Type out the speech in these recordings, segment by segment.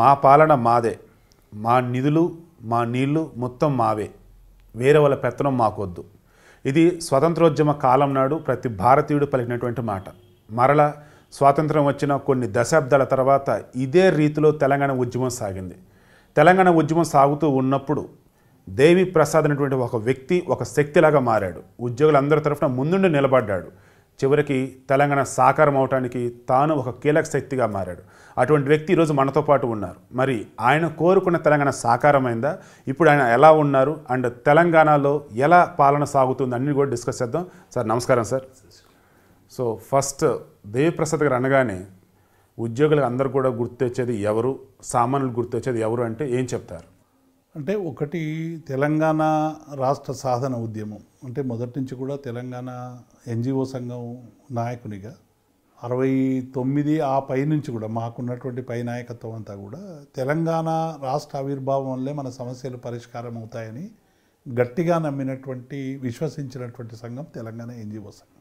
మా పాలన మాదే మా నిధులు మా నీళ్లు మొత్తం మావే వేరే వాళ్ళ పెత్తనం మాకొద్దు ఇది స్వతంత్రోద్యమ కాలం నాడు ప్రతి భారతీయుడు పలికినటువంటి మాట మరల స్వాతంత్రం వచ్చిన కొన్ని దశాబ్దాల తర్వాత ఇదే రీతిలో తెలంగాణ ఉద్యమం సాగింది తెలంగాణ ఉద్యమం సాగుతూ ఉన్నప్పుడు దేవి ప్రసాద్ అనేటువంటి ఒక వ్యక్తి ఒక శక్తిలాగా మారాడు ఉద్యోగులందరి తరఫున ముందుండి నిలబడ్డాడు చివరికి తెలంగాణ సాకారం అవటానికి తాను ఒక కీలక శక్తిగా మారాడు అటువంటి వ్యక్తి ఈరోజు మనతో పాటు ఉన్నారు మరి ఆయన కోరుకున్న తెలంగాణ సాకారమైందా ఇప్పుడు ఆయన ఎలా ఉన్నారు అండ్ తెలంగాణలో ఎలా పాలన సాగుతుంది అన్నీ కూడా డిస్కస్ చేద్దాం సార్ నమస్కారం సార్ సో ఫస్ట్ దేవిప్రసాద్ గారు అనగానే ఉద్యోగులకు అందరు కూడా గుర్తొచ్చేది ఎవరు సామాన్యులు గుర్తొచ్చేది ఎవరు అంటే ఏం చెప్తారు అంటే ఒకటి తెలంగాణ రాష్ట్ర సాధన ఉద్యమం అంటే మొదటి నుంచి కూడా తెలంగాణ ఎన్జిఓ సంఘం నాయకునిగా అరవై తొమ్మిది ఆ పై నుంచి కూడా మాకున్నటువంటి పై నాయకత్వం అంతా కూడా తెలంగాణ రాష్ట్ర ఆవిర్భావం వల్లే మన సమస్యలు పరిష్కారం అవుతాయని గట్టిగా నమ్మినటువంటి విశ్వసించినటువంటి సంఘం తెలంగాణ ఎన్జిఓ సంఘం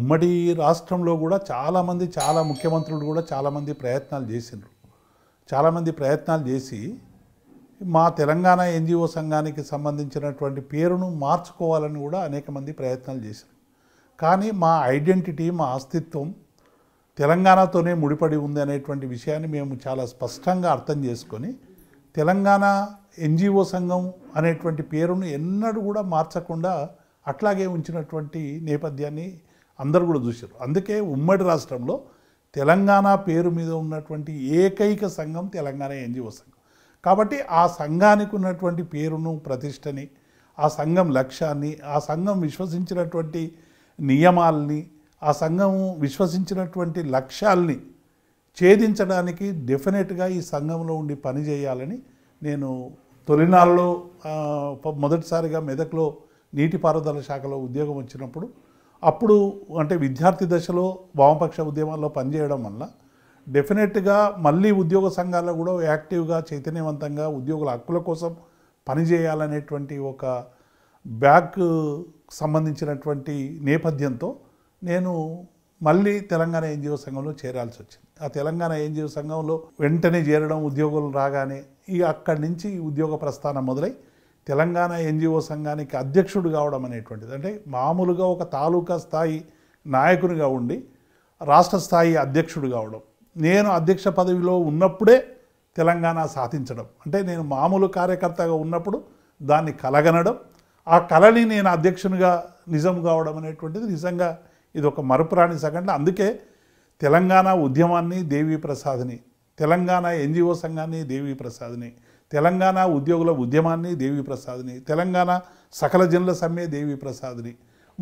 ఉమ్మడి రాష్ట్రంలో కూడా చాలామంది చాలా ముఖ్యమంత్రులు కూడా చాలామంది ప్రయత్నాలు చేసిండ్రు చాలామంది ప్రయత్నాలు చేసి మా తెలంగాణ ఎన్జిఓ సంఘానికి సంబంధించినటువంటి పేరును మార్చుకోవాలని కూడా అనేక మంది ప్రయత్నాలు చేశారు కానీ మా ఐడెంటిటీ మా అస్తిత్వం తెలంగాణతోనే ముడిపడి ఉంది అనేటువంటి విషయాన్ని మేము చాలా స్పష్టంగా అర్థం చేసుకొని తెలంగాణ ఎన్జిఓ సంఘం అనేటువంటి పేరును ఎన్నడూ కూడా మార్చకుండా అట్లాగే ఉంచినటువంటి నేపథ్యాన్ని అందరు కూడా చూశారు అందుకే ఉమ్మడి రాష్ట్రంలో తెలంగాణ పేరు మీద ఉన్నటువంటి ఏకైక సంఘం తెలంగాణ ఎన్జిఓ సంఘం కాబట్టి ఆ సంఘానికి ఉన్నటువంటి పేరును ప్రతిష్టని ఆ సంఘం లక్ష్యాన్ని ఆ సంఘం విశ్వసించినటువంటి నియమాల్ని ఆ సంఘం విశ్వసించినటువంటి లక్ష్యాల్ని ఛేదించడానికి డెఫినెట్గా ఈ సంఘంలో ఉండి పనిచేయాలని నేను తొలినాళ్ళలో మొదటిసారిగా మెదక్లో నీటిపారుదల శాఖలో ఉద్యోగం వచ్చినప్పుడు అప్పుడు అంటే విద్యార్థి దశలో వామపక్ష ఉద్యమాల్లో పనిచేయడం వల్ల డెఫినెట్గా మళ్ళీ ఉద్యోగ సంఘాల్లో కూడా యాక్టివ్గా చైతన్యవంతంగా ఉద్యోగుల హక్కుల కోసం పనిచేయాలనేటువంటి ఒక బ్యాక్ సంబంధించినటువంటి నేపథ్యంతో నేను మళ్ళీ తెలంగాణ ఎన్జిఓ సంఘంలో చేరాల్సి వచ్చింది ఆ తెలంగాణ ఎన్జిఓ సంఘంలో వెంటనే చేరడం ఉద్యోగులు రాగానే ఈ అక్కడి నుంచి ఉద్యోగ ప్రస్థానం మొదలై తెలంగాణ ఎన్జిఓ సంఘానికి అధ్యక్షుడు కావడం అనేటువంటిది అంటే మామూలుగా ఒక తాలూకా స్థాయి నాయకునిగా ఉండి రాష్ట్ర స్థాయి అధ్యక్షుడు కావడం నేను అధ్యక్ష పదవిలో ఉన్నప్పుడే తెలంగాణ సాధించడం అంటే నేను మామూలు కార్యకర్తగా ఉన్నప్పుడు దాన్ని కలగనడం ఆ కళని నేను అధ్యక్షునిగా నిజం కావడం అనేటువంటిది నిజంగా ఇది ఒక మరుపురాని సగండి అందుకే తెలంగాణ ఉద్యమాన్ని దేవి ప్రసాద్ని తెలంగాణ ఎన్జిఓ సంఘాన్ని దేవి ప్రసాద్ని తెలంగాణ ఉద్యోగుల ఉద్యమాన్ని దేవి ప్రసాద్ని తెలంగాణ సకల జనుల సమ్మె దేవి ప్రసాద్ని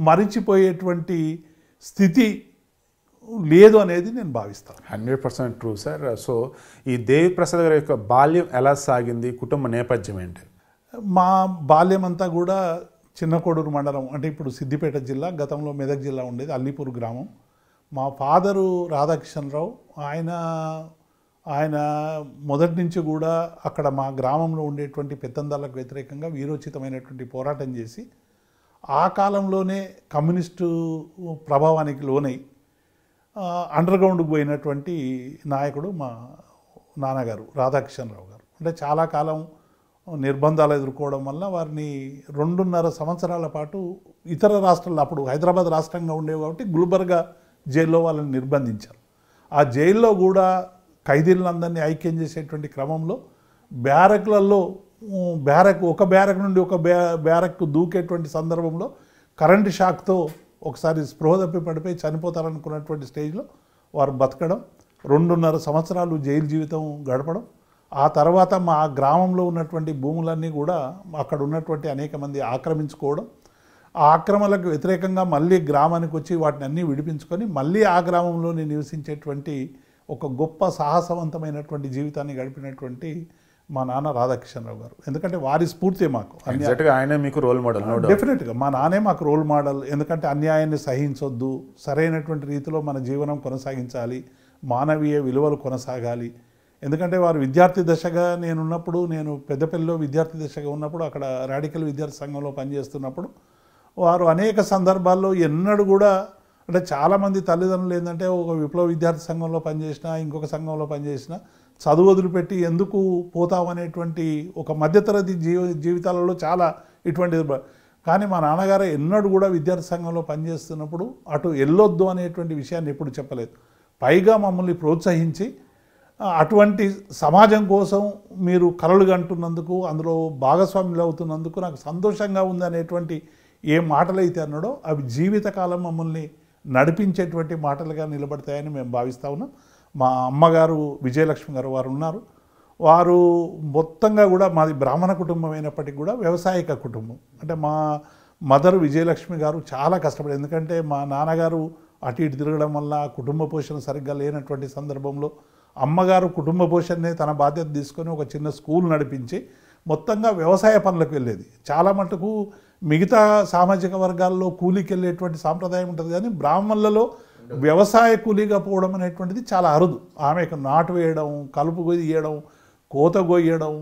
మరిచిపోయేటువంటి స్థితి లేదు అనేది నేను భావిస్తాను hundred percent true sir so ఈ దేవి ప్రసాద్ గారి యొక్క బాల్యం ఎలా సాగింది కుటుంబ నేపథ్యం ఏంటి మా బాల్యం అంతా కూడా చిన్న మండలం అంటే ఇప్పుడు సిద్దిపేట జిల్లా గతంలో మెదక్ జిల్లా ఉండేది అల్లిపూర్ గ్రామం మా ఫాదరు రాధాకిషన్రావు ఆయన ఆయన మొదటి నుంచి కూడా అక్కడ మా గ్రామంలో ఉండేటువంటి పెత్తందాలకు వ్యతిరేకంగా వీరోచితమైనటువంటి పోరాటం చేసి ఆ కాలంలోనే కమ్యూనిస్టు ప్రభావానికి లోనై గ్రౌండ్కి పోయినటువంటి నాయకుడు మా నాన్నగారు రాధాకృష్ణరావు గారు అంటే చాలా కాలం నిర్బంధాలు ఎదుర్కోవడం వల్ల వారిని రెండున్నర సంవత్సరాల పాటు ఇతర రాష్ట్రాల్లో అప్పుడు హైదరాబాద్ రాష్ట్రంగా ఉండేవి కాబట్టి గుల్బర్గా జైల్లో వాళ్ళని నిర్బంధించారు ఆ జైల్లో కూడా ఖైదీలందరినీ ఐక్యం చేసేటువంటి క్రమంలో బ్యారక్లలో బ్యారక్ ఒక బ్యారక్ నుండి ఒక బ్యా బ్యారక్ దూకేటువంటి సందర్భంలో కరెంటు షాక్తో ఒకసారి స్పృహ తప్పి పడిపోయి చనిపోతారనుకున్నటువంటి స్టేజ్లో వారు బతకడం రెండున్నర సంవత్సరాలు జైలు జీవితం గడపడం ఆ తర్వాత మా గ్రామంలో ఉన్నటువంటి భూములన్నీ కూడా అక్కడ ఉన్నటువంటి అనేక మంది ఆక్రమించుకోవడం ఆ ఆక్రమణలకు వ్యతిరేకంగా మళ్ళీ గ్రామానికి వచ్చి వాటిని అన్నీ విడిపించుకొని మళ్ళీ ఆ గ్రామంలోనే నివసించేటువంటి ఒక గొప్ప సాహసవంతమైనటువంటి జీవితాన్ని గడిపినటువంటి మా నాన్న రాధాకిషన్రావు గారు ఎందుకంటే వారి స్ఫూర్తి మాకు ఆయనే మీకు రోల్ మోడల్ డెఫినెట్గా మా నానే మాకు రోల్ మోడల్ ఎందుకంటే అన్యాయాన్ని సహించొద్దు సరైనటువంటి రీతిలో మన జీవనం కొనసాగించాలి మానవీయ విలువలు కొనసాగాలి ఎందుకంటే వారు విద్యార్థి దశగా నేనున్నప్పుడు నేను పెద్దపల్లిలో విద్యార్థి దశగా ఉన్నప్పుడు అక్కడ రాడికల్ విద్యార్థి సంఘంలో పనిచేస్తున్నప్పుడు వారు అనేక సందర్భాల్లో ఎన్నడూ కూడా అంటే చాలామంది తల్లిదండ్రులు ఏంటంటే ఒక విప్లవ విద్యార్థి సంఘంలో పనిచేసినా ఇంకొక సంఘంలో పనిచేసినా చదువు వదిలిపెట్టి ఎందుకు పోతావు అనేటువంటి ఒక మధ్యతరగతి జీవ జీవితాలలో చాలా ఇటువంటి కానీ మా నాన్నగారు ఎన్నడూ కూడా విద్యార్థి సంఘంలో పనిచేస్తున్నప్పుడు అటు వెళ్ళొద్దు అనేటువంటి విషయాన్ని ఎప్పుడు చెప్పలేదు పైగా మమ్మల్ని ప్రోత్సహించి అటువంటి సమాజం కోసం మీరు కలలు కంటున్నందుకు అందులో భాగస్వాములు అవుతున్నందుకు నాకు సంతోషంగా ఉంది అనేటువంటి ఏ మాటలు అయితే అన్నాడో అవి జీవితకాలం మమ్మల్ని నడిపించేటువంటి మాటలుగా నిలబడతాయని మేము భావిస్తూ ఉన్నాం మా అమ్మగారు విజయలక్ష్మి గారు వారు ఉన్నారు వారు మొత్తంగా కూడా మాది బ్రాహ్మణ కుటుంబం అయినప్పటికీ కూడా వ్యవసాయక కుటుంబం అంటే మా మదర్ విజయలక్ష్మి గారు చాలా కష్టపడి ఎందుకంటే మా నాన్నగారు అటు ఇటు తిరగడం వల్ల కుటుంబ పోషణ సరిగ్గా లేనటువంటి సందర్భంలో అమ్మగారు కుటుంబ పోషణనే తన బాధ్యత తీసుకొని ఒక చిన్న స్కూల్ నడిపించి మొత్తంగా వ్యవసాయ పనులకు వెళ్ళేది చాలా మటుకు మిగతా సామాజిక వర్గాల్లో కూలికి వెళ్ళేటువంటి సాంప్రదాయం ఉంటుంది కానీ బ్రాహ్మణులలో వ్యవసాయ కూలీగా పోవడం అనేటువంటిది చాలా అరుదు ఆమెకు నాటు వేయడం కలుపు గొయ్యడం కోత గొయ్యడం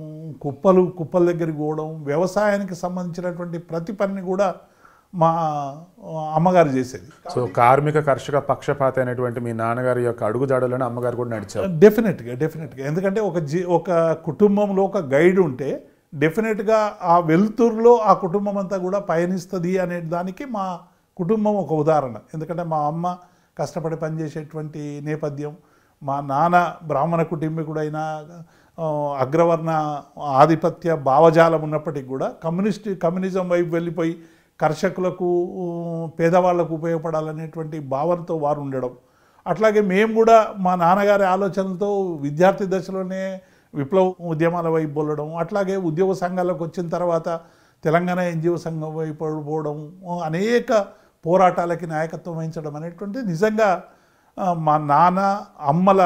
కుప్పలు కుప్పల దగ్గరికి పోవడం వ్యవసాయానికి సంబంధించినటువంటి ప్రతి పనిని కూడా మా అమ్మగారు చేసేది సో కార్మిక కర్షక పక్షపాత అనేటువంటి మీ నాన్నగారి యొక్క అడుగుజాడలను అమ్మగారు కూడా నడిచారు డెఫినెట్గా డెఫినెట్గా ఎందుకంటే ఒక జీ ఒక కుటుంబంలో ఒక గైడ్ ఉంటే డెఫినెట్గా ఆ వెలుతురులో ఆ కుటుంబం అంతా కూడా పయనిస్తుంది అనే దానికి మా కుటుంబం ఒక ఉదాహరణ ఎందుకంటే మా అమ్మ కష్టపడి పనిచేసేటువంటి నేపథ్యం మా నాన్న బ్రాహ్మణ కుటుంబీకుడైన అగ్రవర్ణ ఆధిపత్య భావజాలం ఉన్నప్పటికీ కూడా కమ్యూనిస్ట్ కమ్యూనిజం వైపు వెళ్ళిపోయి కర్షకులకు పేదవాళ్లకు ఉపయోగపడాలనేటువంటి భావనతో వారు ఉండడం అట్లాగే మేము కూడా మా నాన్నగారి ఆలోచనలతో విద్యార్థి దశలోనే విప్లవ ఉద్యమాల వైపు పోలడం అట్లాగే ఉద్యోగ సంఘాలకు వచ్చిన తర్వాత తెలంగాణ ఎన్జిఓ సంఘం వైపు పోవడం అనేక పోరాటాలకి నాయకత్వం వహించడం అనేటువంటి నిజంగా మా నాన్న అమ్మల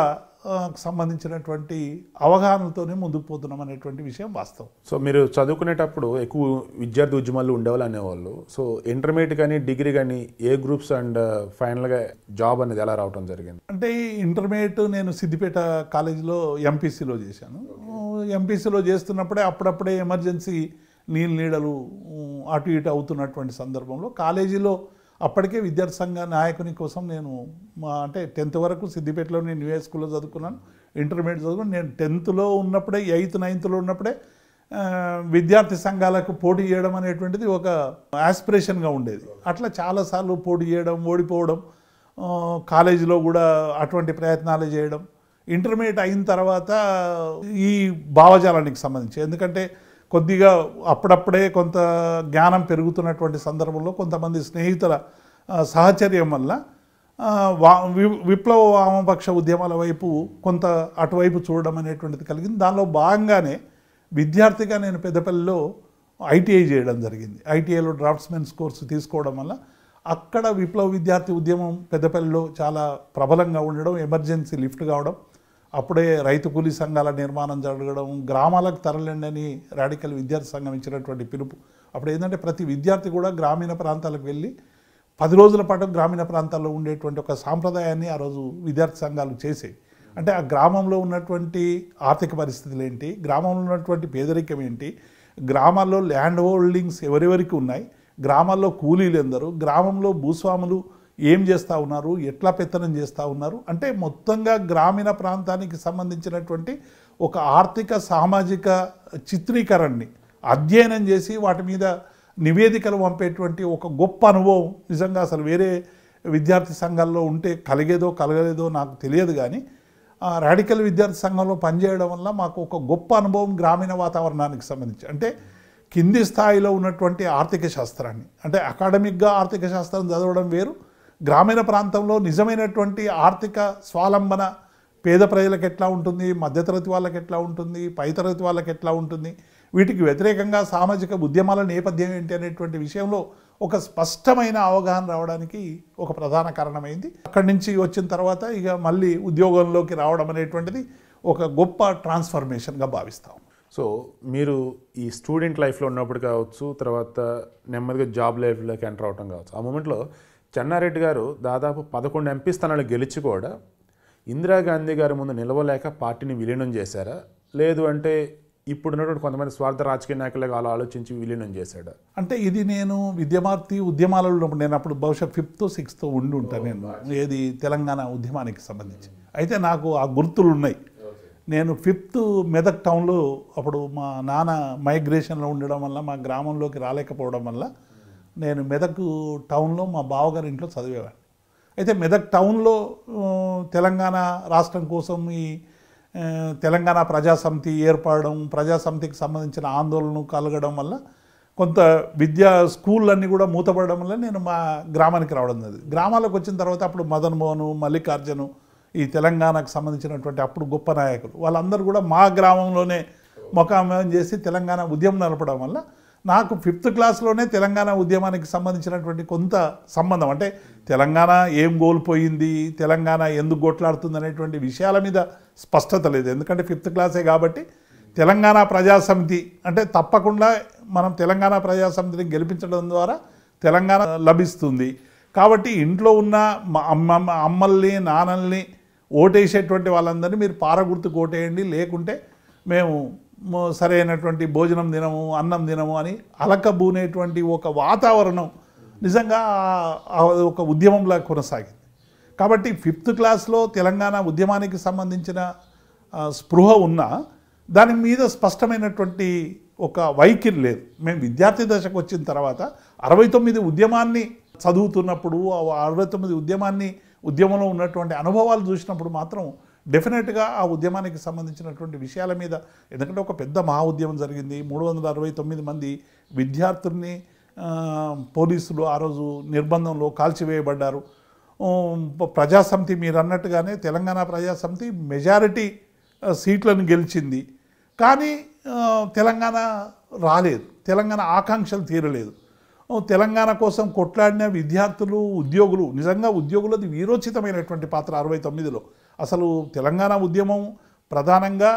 సంబంధించినటువంటి అవగాహనతోనే ముందుకు పోతున్నాం అనేటువంటి విషయం వాస్తవం సో మీరు చదువుకునేటప్పుడు ఎక్కువ విద్యార్థి ఉద్యమాలు ఉండేవాళ్ళు అనేవాళ్ళు సో ఇంటర్మీడియట్ కానీ డిగ్రీ కానీ ఏ గ్రూప్స్ అండ్ ఫైనల్గా జాబ్ అనేది ఎలా రావడం జరిగింది అంటే ఇంటర్మీడియట్ నేను సిద్దిపేట కాలేజీలో ఎంపీసీలో చేశాను ఎంపీసీలో చేస్తున్నప్పుడే అప్పుడప్పుడే ఎమర్జెన్సీ నీళ్ళు నీడలు అటు ఇటు అవుతున్నటువంటి సందర్భంలో కాలేజీలో అప్పటికే విద్యార్థి సంఘ నాయకుని కోసం నేను మా అంటే టెన్త్ వరకు సిద్దిపేటలో నేను న్యూ హై స్కూల్లో చదువుకున్నాను ఇంటర్మీడియట్ చదువుకుని నేను టెన్త్లో ఉన్నప్పుడే ఎయిత్ నైన్త్లో ఉన్నప్పుడే విద్యార్థి సంఘాలకు పోటీ చేయడం అనేటువంటిది ఒక ఆస్పిరేషన్గా ఉండేది అట్లా చాలాసార్లు పోటీ చేయడం ఓడిపోవడం కాలేజీలో కూడా అటువంటి ప్రయత్నాలు చేయడం ఇంటర్మీడియట్ అయిన తర్వాత ఈ భావజాలానికి సంబంధించి ఎందుకంటే కొద్దిగా అప్పుడప్పుడే కొంత జ్ఞానం పెరుగుతున్నటువంటి సందర్భంలో కొంతమంది స్నేహితుల సహచర్యం వల్ల వా విప్లవ వామపక్ష ఉద్యమాల వైపు కొంత అటువైపు చూడడం అనేటువంటిది కలిగింది దానిలో భాగంగానే విద్యార్థిగా నేను పెద్దపల్లిలో ఐటీఐ చేయడం జరిగింది ఐటీఐలో డ్రాఫ్ట్స్మెన్స్ కోర్సు తీసుకోవడం వల్ల అక్కడ విప్లవ విద్యార్థి ఉద్యమం పెద్దపల్లిలో చాలా ప్రబలంగా ఉండడం ఎమర్జెన్సీ లిఫ్ట్ కావడం అప్పుడే రైతు కూలీ సంఘాల నిర్మాణం జరగడం గ్రామాలకు తరలండి అని రాడికల్ విద్యార్థి సంఘం ఇచ్చినటువంటి పిలుపు అప్పుడు ఏంటంటే ప్రతి విద్యార్థి కూడా గ్రామీణ ప్రాంతాలకు వెళ్ళి పది రోజుల పాటు గ్రామీణ ప్రాంతాల్లో ఉండేటువంటి ఒక సాంప్రదాయాన్ని ఆ రోజు విద్యార్థి సంఘాలు చేసేవి అంటే ఆ గ్రామంలో ఉన్నటువంటి ఆర్థిక పరిస్థితులు ఏంటి గ్రామంలో ఉన్నటువంటి పేదరికం ఏంటి గ్రామాల్లో ల్యాండ్ హోల్డింగ్స్ ఎవరెవరికి ఉన్నాయి గ్రామాల్లో కూలీలు ఎందరు గ్రామంలో భూస్వాములు ఏం చేస్తూ ఉన్నారు ఎట్లా పెత్తనం చేస్తూ ఉన్నారు అంటే మొత్తంగా గ్రామీణ ప్రాంతానికి సంబంధించినటువంటి ఒక ఆర్థిక సామాజిక చిత్రీకరణని అధ్యయనం చేసి వాటి మీద నివేదికలు పంపేటువంటి ఒక గొప్ప అనుభవం నిజంగా అసలు వేరే విద్యార్థి సంఘాల్లో ఉంటే కలిగేదో కలగలేదో నాకు తెలియదు కానీ రాడికల్ విద్యార్థి సంఘంలో పనిచేయడం వల్ల మాకు ఒక గొప్ప అనుభవం గ్రామీణ వాతావరణానికి సంబంధించి అంటే కింది స్థాయిలో ఉన్నటువంటి ఆర్థిక శాస్త్రాన్ని అంటే అకాడమిక్గా ఆర్థిక శాస్త్రం చదవడం వేరు గ్రామీణ ప్రాంతంలో నిజమైనటువంటి ఆర్థిక స్వాలంబన పేద ప్రజలకు ఎట్లా ఉంటుంది మధ్యతరగతి వాళ్ళకి ఎట్లా ఉంటుంది పైతరగతి వాళ్ళకి ఎట్లా ఉంటుంది వీటికి వ్యతిరేకంగా సామాజిక ఉద్యమాల నేపథ్యం ఏంటి అనేటువంటి విషయంలో ఒక స్పష్టమైన అవగాహన రావడానికి ఒక ప్రధాన కారణమైంది అక్కడి నుంచి వచ్చిన తర్వాత ఇక మళ్ళీ ఉద్యోగంలోకి రావడం అనేటువంటిది ఒక గొప్ప ట్రాన్స్ఫర్మేషన్గా భావిస్తాం సో మీరు ఈ స్టూడెంట్ లైఫ్లో ఉన్నప్పుడు కావచ్చు తర్వాత నెమ్మదిగా జాబ్ లైఫ్లోకి ఎంటర్ అవడం కావచ్చు ఆ మూమెంట్లో చెన్నారెడ్డి గారు దాదాపు పదకొండు ఎంపీ స్థానాలు గెలిచి కూడా ఇందిరాగాంధీ గారి ముందు నిలవలేక పార్టీని విలీనం చేశారా లేదు అంటే ఉన్నటువంటి కొంతమంది స్వార్థ రాజకీయ నాయకులుగా అలా ఆలోచించి విలీనం చేశాడు అంటే ఇది నేను విద్యమార్తి ఉద్యమాలలో ఉన్నప్పుడు నేను అప్పుడు బహుశా ఫిఫ్త్ సిక్స్త్ ఉండి ఉంటాను నేను ఏది తెలంగాణ ఉద్యమానికి సంబంధించి అయితే నాకు ఆ గుర్తులు ఉన్నాయి నేను ఫిఫ్త్ మెదక్ టౌన్లో అప్పుడు మా నాన్న మైగ్రేషన్లో ఉండడం వల్ల మా గ్రామంలోకి రాలేకపోవడం వల్ల నేను మెదక్ టౌన్లో మా బావగారి ఇంట్లో చదివేవాడిని అయితే మెదక్ టౌన్లో తెలంగాణ రాష్ట్రం కోసం ఈ తెలంగాణ ప్రజాసమితి ఏర్పడడం ప్రజాసమితికి సంబంధించిన ఆందోళనలు కలగడం వల్ల కొంత విద్యా స్కూళ్ళన్నీ కూడా మూతపడడం వల్ల నేను మా గ్రామానికి రావడం జరిగింది గ్రామాలకు వచ్చిన తర్వాత అప్పుడు మదన్ మోహను మల్లికార్జును ఈ తెలంగాణకు సంబంధించినటువంటి అప్పుడు గొప్ప నాయకులు వాళ్ళందరూ కూడా మా గ్రామంలోనే మొకామయం చేసి తెలంగాణ ఉద్యమం నడపడం వల్ల నాకు ఫిఫ్త్ క్లాస్లోనే తెలంగాణ ఉద్యమానికి సంబంధించినటువంటి కొంత సంబంధం అంటే తెలంగాణ ఏం గోల్పోయింది తెలంగాణ ఎందుకు కొట్లాడుతుంది అనేటువంటి విషయాల మీద స్పష్టత లేదు ఎందుకంటే ఫిఫ్త్ క్లాసే కాబట్టి తెలంగాణ ప్రజాసమితి అంటే తప్పకుండా మనం తెలంగాణ ప్రజాసమితిని గెలిపించడం ద్వారా తెలంగాణ లభిస్తుంది కాబట్టి ఇంట్లో ఉన్న అమ్మ అమ్మల్ని నాన్నల్ని ఓటేసేటువంటి వాళ్ళందరినీ మీరు పారగుర్తు ఓటేయండి లేకుంటే మేము సరైనటువంటి భోజనం దినము అన్నం తినము అని అలకబూనేటువంటి ఒక వాతావరణం నిజంగా ఒక ఉద్యమంలా కొనసాగింది కాబట్టి ఫిఫ్త్ క్లాస్లో తెలంగాణ ఉద్యమానికి సంబంధించిన స్పృహ ఉన్నా దాని మీద స్పష్టమైనటువంటి ఒక వైఖరి లేదు మేము విద్యార్థి దశకు వచ్చిన తర్వాత అరవై తొమ్మిది ఉద్యమాన్ని చదువుతున్నప్పుడు అరవై తొమ్మిది ఉద్యమాన్ని ఉద్యమంలో ఉన్నటువంటి అనుభవాలు చూసినప్పుడు మాత్రం డెఫినెట్గా ఆ ఉద్యమానికి సంబంధించినటువంటి విషయాల మీద ఎందుకంటే ఒక పెద్ద మహా ఉద్యమం జరిగింది మూడు వందల అరవై తొమ్మిది మంది విద్యార్థుల్ని పోలీసులు ఆ రోజు నిర్బంధంలో కాల్చివేయబడ్డారు ప్రజాసమితి మీరు అన్నట్టుగానే తెలంగాణ ప్రజాసమితి మెజారిటీ సీట్లను గెలిచింది కానీ తెలంగాణ రాలేదు తెలంగాణ ఆకాంక్షలు తీరలేదు తెలంగాణ కోసం కొట్లాడిన విద్యార్థులు ఉద్యోగులు నిజంగా ఉద్యోగులది వీరోచితమైనటువంటి పాత్ర అరవై తొమ్మిదిలో అసలు తెలంగాణ ఉద్యమం ప్రధానంగా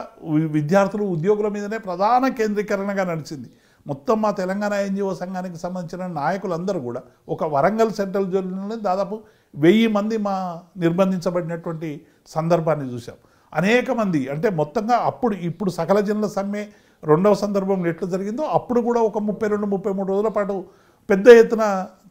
విద్యార్థులు ఉద్యోగుల మీదనే ప్రధాన కేంద్రీకరణగా నడిచింది మొత్తం మా తెలంగాణ ఎన్జిఓ సంఘానికి సంబంధించిన నాయకులందరూ కూడా ఒక వరంగల్ సెంట్రల్ జోన్లోనే దాదాపు వెయ్యి మంది మా నిర్బంధించబడినటువంటి సందర్భాన్ని చూసాం అనేక మంది అంటే మొత్తంగా అప్పుడు ఇప్పుడు సకల జిల్లా సమ్మె రెండవ సందర్భం ఎట్లు జరిగిందో అప్పుడు కూడా ఒక ముప్పై రెండు ముప్పై మూడు రోజుల పాటు పెద్ద ఎత్తున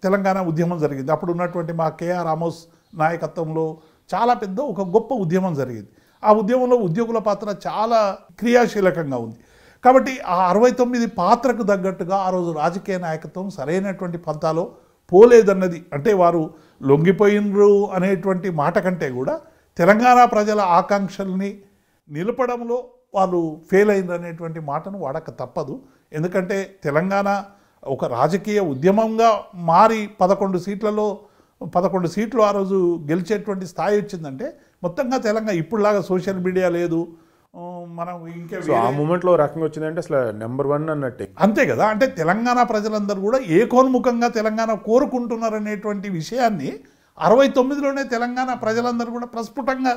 తెలంగాణ ఉద్యమం జరిగింది అప్పుడు ఉన్నటువంటి మా కేఆర్ రామోస్ నాయకత్వంలో చాలా పెద్ద ఒక గొప్ప ఉద్యమం జరిగింది ఆ ఉద్యమంలో ఉద్యోగుల పాత్ర చాలా క్రియాశీలకంగా ఉంది కాబట్టి ఆ అరవై తొమ్మిది పాత్రకు తగ్గట్టుగా ఆ రోజు రాజకీయ నాయకత్వం సరైనటువంటి పంతాలో పోలేదన్నది అంటే వారు లొంగిపోయినరు అనేటువంటి మాట కంటే కూడా తెలంగాణ ప్రజల ఆకాంక్షల్ని నిలపడంలో వాళ్ళు ఫెయిల్ అనేటువంటి మాటను వాడక తప్పదు ఎందుకంటే తెలంగాణ ఒక రాజకీయ ఉద్యమంగా మారి పదకొండు సీట్లలో పదకొండు సీట్లు ఆ రోజు గెలిచేటువంటి స్థాయి వచ్చిందంటే మొత్తంగా తెలంగాణ ఇప్పుడులాగా సోషల్ మీడియా లేదు మనం ఇంకా ఆ మూమెంట్లో రకంగా వచ్చిందంటే అసలు నెంబర్ వన్ అన్నట్టే అంతే కదా అంటే తెలంగాణ ప్రజలందరూ కూడా ఏ కోన్ముఖంగా తెలంగాణ కోరుకుంటున్నారనేటువంటి విషయాన్ని అరవై తొమ్మిదిలోనే తెలంగాణ ప్రజలందరూ కూడా ప్రస్ఫుటంగా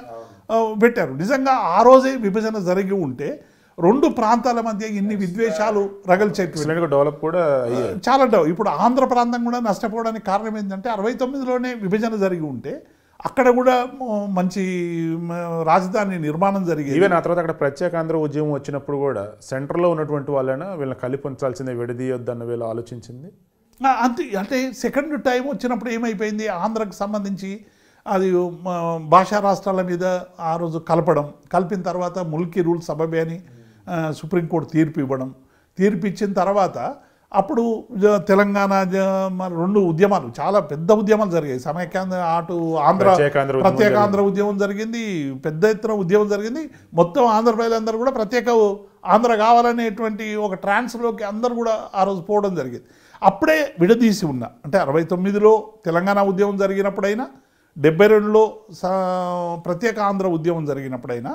పెట్టారు నిజంగా ఆ రోజే విభజన జరిగి ఉంటే రెండు ప్రాంతాల మధ్య ఇన్ని విద్వేషాలు రగల్చేట్టు డెవలప్ కూడా చాలా డెవలప్ ఇప్పుడు ఆంధ్ర ప్రాంతం కూడా నష్టపోవడానికి కారణం ఏంటంటే అరవై తొమ్మిదిలోనే విభజన జరిగి ఉంటే అక్కడ కూడా మంచి రాజధాని నిర్మాణం జరిగింది ఈవెన్ ఆ తర్వాత అక్కడ ప్రత్యేక ఆంధ్ర ఉద్యమం వచ్చినప్పుడు కూడా సెంటర్లో ఉన్నటువంటి వాళ్ళైనా వీళ్ళని కలిపి ఉంచాల్సిందే అన్న వీళ్ళు ఆలోచించింది అంతే అంటే సెకండ్ టైం వచ్చినప్పుడు ఏమైపోయింది ఆంధ్రకు సంబంధించి అది భాషా రాష్ట్రాల మీద ఆ రోజు కలపడం కలిపిన తర్వాత ముల్కీ రూల్ సబబే అని సుప్రీంకోర్టు తీర్పు ఇవ్వడం తీర్పు ఇచ్చిన తర్వాత అప్పుడు తెలంగాణ రెండు ఉద్యమాలు చాలా పెద్ద ఉద్యమాలు జరిగాయి సమైక్యాంధ్ర అటు ఆంధ్ర ప్రత్యేక ఆంధ్ర ఉద్యమం జరిగింది పెద్ద ఎత్తున ఉద్యమం జరిగింది మొత్తం ఆంధ్ర కూడా ప్రత్యేక ఆంధ్ర కావాలనేటువంటి ఒక ట్రాన్స్లోకి అందరూ కూడా ఆ రోజు పోవడం జరిగింది అప్పుడే విడదీసి ఉన్న అంటే అరవై తొమ్మిదిలో తెలంగాణ ఉద్యమం జరిగినప్పుడైనా డెబ్బై రెండులో ప్రత్యేక ఆంధ్ర ఉద్యమం జరిగినప్పుడైనా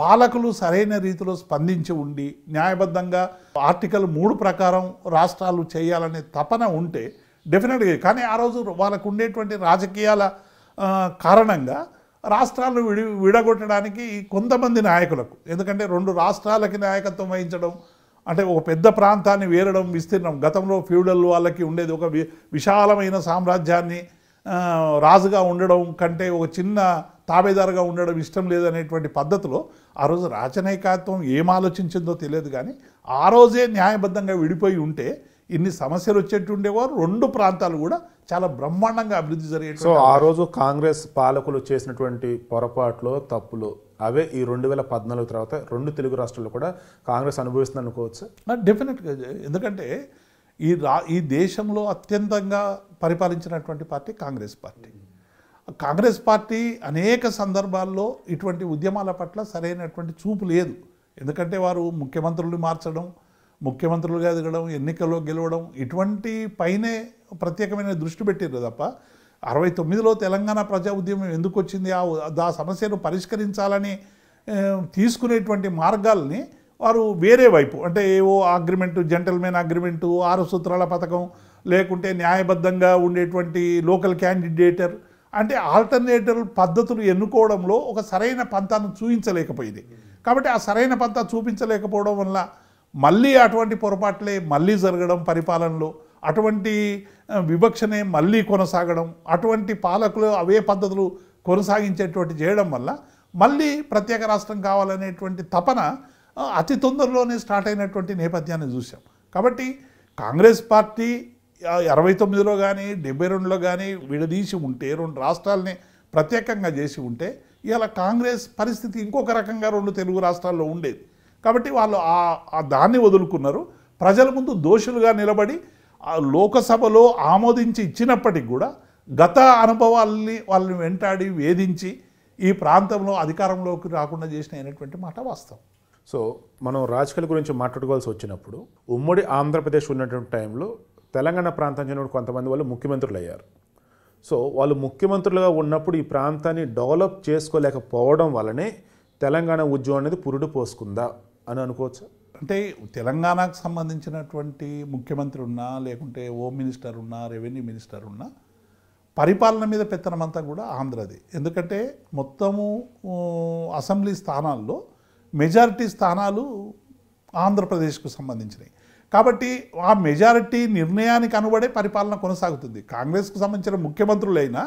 పాలకులు సరైన రీతిలో స్పందించి ఉండి న్యాయబద్ధంగా ఆర్టికల్ మూడు ప్రకారం రాష్ట్రాలు చేయాలనే తపన ఉంటే డెఫినెట్గా కానీ ఆ రోజు వాళ్ళకు ఉండేటువంటి రాజకీయాల కారణంగా రాష్ట్రాలు విడి విడగొట్టడానికి కొంతమంది నాయకులకు ఎందుకంటే రెండు రాష్ట్రాలకి నాయకత్వం వహించడం అంటే ఒక పెద్ద ప్రాంతాన్ని వేరడం విస్తీర్ణం గతంలో ఫ్యూడల్ వాళ్ళకి ఉండేది ఒక విశాలమైన సామ్రాజ్యాన్ని రాజుగా ఉండడం కంటే ఒక చిన్న తాబేదారుగా ఉండడం ఇష్టం లేదనేటువంటి పద్ధతిలో ఆ రోజు రాచనైకాత్వం ఏం ఆలోచించిందో తెలియదు కానీ ఆ రోజే న్యాయబద్ధంగా విడిపోయి ఉంటే ఇన్ని సమస్యలు వచ్చేట్టుండేవారు రెండు ప్రాంతాలు కూడా చాలా బ్రహ్మాండంగా అభివృద్ధి జరిగే సో ఆ రోజు కాంగ్రెస్ పాలకులు చేసినటువంటి పొరపాట్లు తప్పులు అవే ఈ రెండు వేల పద్నాలుగు తర్వాత రెండు తెలుగు రాష్ట్రాల్లో కూడా కాంగ్రెస్ అనుభవిస్తుంది అనుకోవచ్చు డెఫినెట్గా ఎందుకంటే ఈ రా ఈ దేశంలో అత్యంతంగా పరిపాలించినటువంటి party Congress party Congress party అనేక సందర్భాల్లో ఇటువంటి ఉద్యమాల పట్ల సరైనటువంటి చూపు లేదు ఎందుకంటే వారు ముఖ్యమంత్రులు మార్చడం ముఖ్యమంత్రులుగా ఎదగడం ఎన్నికల్లో గెలవడం ఇటువంటి పైనే ప్రత్యేకమైన దృష్టి పెట్టారు తప్ప అరవై తొమ్మిదిలో తెలంగాణ ప్రజా ఉద్యమం ఎందుకు వచ్చింది ఆ ఆ సమస్యను పరిష్కరించాలని తీసుకునేటువంటి మార్గాల్ని వారు వేరే వైపు అంటే ఏవో అగ్రిమెంటు జెంటల్మెన్ అగ్రిమెంటు ఆరు సూత్రాల పథకం లేకుంటే న్యాయబద్ధంగా ఉండేటువంటి లోకల్ క్యాండిడేటర్ అంటే ఆల్టర్నేటివ్ పద్ధతులు ఎన్నుకోవడంలో ఒక సరైన పంతాను చూపించలేకపోయింది కాబట్టి ఆ సరైన పంత చూపించలేకపోవడం వల్ల మళ్ళీ అటువంటి పొరపాట్లే మళ్ళీ జరగడం పరిపాలనలో అటువంటి వివక్షనే మళ్ళీ కొనసాగడం అటువంటి పాలకులు అవే పద్ధతులు కొనసాగించేటువంటి చేయడం వల్ల మళ్ళీ ప్రత్యేక రాష్ట్రం కావాలనేటువంటి తపన అతి తొందరలోనే స్టార్ట్ అయినటువంటి నేపథ్యాన్ని చూసాం కాబట్టి కాంగ్రెస్ పార్టీ అరవై తొమ్మిదిలో కానీ డెబ్బై రెండులో కానీ విడదీసి ఉంటే రెండు రాష్ట్రాలని ప్రత్యేకంగా చేసి ఉంటే ఇవాళ కాంగ్రెస్ పరిస్థితి ఇంకొక రకంగా రెండు తెలుగు రాష్ట్రాల్లో ఉండేది కాబట్టి వాళ్ళు ఆ దాన్ని వదులుకున్నారు ప్రజల ముందు దోషులుగా నిలబడి లోకసభలో ఆమోదించి ఇచ్చినప్పటికి కూడా గత అనుభవాల్ని వాళ్ళని వెంటాడి వేధించి ఈ ప్రాంతంలో అధికారంలోకి రాకుండా చేసిన అనేటువంటి మాట వాస్తవం సో మనం రాజకీయాల గురించి మాట్లాడుకోవాల్సి వచ్చినప్పుడు ఉమ్మడి ఆంధ్రప్రదేశ్ ఉన్నటువంటి టైంలో తెలంగాణ ప్రాంతం చెందిన కొంతమంది వాళ్ళు ముఖ్యమంత్రులు అయ్యారు సో వాళ్ళు ముఖ్యమంత్రులుగా ఉన్నప్పుడు ఈ ప్రాంతాన్ని డెవలప్ చేసుకోలేకపోవడం వలనే తెలంగాణ ఉద్యమం అనేది పురుడు పోసుకుందా అని అనుకోవచ్చు అంటే తెలంగాణకు సంబంధించినటువంటి ముఖ్యమంత్రి ఉన్నా లేకుంటే హోమ్ మినిస్టర్ ఉన్నా రెవెన్యూ మినిస్టర్ ఉన్నా పరిపాలన మీద పెత్తనమంతా కూడా ఆంధ్రది ఎందుకంటే మొత్తము అసెంబ్లీ స్థానాల్లో మెజారిటీ స్థానాలు ఆంధ్రప్రదేశ్కు సంబంధించినవి కాబట్టి ఆ మెజారిటీ నిర్ణయానికి అనుబడే పరిపాలన కొనసాగుతుంది కాంగ్రెస్కు సంబంధించిన ముఖ్యమంత్రులైనా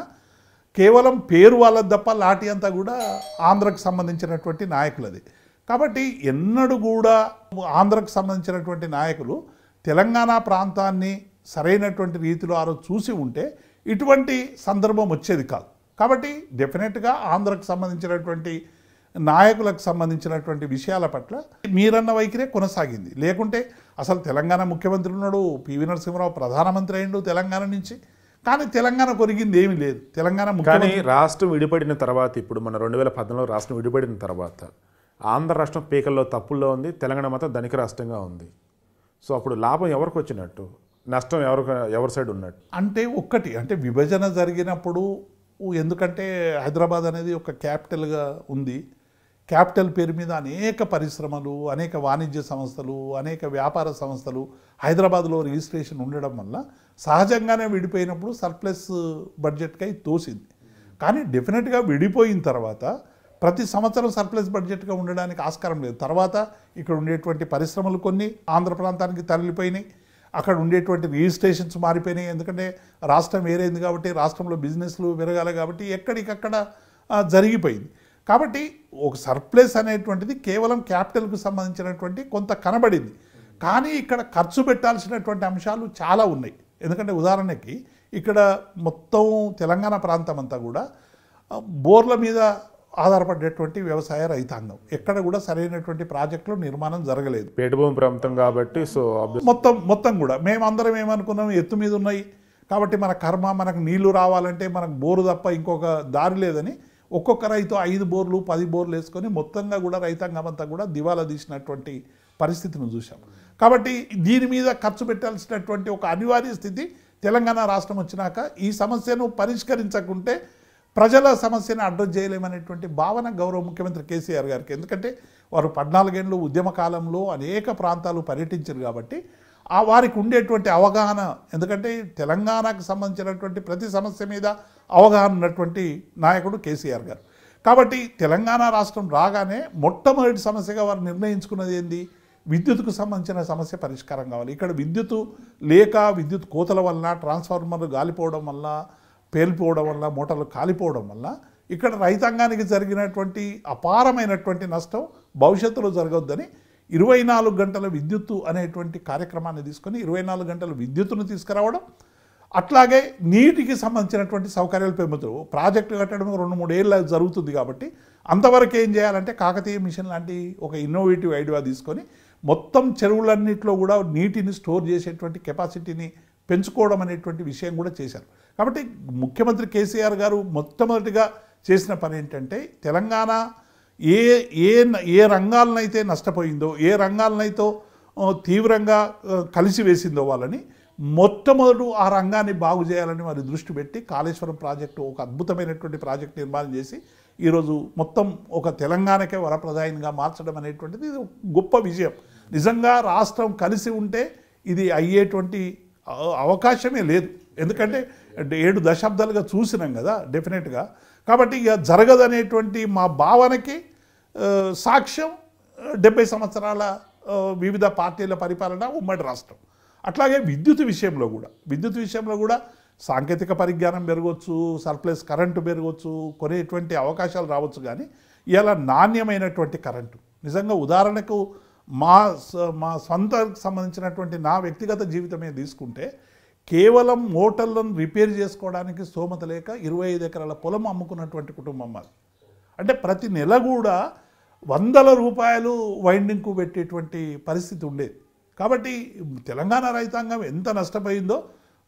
కేవలం పేరు వాళ్ళది తప్ప లాఠీ అంతా కూడా ఆంధ్రకు సంబంధించినటువంటి నాయకులది కాబట్టి ఎన్నడూ కూడా ఆంధ్రకు సంబంధించినటువంటి నాయకులు తెలంగాణ ప్రాంతాన్ని సరైనటువంటి రీతిలో ఆరో చూసి ఉంటే ఇటువంటి సందర్భం వచ్చేది కాదు కాబట్టి డెఫినెట్గా ఆంధ్రకు సంబంధించినటువంటి నాయకులకు సంబంధించినటువంటి విషయాల పట్ల మీరన్న వైఖరే కొనసాగింది లేకుంటే అసలు తెలంగాణ ముఖ్యమంత్రి ఉన్నాడు పివి నరసింహరావు ప్రధానమంత్రి అయిండు తెలంగాణ నుంచి కానీ తెలంగాణ కొరిగింది ఏమి లేదు తెలంగాణ కానీ రాష్ట్రం విడిపడిన తర్వాత ఇప్పుడు మన రెండు వేల పద్నాలుగు రాష్ట్రం విడిపడిన తర్వాత ఆంధ్ర రాష్ట్రం పీకల్లో తప్పుల్లో ఉంది తెలంగాణ మాత్రం ధనిక రాష్ట్రంగా ఉంది సో అప్పుడు లాభం ఎవరికి వచ్చినట్టు నష్టం ఎవరికి ఎవరి సైడ్ ఉన్నట్టు అంటే ఒక్కటి అంటే విభజన జరిగినప్పుడు ఎందుకంటే హైదరాబాద్ అనేది ఒక క్యాపిటల్గా ఉంది క్యాపిటల్ పేరు మీద అనేక పరిశ్రమలు అనేక వాణిజ్య సంస్థలు అనేక వ్యాపార సంస్థలు హైదరాబాద్లో రిజిస్ట్రేషన్ ఉండడం వల్ల సహజంగానే విడిపోయినప్పుడు సర్ప్లస్ బడ్జెట్కి తోసింది కానీ డెఫినెట్గా విడిపోయిన తర్వాత ప్రతి సంవత్సరం సర్ప్లస్ బడ్జెట్గా ఉండడానికి ఆస్కారం లేదు తర్వాత ఇక్కడ ఉండేటువంటి పరిశ్రమలు కొన్ని ఆంధ్ర ప్రాంతానికి తరలిపోయినాయి అక్కడ ఉండేటువంటి రిజిస్ట్రేషన్స్ మారిపోయినాయి ఎందుకంటే రాష్ట్రం వేరేంది కాబట్టి రాష్ట్రంలో బిజినెస్లు పెరగాలి కాబట్టి ఎక్కడికక్కడ జరిగిపోయింది కాబట్టి ఒక సర్ప్లస్ అనేటువంటిది కేవలం క్యాపిటల్కు సంబంధించినటువంటి కొంత కనబడింది కానీ ఇక్కడ ఖర్చు పెట్టాల్సినటువంటి అంశాలు చాలా ఉన్నాయి ఎందుకంటే ఉదాహరణకి ఇక్కడ మొత్తం తెలంగాణ ప్రాంతం అంతా కూడా బోర్ల మీద ఆధారపడేటువంటి వ్యవసాయ రైతాంగం ఎక్కడ కూడా సరైనటువంటి ప్రాజెక్టులు నిర్మాణం జరగలేదు పేటభూమి ప్రాంతం కాబట్టి సో మొత్తం మొత్తం కూడా మేమందరం ఏమనుకున్నాం ఎత్తు మీద ఉన్నాయి కాబట్టి మన కర్మ మనకు నీళ్లు రావాలంటే మనకు బోరు తప్ప ఇంకొక దారి లేదని ఒక్కొక్క రైతు ఐదు బోర్లు పది బోర్లు వేసుకొని మొత్తంగా కూడా రైతాంగం అంతా కూడా దివాలా తీసినటువంటి పరిస్థితిని చూసాం కాబట్టి దీని మీద ఖర్చు పెట్టాల్సినటువంటి ఒక అనివార్య స్థితి తెలంగాణ రాష్ట్రం వచ్చినాక ఈ సమస్యను పరిష్కరించకుంటే ప్రజల సమస్యను అడ్రస్ చేయలేమనేటువంటి భావన గౌరవ ముఖ్యమంత్రి కేసీఆర్ గారికి ఎందుకంటే వారు పద్నాలుగేండ్లు ఉద్యమ కాలంలో అనేక ప్రాంతాలు పర్యటించారు కాబట్టి ఆ వారికి ఉండేటువంటి అవగాహన ఎందుకంటే తెలంగాణకు సంబంధించినటువంటి ప్రతి సమస్య మీద అవగాహన ఉన్నటువంటి నాయకుడు కేసీఆర్ గారు కాబట్టి తెలంగాణ రాష్ట్రం రాగానే మొట్టమొదటి సమస్యగా వారు నిర్ణయించుకున్నది ఏంది విద్యుత్కు సంబంధించిన సమస్య పరిష్కారం కావాలి ఇక్కడ విద్యుత్ లేక విద్యుత్ కోతల వలన ట్రాన్స్ఫార్మర్లు గాలిపోవడం వల్ల పేలిపోవడం వల్ల మోటార్లు కాలిపోవడం వల్ల ఇక్కడ రైతాంగానికి జరిగినటువంటి అపారమైనటువంటి నష్టం భవిష్యత్తులో జరగవద్దని ఇరవై నాలుగు గంటల విద్యుత్తు అనేటువంటి కార్యక్రమాన్ని తీసుకొని ఇరవై నాలుగు గంటల విద్యుత్తును తీసుకురావడం అట్లాగే నీటికి సంబంధించినటువంటి సౌకర్యాలు పెంపుతారు ప్రాజెక్టు కట్టడం రెండు మూడు ఏళ్ళ జరుగుతుంది కాబట్టి అంతవరకు ఏం చేయాలంటే కాకతీయ మిషన్ లాంటి ఒక ఇన్నోవేటివ్ ఐడియా తీసుకొని మొత్తం చెరువులన్నింటిలో కూడా నీటిని స్టోర్ చేసేటువంటి కెపాసిటీని పెంచుకోవడం అనేటువంటి విషయం కూడా చేశారు కాబట్టి ముఖ్యమంత్రి కేసీఆర్ గారు మొట్టమొదటిగా చేసిన పని ఏంటంటే తెలంగాణ ఏ ఏ ఏ రంగాలనైతే నష్టపోయిందో ఏ రంగాలనైతే తీవ్రంగా కలిసి వేసిందో వాళ్ళని మొట్టమొదటి ఆ రంగాన్ని బాగు చేయాలని వారి దృష్టి పెట్టి కాళేశ్వరం ప్రాజెక్టు ఒక అద్భుతమైనటువంటి ప్రాజెక్ట్ నిర్మాణం చేసి ఈరోజు మొత్తం ఒక తెలంగాణకే వరప్రదాయంగా మార్చడం అనేటువంటిది గొప్ప విజయం నిజంగా రాష్ట్రం కలిసి ఉంటే ఇది అయ్యేటువంటి అవకాశమే లేదు ఎందుకంటే ఏడు దశాబ్దాలుగా చూసినాం కదా డెఫినెట్గా కాబట్టి ఇక జరగదనేటువంటి మా భావనకి సాక్ష్యం డెబ్బై సంవత్సరాల వివిధ పార్టీల పరిపాలన ఉమ్మడి రాష్ట్రం అట్లాగే విద్యుత్ విషయంలో కూడా విద్యుత్ విషయంలో కూడా సాంకేతిక పరిజ్ఞానం పెరగవచ్చు సర్ప్లస్ కరెంటు పెరగవచ్చు కొనేటువంటి అవకాశాలు రావచ్చు కానీ ఇలా నాణ్యమైనటువంటి కరెంటు నిజంగా ఉదాహరణకు మా మా సొంతకు సంబంధించినటువంటి నా వ్యక్తిగత జీవితమే తీసుకుంటే కేవలం మోటార్లను రిపేర్ చేసుకోవడానికి స్తోమత లేక ఇరవై ఐదు ఎకరాల పొలం అమ్ముకున్నటువంటి కుటుంబం మాది అంటే ప్రతి నెల కూడా వందల రూపాయలు వైండింగ్కు పెట్టేటువంటి పరిస్థితి ఉండేది కాబట్టి తెలంగాణ రైతాంగం ఎంత నష్టపోయిందో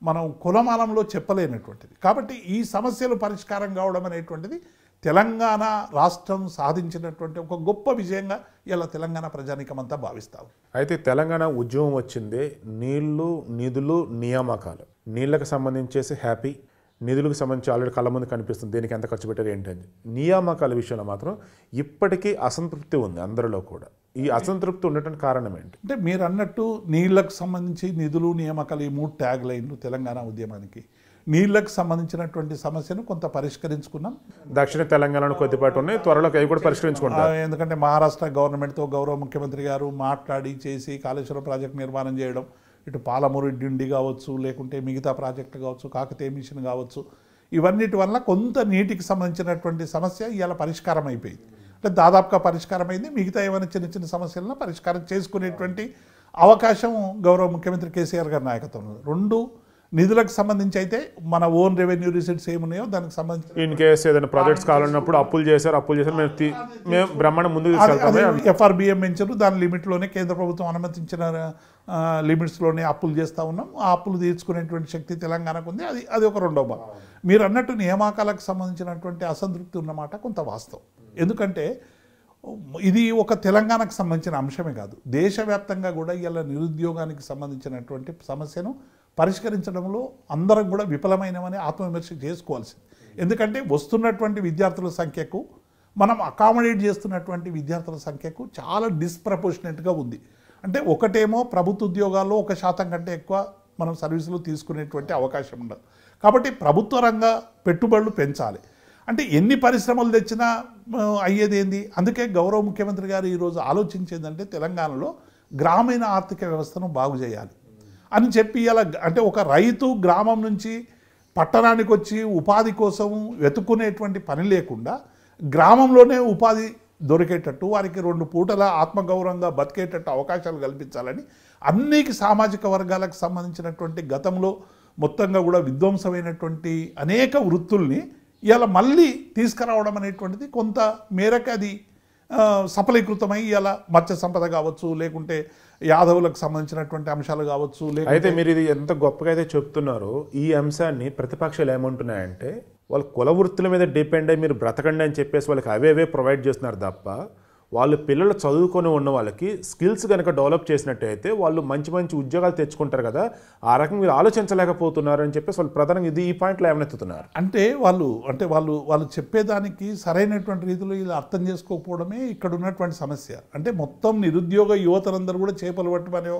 మనం కులమానంలో చెప్పలేనటువంటిది కాబట్టి ఈ సమస్యలు పరిష్కారం కావడం అనేటువంటిది తెలంగాణ రాష్ట్రం సాధించినటువంటి ఒక గొప్ప విజయంగా ఇలా తెలంగాణ ప్రజానికమంతా భావిస్తాం అయితే తెలంగాణ ఉద్యమం వచ్చిందే నీళ్లు నిధులు నియామకాలు నీళ్లకు సంబంధించేసి హ్యాపీ నిధులకు సంబంధించి ఆల్రెడీ కళ్ళ ముందు కనిపిస్తుంది దీనికి ఎంత ఖర్చు పెట్టారు ఏంటని నియామకాల విషయంలో మాత్రం ఇప్పటికీ అసంతృప్తి ఉంది అందరిలో కూడా ఈ అసంతృప్తి ఉండటానికి కారణం ఏంటి అంటే మీరు అన్నట్టు నీళ్లకు సంబంధించి నిధులు నియామకాలు ఈ మూడు ట్యాగ్ లైన్లు తెలంగాణ ఉద్యమానికి నీళ్లకు సంబంధించినటువంటి సమస్యను కొంత పరిష్కరించుకున్నాం దక్షిణ తెలంగాణలో కొద్దిపాటు ఉన్నాయి త్వరలో అవి కూడా పరిష్కరించుకుంటాం ఎందుకంటే మహారాష్ట్ర గవర్నమెంట్తో గౌరవ ముఖ్యమంత్రి గారు మాట్లాడి చేసి కాళేశ్వరం ప్రాజెక్ట్ నిర్మాణం చేయడం ఇటు పాలమూరు డిండి కావచ్చు లేకుంటే మిగతా ప్రాజెక్టు కావచ్చు కాకతీయ మిషన్ కావచ్చు ఇవన్నిటి వల్ల కొంత నీటికి సంబంధించినటువంటి సమస్య ఇవాళ పరిష్కారం అయిపోయింది అంటే దాదాపుగా పరిష్కారం అయింది మిగతా ఏమైనా చిన్న చిన్న సమస్యలను పరిష్కారం చేసుకునేటువంటి అవకాశం గౌరవ ముఖ్యమంత్రి కేసీఆర్ గారి నాయకత్వంలో రెండు నిధులకు సంబంధించి అయితే మన ఓన్ రెవెన్యూ రిసిట్స్ ఏమున్నాయో దానికి సంబంధించి ఇన్ కేస్ ఏదైనా ప్రాజెక్ట్స్ కావాలన్నప్పుడు అప్పులు చేశారు అప్పులు చేశారు మేము మేము బ్రహ్మాండం ముందుకు ఎఫ్ఆర్బిఎం పెంచారు దాని లిమిట్లోనే కేంద్ర ప్రభుత్వం అనుమతించిన లిమిట్స్లోనే అప్పులు చేస్తూ ఉన్నాం ఆ అప్పులు తీర్చుకునేటువంటి శక్తి తెలంగాణకు ఉంది అది అది ఒక రెండో భాగం మీరు అన్నట్టు నియామకాలకు సంబంధించినటువంటి అసంతృప్తి ఉన్నమాట కొంత వాస్తవం ఎందుకంటే ఇది ఒక తెలంగాణకు సంబంధించిన అంశమే కాదు దేశవ్యాప్తంగా కూడా ఇలా నిరుద్యోగానికి సంబంధించినటువంటి సమస్యను పరిష్కరించడంలో అందరం కూడా విఫలమైనమని ఆత్మవిమర్శ చేసుకోవాల్సింది ఎందుకంటే వస్తున్నటువంటి విద్యార్థుల సంఖ్యకు మనం అకామిడేట్ చేస్తున్నటువంటి విద్యార్థుల సంఖ్యకు చాలా డిస్ప్రపోర్షనెట్గా ఉంది అంటే ఒకటేమో ప్రభుత్వ ఉద్యోగాల్లో ఒక శాతం కంటే ఎక్కువ మనం సర్వీసులు తీసుకునేటువంటి అవకాశం ఉండదు కాబట్టి ప్రభుత్వ రంగ పెట్టుబడులు పెంచాలి అంటే ఎన్ని పరిశ్రమలు తెచ్చినా అయ్యేది ఏంది అందుకే గౌరవ ముఖ్యమంత్రి గారు ఈరోజు ఆలోచించేదంటే తెలంగాణలో గ్రామీణ ఆర్థిక వ్యవస్థను బాగు చేయాలి అని చెప్పి ఇలా అంటే ఒక రైతు గ్రామం నుంచి పట్టణానికి వచ్చి ఉపాధి కోసం వెతుక్కునేటువంటి పని లేకుండా గ్రామంలోనే ఉపాధి దొరికేటట్టు వారికి రెండు పూటల ఆత్మగౌరవంగా బతికేటట్టు అవకాశాలు కల్పించాలని అన్నికి సామాజిక వర్గాలకు సంబంధించినటువంటి గతంలో మొత్తంగా కూడా విధ్వంసమైనటువంటి అనేక వృత్తుల్ని ఇలా మళ్ళీ తీసుకురావడం అనేటువంటిది కొంత మేరకు అది సఫలీకృతమై ఇలా మత్స్య సంపద కావచ్చు లేకుంటే యాదవులకు సంబంధించినటువంటి అంశాలు కావచ్చు అయితే మీరు ఇది ఎంత గొప్పగా అయితే చెప్తున్నారు ఈ అంశాన్ని ప్రతిపక్షాలు ఏమంటున్నాయంటే వాళ్ళ కుల వృత్తుల మీద డిపెండ్ అయ్యి మీరు బ్రతకండి అని చెప్పేసి వాళ్ళకి అవే అవే ప్రొవైడ్ చేస్తున్నారు తప్ప వాళ్ళు పిల్లలు చదువుకొని ఉన్న వాళ్ళకి స్కిల్స్ కనుక డెవలప్ చేసినట్టయితే వాళ్ళు మంచి మంచి ఉద్యోగాలు తెచ్చుకుంటారు కదా ఆ రకంగా మీరు ఆలోచించలేకపోతున్నారు అని చెప్పేసి వాళ్ళు ప్రధానంగా ఇది ఈ పాయింట్లో ఏమనెత్తుతున్నారు అంటే వాళ్ళు అంటే వాళ్ళు వాళ్ళు చెప్పేదానికి సరైనటువంటి రీతిలో ఇది అర్థం చేసుకోకపోవడమే ఇక్కడ ఉన్నటువంటి సమస్య అంటే మొత్తం నిరుద్యోగ యువతలందరూ కూడా చేపలు పట్టమనో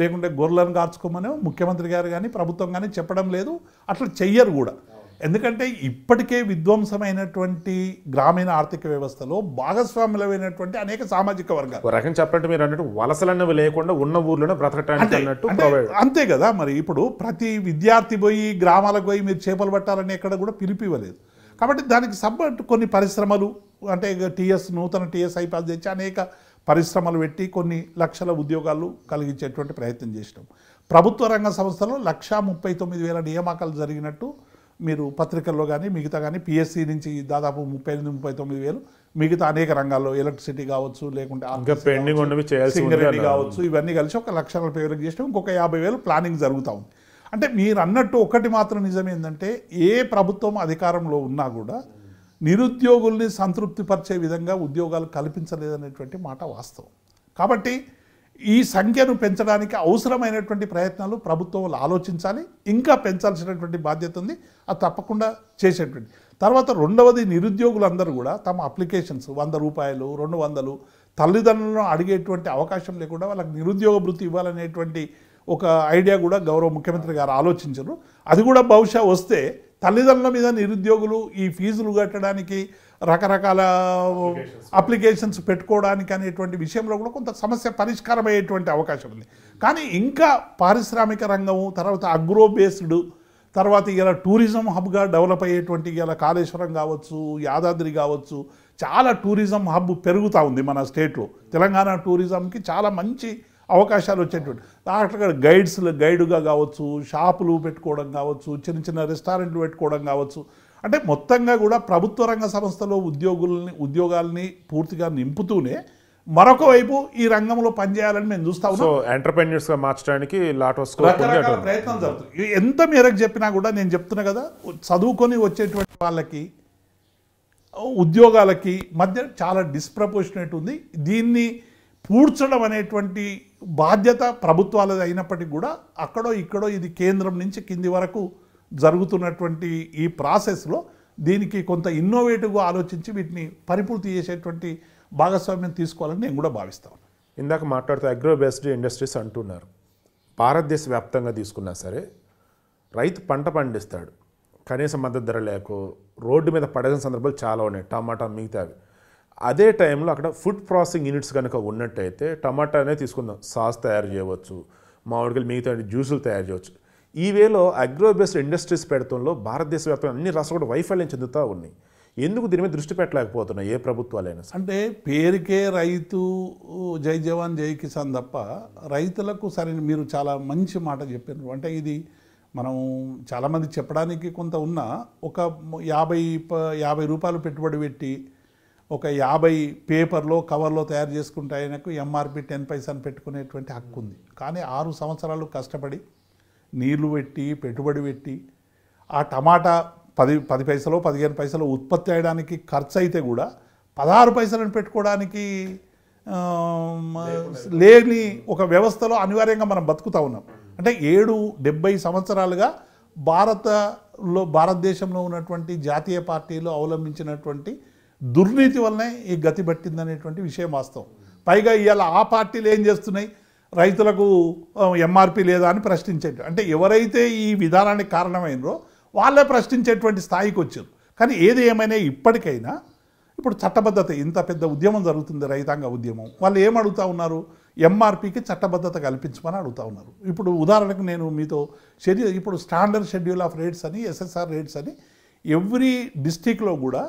లేకుంటే గొర్రెలను కార్చుకోమనో ముఖ్యమంత్రి గారు కానీ ప్రభుత్వం కానీ చెప్పడం లేదు అట్లా చెయ్యరు కూడా ఎందుకంటే ఇప్పటికే విధ్వంసమైనటువంటి గ్రామీణ ఆర్థిక వ్యవస్థలో భాగస్వాములమైనటువంటి అనేక సామాజిక వర్గాలు రకం చెప్పినట్టు మీరు అన్నట్టు వలసలన్నవి లేకుండా ఉన్న ఊర్లోనే బ్రతకటానికి అన్నట్టు అంతే కదా మరి ఇప్పుడు ప్రతి విద్యార్థి పోయి గ్రామాలకు పోయి మీరు చేపలు పట్టాలని ఎక్కడ కూడా పిలిపి ఇవ్వలేదు కాబట్టి దానికి సబ్ కొన్ని పరిశ్రమలు అంటే టీఎస్ నూతన టీఎస్ అయిపోయి తెచ్చి అనేక పరిశ్రమలు పెట్టి కొన్ని లక్షల ఉద్యోగాలు కలిగించేటువంటి ప్రయత్నం చేసినాం ప్రభుత్వ రంగ సంస్థలో లక్షా ముప్పై తొమ్మిది వేల నియామకాలు జరిగినట్టు మీరు పత్రికల్లో కానీ మిగతా కానీ పిఎస్సి నుంచి దాదాపు ముప్పై ఎనిమిది ముప్పై తొమ్మిది వేలు మిగతా అనేక రంగాల్లో ఎలక్ట్రిసిటీ కావచ్చు లేకుంటే సింగరెడ్డి కావచ్చు ఇవన్నీ కలిసి ఒక లక్ష నలభై వేలకు చేసి ఇంకొక యాభై వేలు ప్లానింగ్ జరుగుతూ ఉంది అంటే మీరు అన్నట్టు ఒకటి మాత్రం నిజం ఏంటంటే ఏ ప్రభుత్వం అధికారంలో ఉన్నా కూడా నిరుద్యోగుల్ని సంతృప్తిపరిచే విధంగా ఉద్యోగాలు కల్పించలేదనేటువంటి మాట వాస్తవం కాబట్టి ఈ సంఖ్యను పెంచడానికి అవసరమైనటువంటి ప్రయత్నాలు ప్రభుత్వం ఆలోచించాలి ఇంకా పెంచాల్సినటువంటి బాధ్యత ఉంది అది తప్పకుండా చేసేటువంటి తర్వాత రెండవది నిరుద్యోగులందరూ కూడా తమ అప్లికేషన్స్ వంద రూపాయలు రెండు వందలు తల్లిదండ్రులను అడిగేటువంటి అవకాశం లేకుండా వాళ్ళకి నిరుద్యోగ వృత్తి ఇవ్వాలనేటువంటి ఒక ఐడియా కూడా గౌరవ ముఖ్యమంత్రి గారు ఆలోచించరు అది కూడా బహుశా వస్తే తల్లిదండ్రుల మీద నిరుద్యోగులు ఈ ఫీజులు కట్టడానికి రకరకాల అప్లికేషన్స్ పెట్టుకోవడానికి అనేటువంటి విషయంలో కూడా కొంత సమస్య పరిష్కారం అయ్యేటువంటి అవకాశం ఉంది కానీ ఇంకా పారిశ్రామిక రంగం తర్వాత అగ్రో బేస్డ్ తర్వాత ఇలా టూరిజం హబ్గా డెవలప్ అయ్యేటువంటి ఇలా కాళేశ్వరం కావచ్చు యాదాద్రి కావచ్చు చాలా టూరిజం హబ్ పెరుగుతూ ఉంది మన స్టేట్లో తెలంగాణ టూరిజంకి చాలా మంచి అవకాశాలు వచ్చేటువంటి అక్కడ గైడ్స్ గైడ్గా కావచ్చు షాపులు పెట్టుకోవడం కావచ్చు చిన్న చిన్న రెస్టారెంట్లు పెట్టుకోవడం కావచ్చు అంటే మొత్తంగా కూడా ప్రభుత్వ రంగ సంస్థలో ఉద్యోగుల్ని ఉద్యోగాల్ని పూర్తిగా నింపుతూనే మరొక వైపు ఈ రంగంలో పనిచేయాలని మేము చూస్తా ఉన్నాం మార్చడానికి ప్రయత్నం జరుగుతుంది ఎంత మేరకు చెప్పినా కూడా నేను చెప్తున్నా కదా చదువుకొని వచ్చేటువంటి వాళ్ళకి ఉద్యోగాలకి మధ్య చాలా డిస్ప్రపోర్షనేట్ ఉంది దీన్ని పూడ్చడం అనేటువంటి బాధ్యత ప్రభుత్వాలది అయినప్పటికీ కూడా అక్కడో ఇక్కడో ఇది కేంద్రం నుంచి కింది వరకు జరుగుతున్నటువంటి ఈ ప్రాసెస్లో దీనికి కొంత ఇన్నోవేటివ్గా ఆలోచించి వీటిని పరిపూర్తి చేసేటువంటి భాగస్వామ్యం తీసుకోవాలని నేను కూడా భావిస్తాను ఇందాక మాట్లాడుతూ అగ్రో బేస్డ్ ఇండస్ట్రీస్ అంటున్నారు భారతదేశ వ్యాప్తంగా తీసుకున్నా సరే రైతు పంట పండిస్తాడు కనీస మద్దతు ధర లేక రోడ్డు మీద పడేసిన సందర్భాలు చాలా ఉన్నాయి టమాటా మిగతావి అదే టైంలో అక్కడ ఫుడ్ ప్రాసెసింగ్ యూనిట్స్ కనుక ఉన్నట్టయితే టమాటానే తీసుకుందాం సాస్ తయారు చేయవచ్చు మామిడికాయలు మిగతా జ్యూసులు తయారు చేయవచ్చు ఈ వేలో అగ్రో బేస్డ్ ఇండస్ట్రీస్ పెడతంలో భారతదేశ వ్యాప్తంగా అన్ని రాష్ట్రాలు కూడా వైఫల్యం చెందుతూ ఉన్నాయి ఎందుకు దీని మీద దృష్టి పెట్టలేకపోతున్నాయి ఏ ప్రభుత్వాలైనా అంటే పేరుకే రైతు జై జవాన్ జై కిసాన్ తప్ప రైతులకు సరైన మీరు చాలా మంచి మాట చెప్పినారు అంటే ఇది మనం చాలామంది చెప్పడానికి కొంత ఉన్న ఒక యాభై యాభై రూపాయలు పెట్టుబడి పెట్టి ఒక యాభై పేపర్లో కవర్లో తయారు చేసుకుంటే ఆయనకు ఎంఆర్పి టెన్ పైసాను పెట్టుకునేటువంటి హక్కు ఉంది కానీ ఆరు సంవత్సరాలు కష్టపడి నీళ్లు పెట్టి పెట్టుబడి పెట్టి ఆ టమాటా పది పది పైసలు పదిహేను పైసలు ఉత్పత్తి చేయడానికి ఖర్చు అయితే కూడా పదహారు పైసలను పెట్టుకోవడానికి లేని ఒక వ్యవస్థలో అనివార్యంగా మనం బతుకుతూ ఉన్నాం అంటే ఏడు డెబ్బై సంవత్సరాలుగా భారతలో భారతదేశంలో ఉన్నటువంటి జాతీయ పార్టీలు అవలంబించినటువంటి దుర్నీతి వల్లనే ఈ గతి పట్టిందనేటువంటి విషయం వాస్తవం పైగా ఇవాళ ఆ పార్టీలు ఏం చేస్తున్నాయి రైతులకు ఎంఆర్పి లేదా అని ప్రశ్నించండి అంటే ఎవరైతే ఈ విధానానికి కారణమైనరో వాళ్ళే ప్రశ్నించేటువంటి స్థాయికి వచ్చారు కానీ ఏది ఏమైనా ఇప్పటికైనా ఇప్పుడు చట్టబద్ధత ఇంత పెద్ద ఉద్యమం జరుగుతుంది రైతాంగ ఉద్యమం వాళ్ళు ఏమడుగుతా ఉన్నారు ఎంఆర్పికి చట్టబద్ధత కల్పించమని అడుగుతా ఉన్నారు ఇప్పుడు ఉదాహరణకు నేను మీతో షెడ్యూల్ ఇప్పుడు స్టాండర్డ్ షెడ్యూల్ ఆఫ్ రేట్స్ అని ఎస్ఎస్ఆర్ రేట్స్ అని ఎవ్రీ డిస్టిక్లో కూడా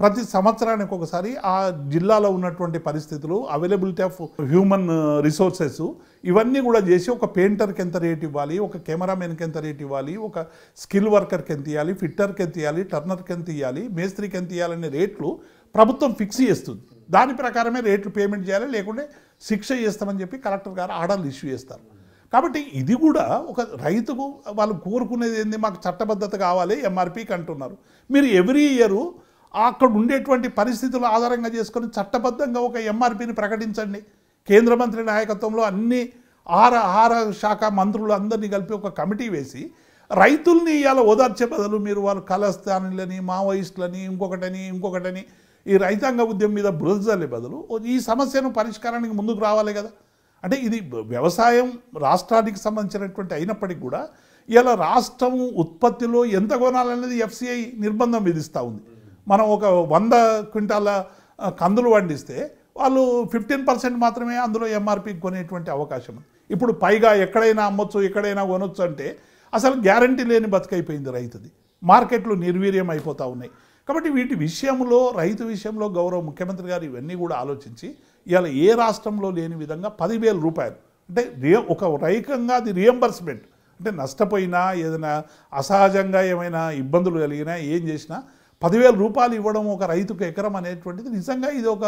ప్రతి సంవత్సరానికి ఒకసారి ఆ జిల్లాలో ఉన్నటువంటి పరిస్థితులు అవైలబిలిటీ ఆఫ్ హ్యూమన్ రిసోర్సెస్ ఇవన్నీ కూడా చేసి ఒక పెయింటర్కి ఎంత రేట్ ఇవ్వాలి ఒక కెమెరామెన్కి ఎంత రేట్ ఇవ్వాలి ఒక స్కిల్ వర్కర్కి ఎంత ఇవ్వాలి ఫిట్టర్కి ఎంత ఇవ్వాలి టర్నర్కి ఎంత ఇవ్వాలి మేస్త్రికి ఎంత ఇవ్వాలనే రేట్లు ప్రభుత్వం ఫిక్స్ చేస్తుంది దాని ప్రకారమే రేట్లు పేమెంట్ చేయాలి లేకుంటే శిక్ష చేస్తామని చెప్పి కలెక్టర్ గారు ఆర్డర్లు ఇష్యూ చేస్తారు కాబట్టి ఇది కూడా ఒక రైతుకు వాళ్ళు కోరుకునేది ఏంది మాకు చట్టబద్ధత కావాలి ఎంఆర్పీకి అంటున్నారు మీరు ఎవ్రీ ఇయరు అక్కడ ఉండేటువంటి పరిస్థితులు ఆధారంగా చేసుకొని చట్టబద్ధంగా ఒక ఎంఆర్పిని ప్రకటించండి కేంద్ర మంత్రి నాయకత్వంలో అన్ని ఆహార ఆహార శాఖ మంత్రులు అందరినీ కలిపి ఒక కమిటీ వేసి రైతుల్ని ఇవాళ ఓదార్చే బదులు మీరు వాళ్ళు కలస్థానులని మావోయిస్టులని ఇంకొకటని ఇంకొకటని ఈ రైతాంగ ఉద్యమం మీద బురదలే బదులు ఈ సమస్యను పరిష్కారానికి ముందుకు రావాలి కదా అంటే ఇది వ్యవసాయం రాష్ట్రానికి సంబంధించినటువంటి అయినప్పటికీ కూడా ఇలా రాష్ట్రం ఉత్పత్తిలో ఎంత కొనాలనేది ఎఫ్సిఐ నిర్బంధం విధిస్తూ ఉంది మనం ఒక వంద క్వింటాల కందులు పండిస్తే వాళ్ళు ఫిఫ్టీన్ పర్సెంట్ మాత్రమే అందులో ఎంఆర్పి కొనేటువంటి అవకాశం ఇప్పుడు పైగా ఎక్కడైనా అమ్మొచ్చు ఎక్కడైనా కొనొచ్చు అంటే అసలు గ్యారంటీ లేని బతికైపోయింది రైతుది మార్కెట్లు నిర్వీర్యం అయిపోతూ ఉన్నాయి కాబట్టి వీటి విషయంలో రైతు విషయంలో గౌరవ ముఖ్యమంత్రి గారు ఇవన్నీ కూడా ఆలోచించి ఇవాళ ఏ రాష్ట్రంలో లేని విధంగా పదివేల రూపాయలు అంటే రియో ఒక రైకంగా అది రియంబర్స్మెంట్ అంటే నష్టపోయినా ఏదైనా అసహజంగా ఏమైనా ఇబ్బందులు కలిగినా ఏం చేసినా పదివేల రూపాయలు ఇవ్వడం ఒక రైతుకు ఎకరం అనేటువంటిది నిజంగా ఇది ఒక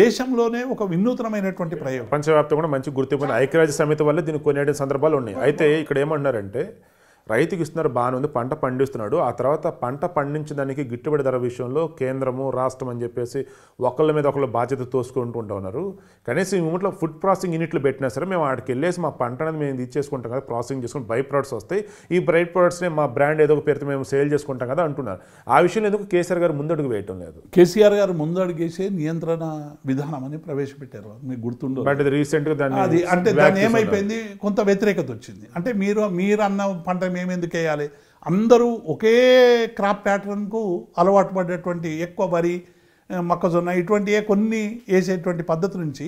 దేశంలోనే ఒక వినూతనమైనటువంటి ప్రయోగం ప్రపంచవ్యాప్తంగా మంచి గుర్తింపు ఐక్యరాజ్య సమితి వల్ల దీన్ని కొనేట సందర్భాలు ఉన్నాయి అయితే ఇక్కడ ఏమంటున్నారంటే రైతుకి ఇస్తున్నారు బాగానే ఉంది పంట పండిస్తున్నాడు ఆ తర్వాత పంట పండించడానికి గిట్టుబడి ధర విషయంలో కేంద్రము రాష్ట్రం అని చెప్పేసి ఒకళ్ళ మీద ఒకళ్ళు బాధ్యత ఉంటా ఉన్నారు కనీసం ఈ మూమెంట్లో ఫుడ్ ప్రాసెసింగ్ యూనిట్లు పెట్టినా సరే మేము ఆడికి వెళ్ళేసి మా పంట అనేది మేము ఇచ్చేసుకుంటాం కదా ప్రాసెసింగ్ చేసుకుని బై ప్రొడక్ట్స్ వస్తాయి ఈ బై ప్రొడక్ట్స్ని మా బ్రాండ్ ఏదో ఒక పేరుతో మేము సేల్ చేసుకుంటాం కదా అంటున్నారు ఆ విషయంలో ఎందుకు కేసీఆర్ గారు ముందడుగు వేయటం లేదు కేసీఆర్ గారు ముందడుగేసే నియంత్రణ విధానం అని ప్రవేశపెట్టారు మీకు గుర్తుండదు బట్ రీసెంట్గా దాన్ని అది అంటే దాన్ని ఏమైపోయింది కొంత వ్యతిరేకత వచ్చింది అంటే మీరు మీరు అన్న పంట ఎందుకు వేయాలి అందరూ ఒకే క్రాప్ ప్యాటర్న్కు అలవాటు పడేటువంటి ఎక్కువ వరి మొక్కజొన్న ఇటువంటివే కొన్ని వేసేటువంటి పద్ధతి నుంచి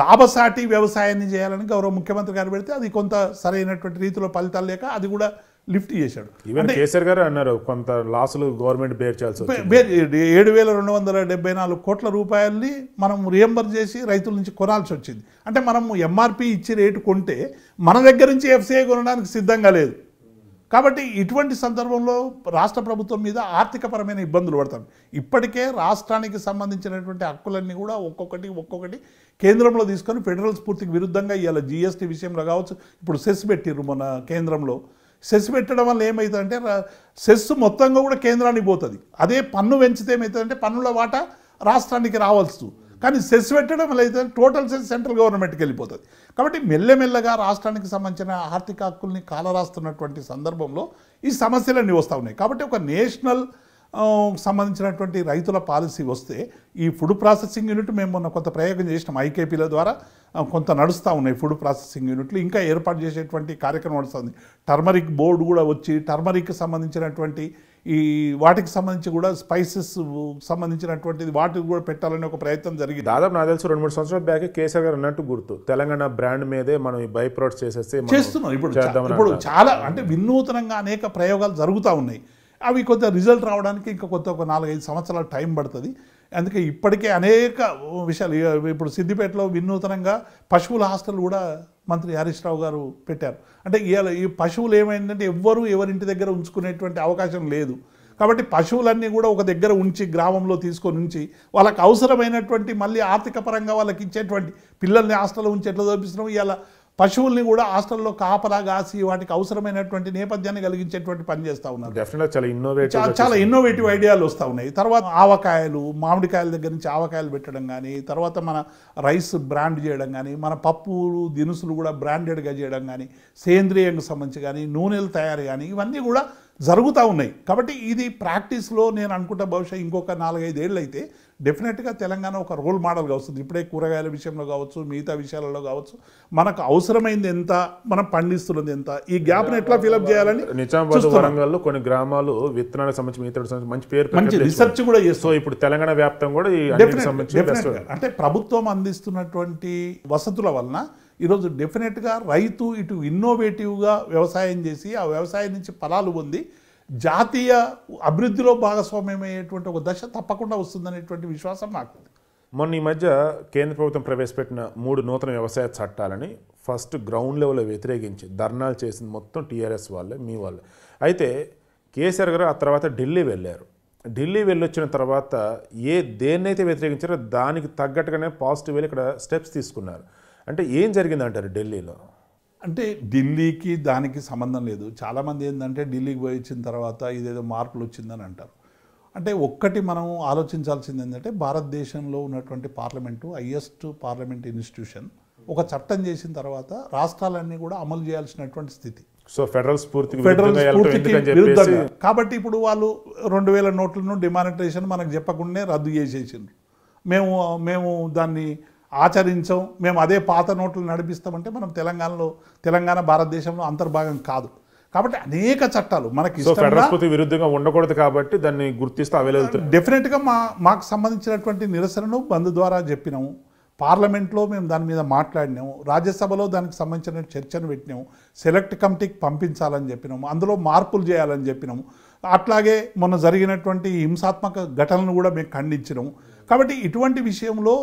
లాభసాటి వ్యవసాయాన్ని చేయాలని గౌరవ ముఖ్యమంత్రి గారు పెడితే అది కొంత సరైనటువంటి రీతిలో ఫలితాలు లేక అది కూడా లిఫ్ట్ చేశాడు కేసీఆర్ గారు అన్నారు కొంత లాసులు గవర్నమెంట్ బేర్ చేయాల్సి ఏడు వేల రెండు వందల డెబ్బై నాలుగు కోట్ల రూపాయలని మనం రియంబర్ చేసి రైతుల నుంచి కొనాల్సి వచ్చింది అంటే మనం ఎంఆర్పి ఇచ్చే రేటు కొంటే మన దగ్గర నుంచి ఎఫ్సీఐ కొనడానికి సిద్ధంగా లేదు కాబట్టి ఇటువంటి సందర్భంలో రాష్ట్ర ప్రభుత్వం మీద ఆర్థికపరమైన ఇబ్బందులు పడతాం ఇప్పటికే రాష్ట్రానికి సంబంధించినటువంటి హక్కులన్నీ కూడా ఒక్కొక్కటి ఒక్కొక్కటి కేంద్రంలో తీసుకొని ఫెడరల్ స్ఫూర్తికి విరుద్ధంగా ఇవాళ జీఎస్టీ విషయంలో కావచ్చు ఇప్పుడు సెస్ పెట్టిర్రు మన కేంద్రంలో సెస్ పెట్టడం వల్ల ఏమవుతుందంటే సెస్ మొత్తంగా కూడా కేంద్రానికి పోతుంది అదే పన్ను పెంచితే ఏమవుతుందంటే పన్నుల వాటా రాష్ట్రానికి రావాల్సి కానీ సెస్ పెట్టడం లేదా టోటల్ సెస్ సెంట్రల్ గవర్నమెంట్కి వెళ్ళిపోతుంది కాబట్టి మెల్లమెల్లగా రాష్ట్రానికి సంబంధించిన ఆర్థిక హక్కుల్ని కాలరాస్తున్నటువంటి సందర్భంలో ఈ సమస్యలన్నీ వస్తూ ఉన్నాయి కాబట్టి ఒక నేషనల్ సంబంధించినటువంటి రైతుల పాలసీ వస్తే ఈ ఫుడ్ ప్రాసెసింగ్ యూనిట్ మేము మొన్న కొంత ప్రయోగం చేసినాం ఐకేపీల ద్వారా కొంత నడుస్తూ ఉన్నాయి ఫుడ్ ప్రాసెసింగ్ యూనిట్లు ఇంకా ఏర్పాటు చేసేటువంటి కార్యక్రమం నడుస్తుంది టర్మరిక్ బోర్డు కూడా వచ్చి టర్మరిక్ సంబంధించినటువంటి ఈ వాటికి సంబంధించి కూడా స్పైసెస్ సంబంధించినటువంటిది వాటికి కూడా పెట్టాలని ఒక ప్రయత్నం జరిగింది దాదాపు నాకు తెలుసు రెండు మూడు సంవత్సరాల బ్యాక్ కేసీఆర్ గారు అన్నట్టు గుర్తు తెలంగాణ బ్రాండ్ మీదే మనం ఈ బై ప్రొడక్ట్ చేసేస్తే చేస్తున్నాం ఇప్పుడు ఇప్పుడు చాలా అంటే వినూతనంగా అనేక ప్రయోగాలు జరుగుతూ ఉన్నాయి అవి కొంత రిజల్ట్ రావడానికి ఇంకా కొంత ఒక నాలుగైదు సంవత్సరాల టైం పడుతుంది అందుకే ఇప్పటికే అనేక విషయాలు ఇప్పుడు సిద్దిపేటలో వినూతనంగా పశువుల హాస్టల్ కూడా మంత్రి హరీష్ రావు గారు పెట్టారు అంటే ఇలా ఈ పశువులు ఏమైందంటే ఎవ్వరూ ఎవరింటి దగ్గర ఉంచుకునేటువంటి అవకాశం లేదు కాబట్టి పశువులన్నీ కూడా ఒక దగ్గర ఉంచి గ్రామంలో తీసుకొని ఉంచి వాళ్ళకు అవసరమైనటువంటి మళ్ళీ ఆర్థిక పరంగా వాళ్ళకి ఇచ్చేటువంటి పిల్లల్ని హాస్టల్లో ఉంచి ఎట్లా చూపిస్తున్నాం ఇలా పశువుల్ని కూడా హాస్టల్లో కాపలా కాసి వాటికి అవసరమైనటువంటి నేపథ్యాన్ని కలిగించేటువంటి పని చేస్తూ ఉన్నారు చాలా ఇన్నోవేటివ్ చాలా ఇన్నోవేటివ్ ఐడియాలు వస్తూ ఉన్నాయి తర్వాత ఆవకాయలు మామిడికాయల దగ్గర నుంచి ఆవకాయలు పెట్టడం కానీ తర్వాత మన రైస్ బ్రాండ్ చేయడం కానీ మన పప్పులు దినుసులు కూడా బ్రాండెడ్గా చేయడం కానీ సేంద్రియంకు సంబంధించి కానీ నూనెలు తయారు కానీ ఇవన్నీ కూడా జరుగుతూ ఉన్నాయి కాబట్టి ఇది ప్రాక్టీస్లో నేను అనుకుంటా బహుశా ఇంకొక నాలుగైదేళ్ళు అయితే డెఫినెట్గా తెలంగాణ ఒక రోల్ మోడల్గా వస్తుంది ఇప్పుడే కూరగాయల విషయంలో కావచ్చు మిగతా విషయాలలో కావచ్చు మనకు అవసరమైంది ఎంత మనం పండిస్తున్నది ఎంత ఈ గ్యాప్ని ఎట్లా ఫిలప్ చేయాలని నిజామాబాద్ వరంగల్లో కొన్ని గ్రామాలు విత్తనాలకు సంబంధించి మిగతా మంచి పేరు మంచి రీసెర్చ్ కూడా చేస్తాం ఇప్పుడు తెలంగాణ వ్యాప్తం కూడా అంటే ప్రభుత్వం అందిస్తున్నటువంటి వసతుల వలన ఈరోజు డెఫినెట్గా రైతు ఇటు ఇన్నోవేటివ్గా వ్యవసాయం చేసి ఆ వ్యవసాయం నుంచి ఫలాలు పొంది జాతీయ అభివృద్ధిలో భాగస్వామ్యం అయ్యేటువంటి ఒక దశ తప్పకుండా వస్తుందనేటువంటి విశ్వాసం నాకు మొన్న ఈ మధ్య కేంద్ర ప్రభుత్వం ప్రవేశపెట్టిన మూడు నూతన వ్యవసాయ చట్టాలని ఫస్ట్ గ్రౌండ్ లెవెల్లో వ్యతిరేకించి ధర్నాలు చేసింది మొత్తం టీఆర్ఎస్ వాళ్ళే మీ వాళ్ళే అయితే కేసీఆర్ గారు ఆ తర్వాత ఢిల్లీ వెళ్ళారు ఢిల్లీ వెళ్ళొచ్చిన తర్వాత ఏ దేన్నైతే వ్యతిరేకించారో దానికి తగ్గట్టుగానే పాజిటివ్ వెళ్ళి ఇక్కడ స్టెప్స్ తీసుకున్నారు అంటే ఏం జరిగిందంటారు ఢిల్లీలో అంటే ఢిల్లీకి దానికి సంబంధం లేదు చాలామంది ఏంటంటే ఢిల్లీకి పోయి వచ్చిన తర్వాత ఇదేదో మార్పులు వచ్చిందని అంటారు అంటే ఒక్కటి మనం ఆలోచించాల్సింది ఏంటంటే భారతదేశంలో ఉన్నటువంటి పార్లమెంటు హయ్యెస్ట్ పార్లమెంట్ ఇన్స్టిట్యూషన్ ఒక చట్టం చేసిన తర్వాత రాష్ట్రాలన్నీ కూడా అమలు చేయాల్సినటువంటి స్థితి సో ఫెడరల్ స్ఫూర్తి ఫెడరల్ స్ఫూర్తికి విరుద్ధంగా కాబట్టి ఇప్పుడు వాళ్ళు రెండు వేల నోట్లను డిమానిటైజేషన్ మనకు చెప్పకుండానే రద్దు చేసేసిండ్రు మేము మేము దాన్ని ఆచరించం మేము అదే పాత నోట్లు నడిపిస్తామంటే మనం తెలంగాణలో తెలంగాణ భారతదేశంలో అంతర్భాగం కాదు కాబట్టి అనేక చట్టాలు మనకి సంస్కృతి విరుద్ధంగా ఉండకూడదు కాబట్టి దాన్ని గుర్తిస్తే అవైలబుల్ డెఫినెట్గా మా మాకు సంబంధించినటువంటి నిరసనను బంద్ ద్వారా చెప్పినాము పార్లమెంట్లో మేము దాని మీద మాట్లాడినాము రాజ్యసభలో దానికి సంబంధించిన చర్చను పెట్టినాము సెలెక్ట్ కమిటీకి పంపించాలని చెప్పినాము అందులో మార్పులు చేయాలని చెప్పినాము అట్లాగే మొన్న జరిగినటువంటి హింసాత్మక ఘటనను కూడా మేము ఖండించినాము కాబట్టి ఇటువంటి విషయంలో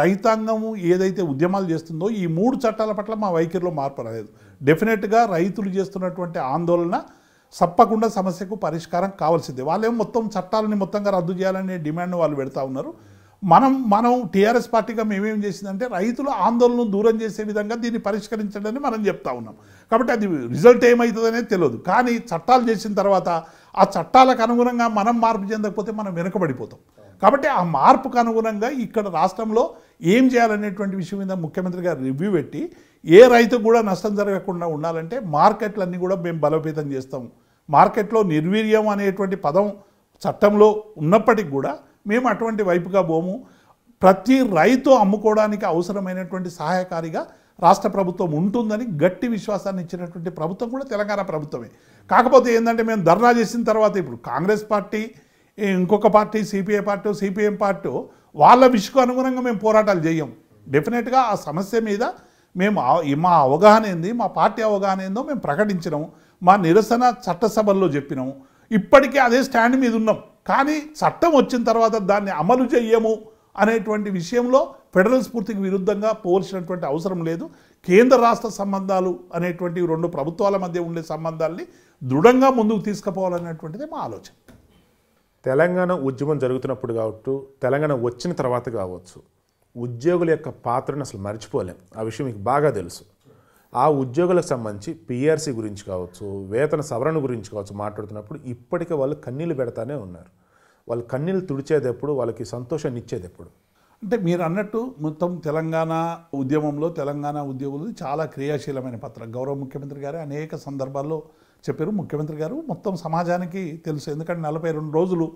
రైతాంగము ఏదైతే ఉద్యమాలు చేస్తుందో ఈ మూడు చట్టాల పట్ల మా వైఖరిలో మార్పు రాలేదు డెఫినెట్గా రైతులు చేస్తున్నటువంటి ఆందోళన తప్పకుండా సమస్యకు పరిష్కారం కావాల్సిందే వాళ్ళేం మొత్తం చట్టాలని మొత్తంగా రద్దు చేయాలనే డిమాండ్ వాళ్ళు పెడతా ఉన్నారు మనం మనం టీఆర్ఎస్ పార్టీగా మేమేం చేసిందంటే రైతుల ఆందోళనను దూరం చేసే విధంగా దీన్ని పరిష్కరించడని మనం చెప్తా ఉన్నాం కాబట్టి అది రిజల్ట్ ఏమవుతుందనేది తెలియదు కానీ చట్టాలు చేసిన తర్వాత ఆ చట్టాలకు అనుగుణంగా మనం మార్పు చెందకపోతే మనం వెనుకబడిపోతాం కాబట్టి ఆ మార్పుకు అనుగుణంగా ఇక్కడ రాష్ట్రంలో ఏం చేయాలనేటువంటి విషయం మీద ముఖ్యమంత్రి గారు రివ్యూ పెట్టి ఏ రైతు కూడా నష్టం జరగకుండా ఉండాలంటే మార్కెట్లన్నీ కూడా మేము బలోపేతం చేస్తాము మార్కెట్లో నిర్వీర్యం అనేటువంటి పదం చట్టంలో ఉన్నప్పటికి కూడా మేము అటువంటి వైపుగా పోము ప్రతి రైతు అమ్ముకోవడానికి అవసరమైనటువంటి సహాయకారిగా రాష్ట్ర ప్రభుత్వం ఉంటుందని గట్టి విశ్వాసాన్ని ఇచ్చినటువంటి ప్రభుత్వం కూడా తెలంగాణ ప్రభుత్వమే కాకపోతే ఏంటంటే మేము ధర్నా చేసిన తర్వాత ఇప్పుడు కాంగ్రెస్ పార్టీ ఇంకొక party CPI party CPM party వాళ్ళ విషకు అనుగుణంగా మేము పోరాటాలు చేయం డెఫినెట్గా ఆ సమస్య మీద మేము మా అవగాహన ఏంది మా పార్టీ అవగాహన ఏందో మేము ప్రకటించినాము మా నిరసన చట్టసభల్లో చెప్పినాము ఇప్పటికే అదే స్టాండ్ మీద ఉన్నాం కానీ చట్టం వచ్చిన తర్వాత దాన్ని అమలు చేయము అనేటువంటి విషయంలో ఫెడరల్ స్ఫూర్తికి విరుద్ధంగా పోల్చినటువంటి అవసరం లేదు కేంద్ర రాష్ట్ర సంబంధాలు అనేటువంటి రెండు ప్రభుత్వాల మధ్య ఉండే సంబంధాల్ని దృఢంగా ముందుకు తీసుకుపోవాలనేటువంటిది మా ఆలోచన తెలంగాణ ఉద్యమం జరుగుతున్నప్పుడు కావచ్చు తెలంగాణ వచ్చిన తర్వాత కావచ్చు ఉద్యోగుల యొక్క పాత్రను అసలు మర్చిపోలేం ఆ విషయం మీకు బాగా తెలుసు ఆ ఉద్యోగులకు సంబంధించి పిఆర్సీ గురించి కావచ్చు వేతన సవరణ గురించి కావచ్చు మాట్లాడుతున్నప్పుడు ఇప్పటికే వాళ్ళు కన్నీళ్ళు పెడతానే ఉన్నారు వాళ్ళు కన్నీళ్ళు తుడిచేది ఎప్పుడు వాళ్ళకి సంతోషాన్ని ఇచ్చేది ఎప్పుడు అంటే మీరు అన్నట్టు మొత్తం తెలంగాణ ఉద్యమంలో తెలంగాణ ఉద్యోగులు చాలా క్రియాశీలమైన పత్ర గౌరవ ముఖ్యమంత్రి గారు అనేక సందర్భాల్లో చెప్పారు ముఖ్యమంత్రి గారు మొత్తం సమాజానికి తెలుసు ఎందుకంటే నలభై రెండు రోజులు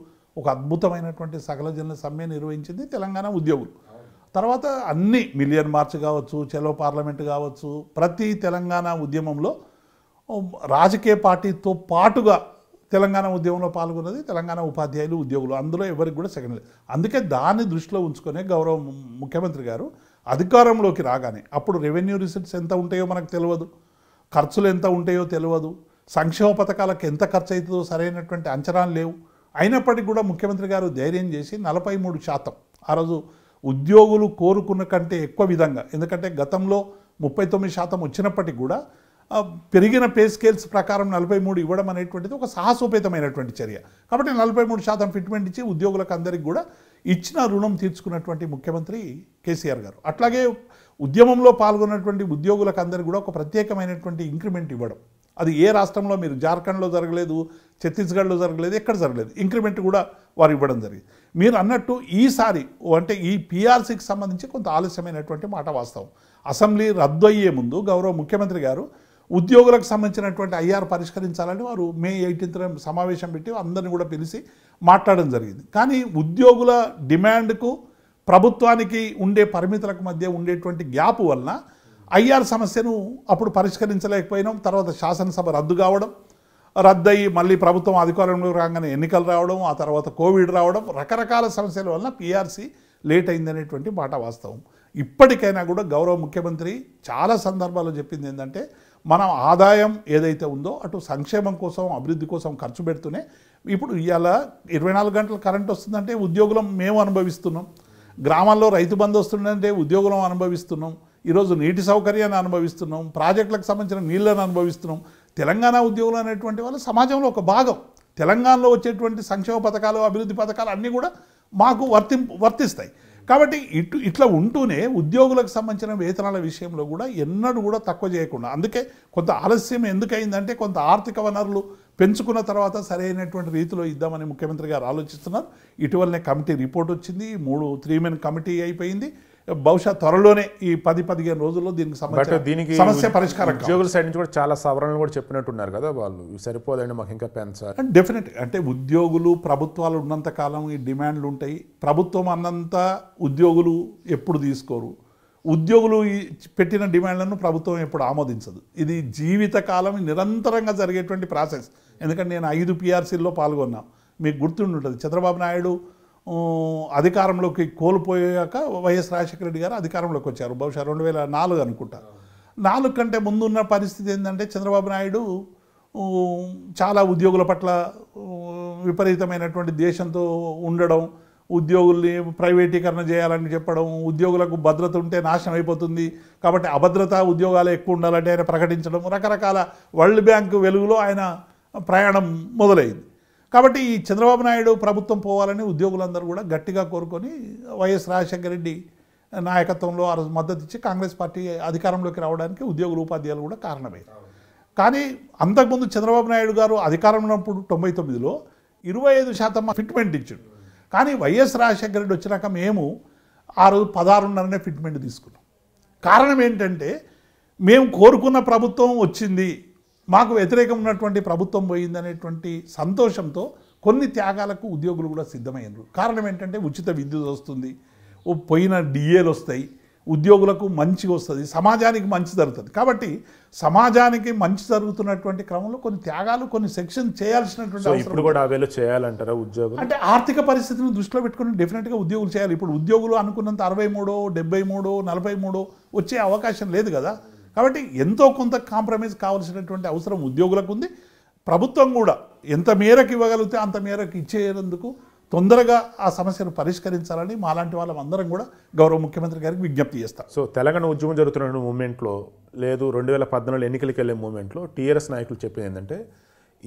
ఒక అద్భుతమైనటువంటి సకల జనుల సమ్మె నిర్వహించింది తెలంగాణ ఉద్యోగులు తర్వాత అన్ని మిలియన్ మార్చ్ కావచ్చు చెలో పార్లమెంట్ కావచ్చు ప్రతి తెలంగాణ ఉద్యమంలో రాజకీయ పార్టీతో పాటుగా తెలంగాణ ఉద్యమంలో పాల్గొన్నది తెలంగాణ ఉపాధ్యాయులు ఉద్యోగులు అందులో ఎవరికి కూడా సెకండ్ లేదు అందుకే దాన్ని దృష్టిలో ఉంచుకునే గౌరవ ముఖ్యమంత్రి గారు అధికారంలోకి రాగానే అప్పుడు రెవెన్యూ రిసీట్స్ ఎంత ఉంటాయో మనకు తెలియదు ఖర్చులు ఎంత ఉంటాయో తెలియదు సంక్షేమ పథకాలకు ఎంత ఖర్చు అవుతుందో సరైనటువంటి అంచనాలు లేవు అయినప్పటికీ కూడా ముఖ్యమంత్రి గారు ధైర్యం చేసి నలభై మూడు శాతం ఆ రోజు ఉద్యోగులు కోరుకున్న కంటే ఎక్కువ విధంగా ఎందుకంటే గతంలో ముప్పై తొమ్మిది శాతం వచ్చినప్పటికీ కూడా పెరిగిన పే స్కేల్స్ ప్రకారం నలభై మూడు ఇవ్వడం అనేటువంటిది ఒక సాహసోపేతమైనటువంటి చర్య కాబట్టి నలభై మూడు శాతం ఫిట్మెంట్ ఇచ్చి ఉద్యోగులకు అందరికీ కూడా ఇచ్చిన రుణం తీర్చుకున్నటువంటి ముఖ్యమంత్రి కేసీఆర్ గారు అట్లాగే ఉద్యమంలో పాల్గొన్నటువంటి ఉద్యోగులకు అందరికీ కూడా ఒక ప్రత్యేకమైనటువంటి ఇంక్రిమెంట్ ఇవ్వడం అది ఏ రాష్ట్రంలో మీరు జార్ఖండ్లో జరగలేదు ఛత్తీస్గఢ్లో జరగలేదు ఎక్కడ జరగలేదు ఇంక్రిమెంట్ కూడా వారు ఇవ్వడం జరిగింది మీరు అన్నట్టు ఈసారి అంటే ఈ పీఆర్సీకి సంబంధించి కొంత ఆలస్యమైనటువంటి మాట వాస్తవం అసెంబ్లీ రద్దు అయ్యే ముందు గౌరవ ముఖ్యమంత్రి గారు ఉద్యోగులకు సంబంధించినటువంటి ఐఆర్ పరిష్కరించాలని వారు మే ఎయిటీన్త్న సమావేశం పెట్టి అందరిని కూడా పిలిచి మాట్లాడడం జరిగింది కానీ ఉద్యోగుల డిమాండ్కు ప్రభుత్వానికి ఉండే పరిమితులకు మధ్య ఉండేటువంటి గ్యాప్ వలన ఐఆర్ సమస్యను అప్పుడు పరిష్కరించలేకపోయినాం తర్వాత శాసనసభ రద్దు కావడం రద్దయి మళ్ళీ ప్రభుత్వం అధికారంలో రాగానే ఎన్నికలు రావడం ఆ తర్వాత కోవిడ్ రావడం రకరకాల సమస్యల వలన పీఆర్సీ లేట్ అయిందనేటువంటి మాట వాస్తవం ఇప్పటికైనా కూడా గౌరవ ముఖ్యమంత్రి చాలా సందర్భాల్లో చెప్పింది ఏంటంటే మనం ఆదాయం ఏదైతే ఉందో అటు సంక్షేమం కోసం అభివృద్ధి కోసం ఖర్చు పెడుతూనే ఇప్పుడు ఇవాళ ఇరవై నాలుగు గంటలు కరెంట్ వస్తుందంటే ఉద్యోగులం మేము అనుభవిస్తున్నాం గ్రామాల్లో రైతు బంధు వస్తుందంటే ఉద్యోగులం అనుభవిస్తున్నాం ఈరోజు నీటి సౌకర్యాన్ని అనుభవిస్తున్నాం ప్రాజెక్టులకు సంబంధించిన నీళ్ళను అనుభవిస్తున్నాం తెలంగాణ ఉద్యోగులు అనేటువంటి వాళ్ళు సమాజంలో ఒక భాగం తెలంగాణలో వచ్చేటువంటి సంక్షేమ పథకాలు అభివృద్ధి పథకాలు అన్నీ కూడా మాకు వర్తింపు వర్తిస్తాయి కాబట్టి ఇటు ఇట్లా ఉంటూనే ఉద్యోగులకు సంబంధించిన వేతనాల విషయంలో కూడా ఎన్నడూ కూడా తక్కువ చేయకుండా అందుకే కొంత ఆలస్యం ఎందుకైందంటే కొంత ఆర్థిక వనరులు పెంచుకున్న తర్వాత సరైనటువంటి రీతిలో ఇద్దామని ముఖ్యమంత్రి గారు ఆలోచిస్తున్నారు ఇటీవలనే కమిటీ రిపోర్ట్ వచ్చింది మూడు త్రీ మెన్ కమిటీ అయిపోయింది బహుశా త్వరలోనే ఈ పది పదిహేను రోజుల్లో దీనికి దీనికి సమస్య పరిష్కారం ఉద్యోగుల సైడ్ నుంచి కూడా చాలా సవరణలు కూడా చెప్పినట్టున్నారు కదా వాళ్ళు సరిపోదండి మాకు ఇంకా పెంచాలి డెఫినెట్ అంటే ఉద్యోగులు ప్రభుత్వాలు ఉన్నంత కాలం ఈ డిమాండ్లు ఉంటాయి ప్రభుత్వం అన్నంత ఉద్యోగులు ఎప్పుడు తీసుకోరు ఉద్యోగులు పెట్టిన డిమాండ్లను ప్రభుత్వం ఎప్పుడు ఆమోదించదు ఇది జీవితకాలం నిరంతరంగా జరిగేటువంటి ప్రాసెస్ ఎందుకంటే నేను ఐదు పిఆర్సీల్లో పాల్గొన్నాను మీకు గుర్తుండి ఉంటుంది చంద్రబాబు నాయుడు అధికారంలోకి కోల్పోయాక వైఎస్ రాజశేఖర రెడ్డి గారు అధికారంలోకి వచ్చారు బహుశా రెండు వేల నాలుగు అనుకుంటా నాలుగు కంటే ముందున్న పరిస్థితి ఏంటంటే చంద్రబాబు నాయుడు చాలా ఉద్యోగుల పట్ల విపరీతమైనటువంటి దేశంతో ఉండడం ఉద్యోగుల్ని ప్రైవేటీకరణ చేయాలని చెప్పడం ఉద్యోగులకు భద్రత ఉంటే నాశనం అయిపోతుంది కాబట్టి అభద్రత ఉద్యోగాలు ఎక్కువ ఉండాలంటే ఆయన ప్రకటించడం రకరకాల వరల్డ్ బ్యాంక్ వెలుగులో ఆయన ప్రయాణం మొదలైంది కాబట్టి ఈ చంద్రబాబు నాయుడు ప్రభుత్వం పోవాలని ఉద్యోగులందరూ కూడా గట్టిగా కోరుకొని వైఎస్ రాజశేఖర రెడ్డి నాయకత్వంలో ఆ రోజు మద్దతు ఇచ్చి కాంగ్రెస్ పార్టీ అధికారంలోకి రావడానికి ఉద్యోగులు ఉపాధ్యాయులు కూడా కారణమే కానీ అంతకుముందు చంద్రబాబు నాయుడు గారు అధికారంలో ఉన్నప్పుడు తొంభై తొమ్మిదిలో ఇరవై ఐదు శాతం ఫిట్మెంట్ ఇచ్చాడు కానీ వైఎస్ రాజశేఖర రెడ్డి వచ్చినాక మేము ఆ రోజు పదహారున్నరనే ఫిట్మెంట్ తీసుకున్నాం కారణం ఏంటంటే మేము కోరుకున్న ప్రభుత్వం వచ్చింది మాకు వ్యతిరేకం ఉన్నటువంటి ప్రభుత్వం పోయిందనేటువంటి సంతోషంతో కొన్ని త్యాగాలకు ఉద్యోగులు కూడా సిద్ధమయ్యారు కారణం ఏంటంటే ఉచిత విద్యుత్ వస్తుంది పోయిన డిఏలు వస్తాయి ఉద్యోగులకు మంచి వస్తుంది సమాజానికి మంచి జరుగుతుంది కాబట్టి సమాజానికి మంచి జరుగుతున్నటువంటి క్రమంలో కొన్ని త్యాగాలు కొన్ని సెక్షన్ చేయాల్సినటువంటి ఇప్పుడు కూడా అవేలో చేయాలంటారా ఉద్యోగం అంటే ఆర్థిక పరిస్థితిని దృష్టిలో పెట్టుకుని డెఫినెట్గా ఉద్యోగులు చేయాలి ఇప్పుడు ఉద్యోగులు అనుకున్నంత అరవై మూడో డెబ్బై మూడో నలభై మూడో వచ్చే అవకాశం లేదు కదా కాబట్టి ఎంతో కొంత కాంప్రమైజ్ కావాల్సినటువంటి అవసరం ఉద్యోగులకు ఉంది ప్రభుత్వం కూడా ఎంత మేరకు ఇవ్వగలిగితే అంత మేరకు ఇచ్చేందుకు తొందరగా ఆ సమస్యను పరిష్కరించాలని మాలాంటి వాళ్ళం అందరం కూడా గౌరవ ముఖ్యమంత్రి గారికి విజ్ఞప్తి చేస్తాం సో తెలంగాణ ఉద్యమం జరుగుతున్న మూమెంట్లో లేదు రెండు వేల పద్నాలుగు ఎన్నికలకు వెళ్ళే మూమెంట్లో టీఆర్ఎస్ నాయకులు చెప్పేది ఏంటంటే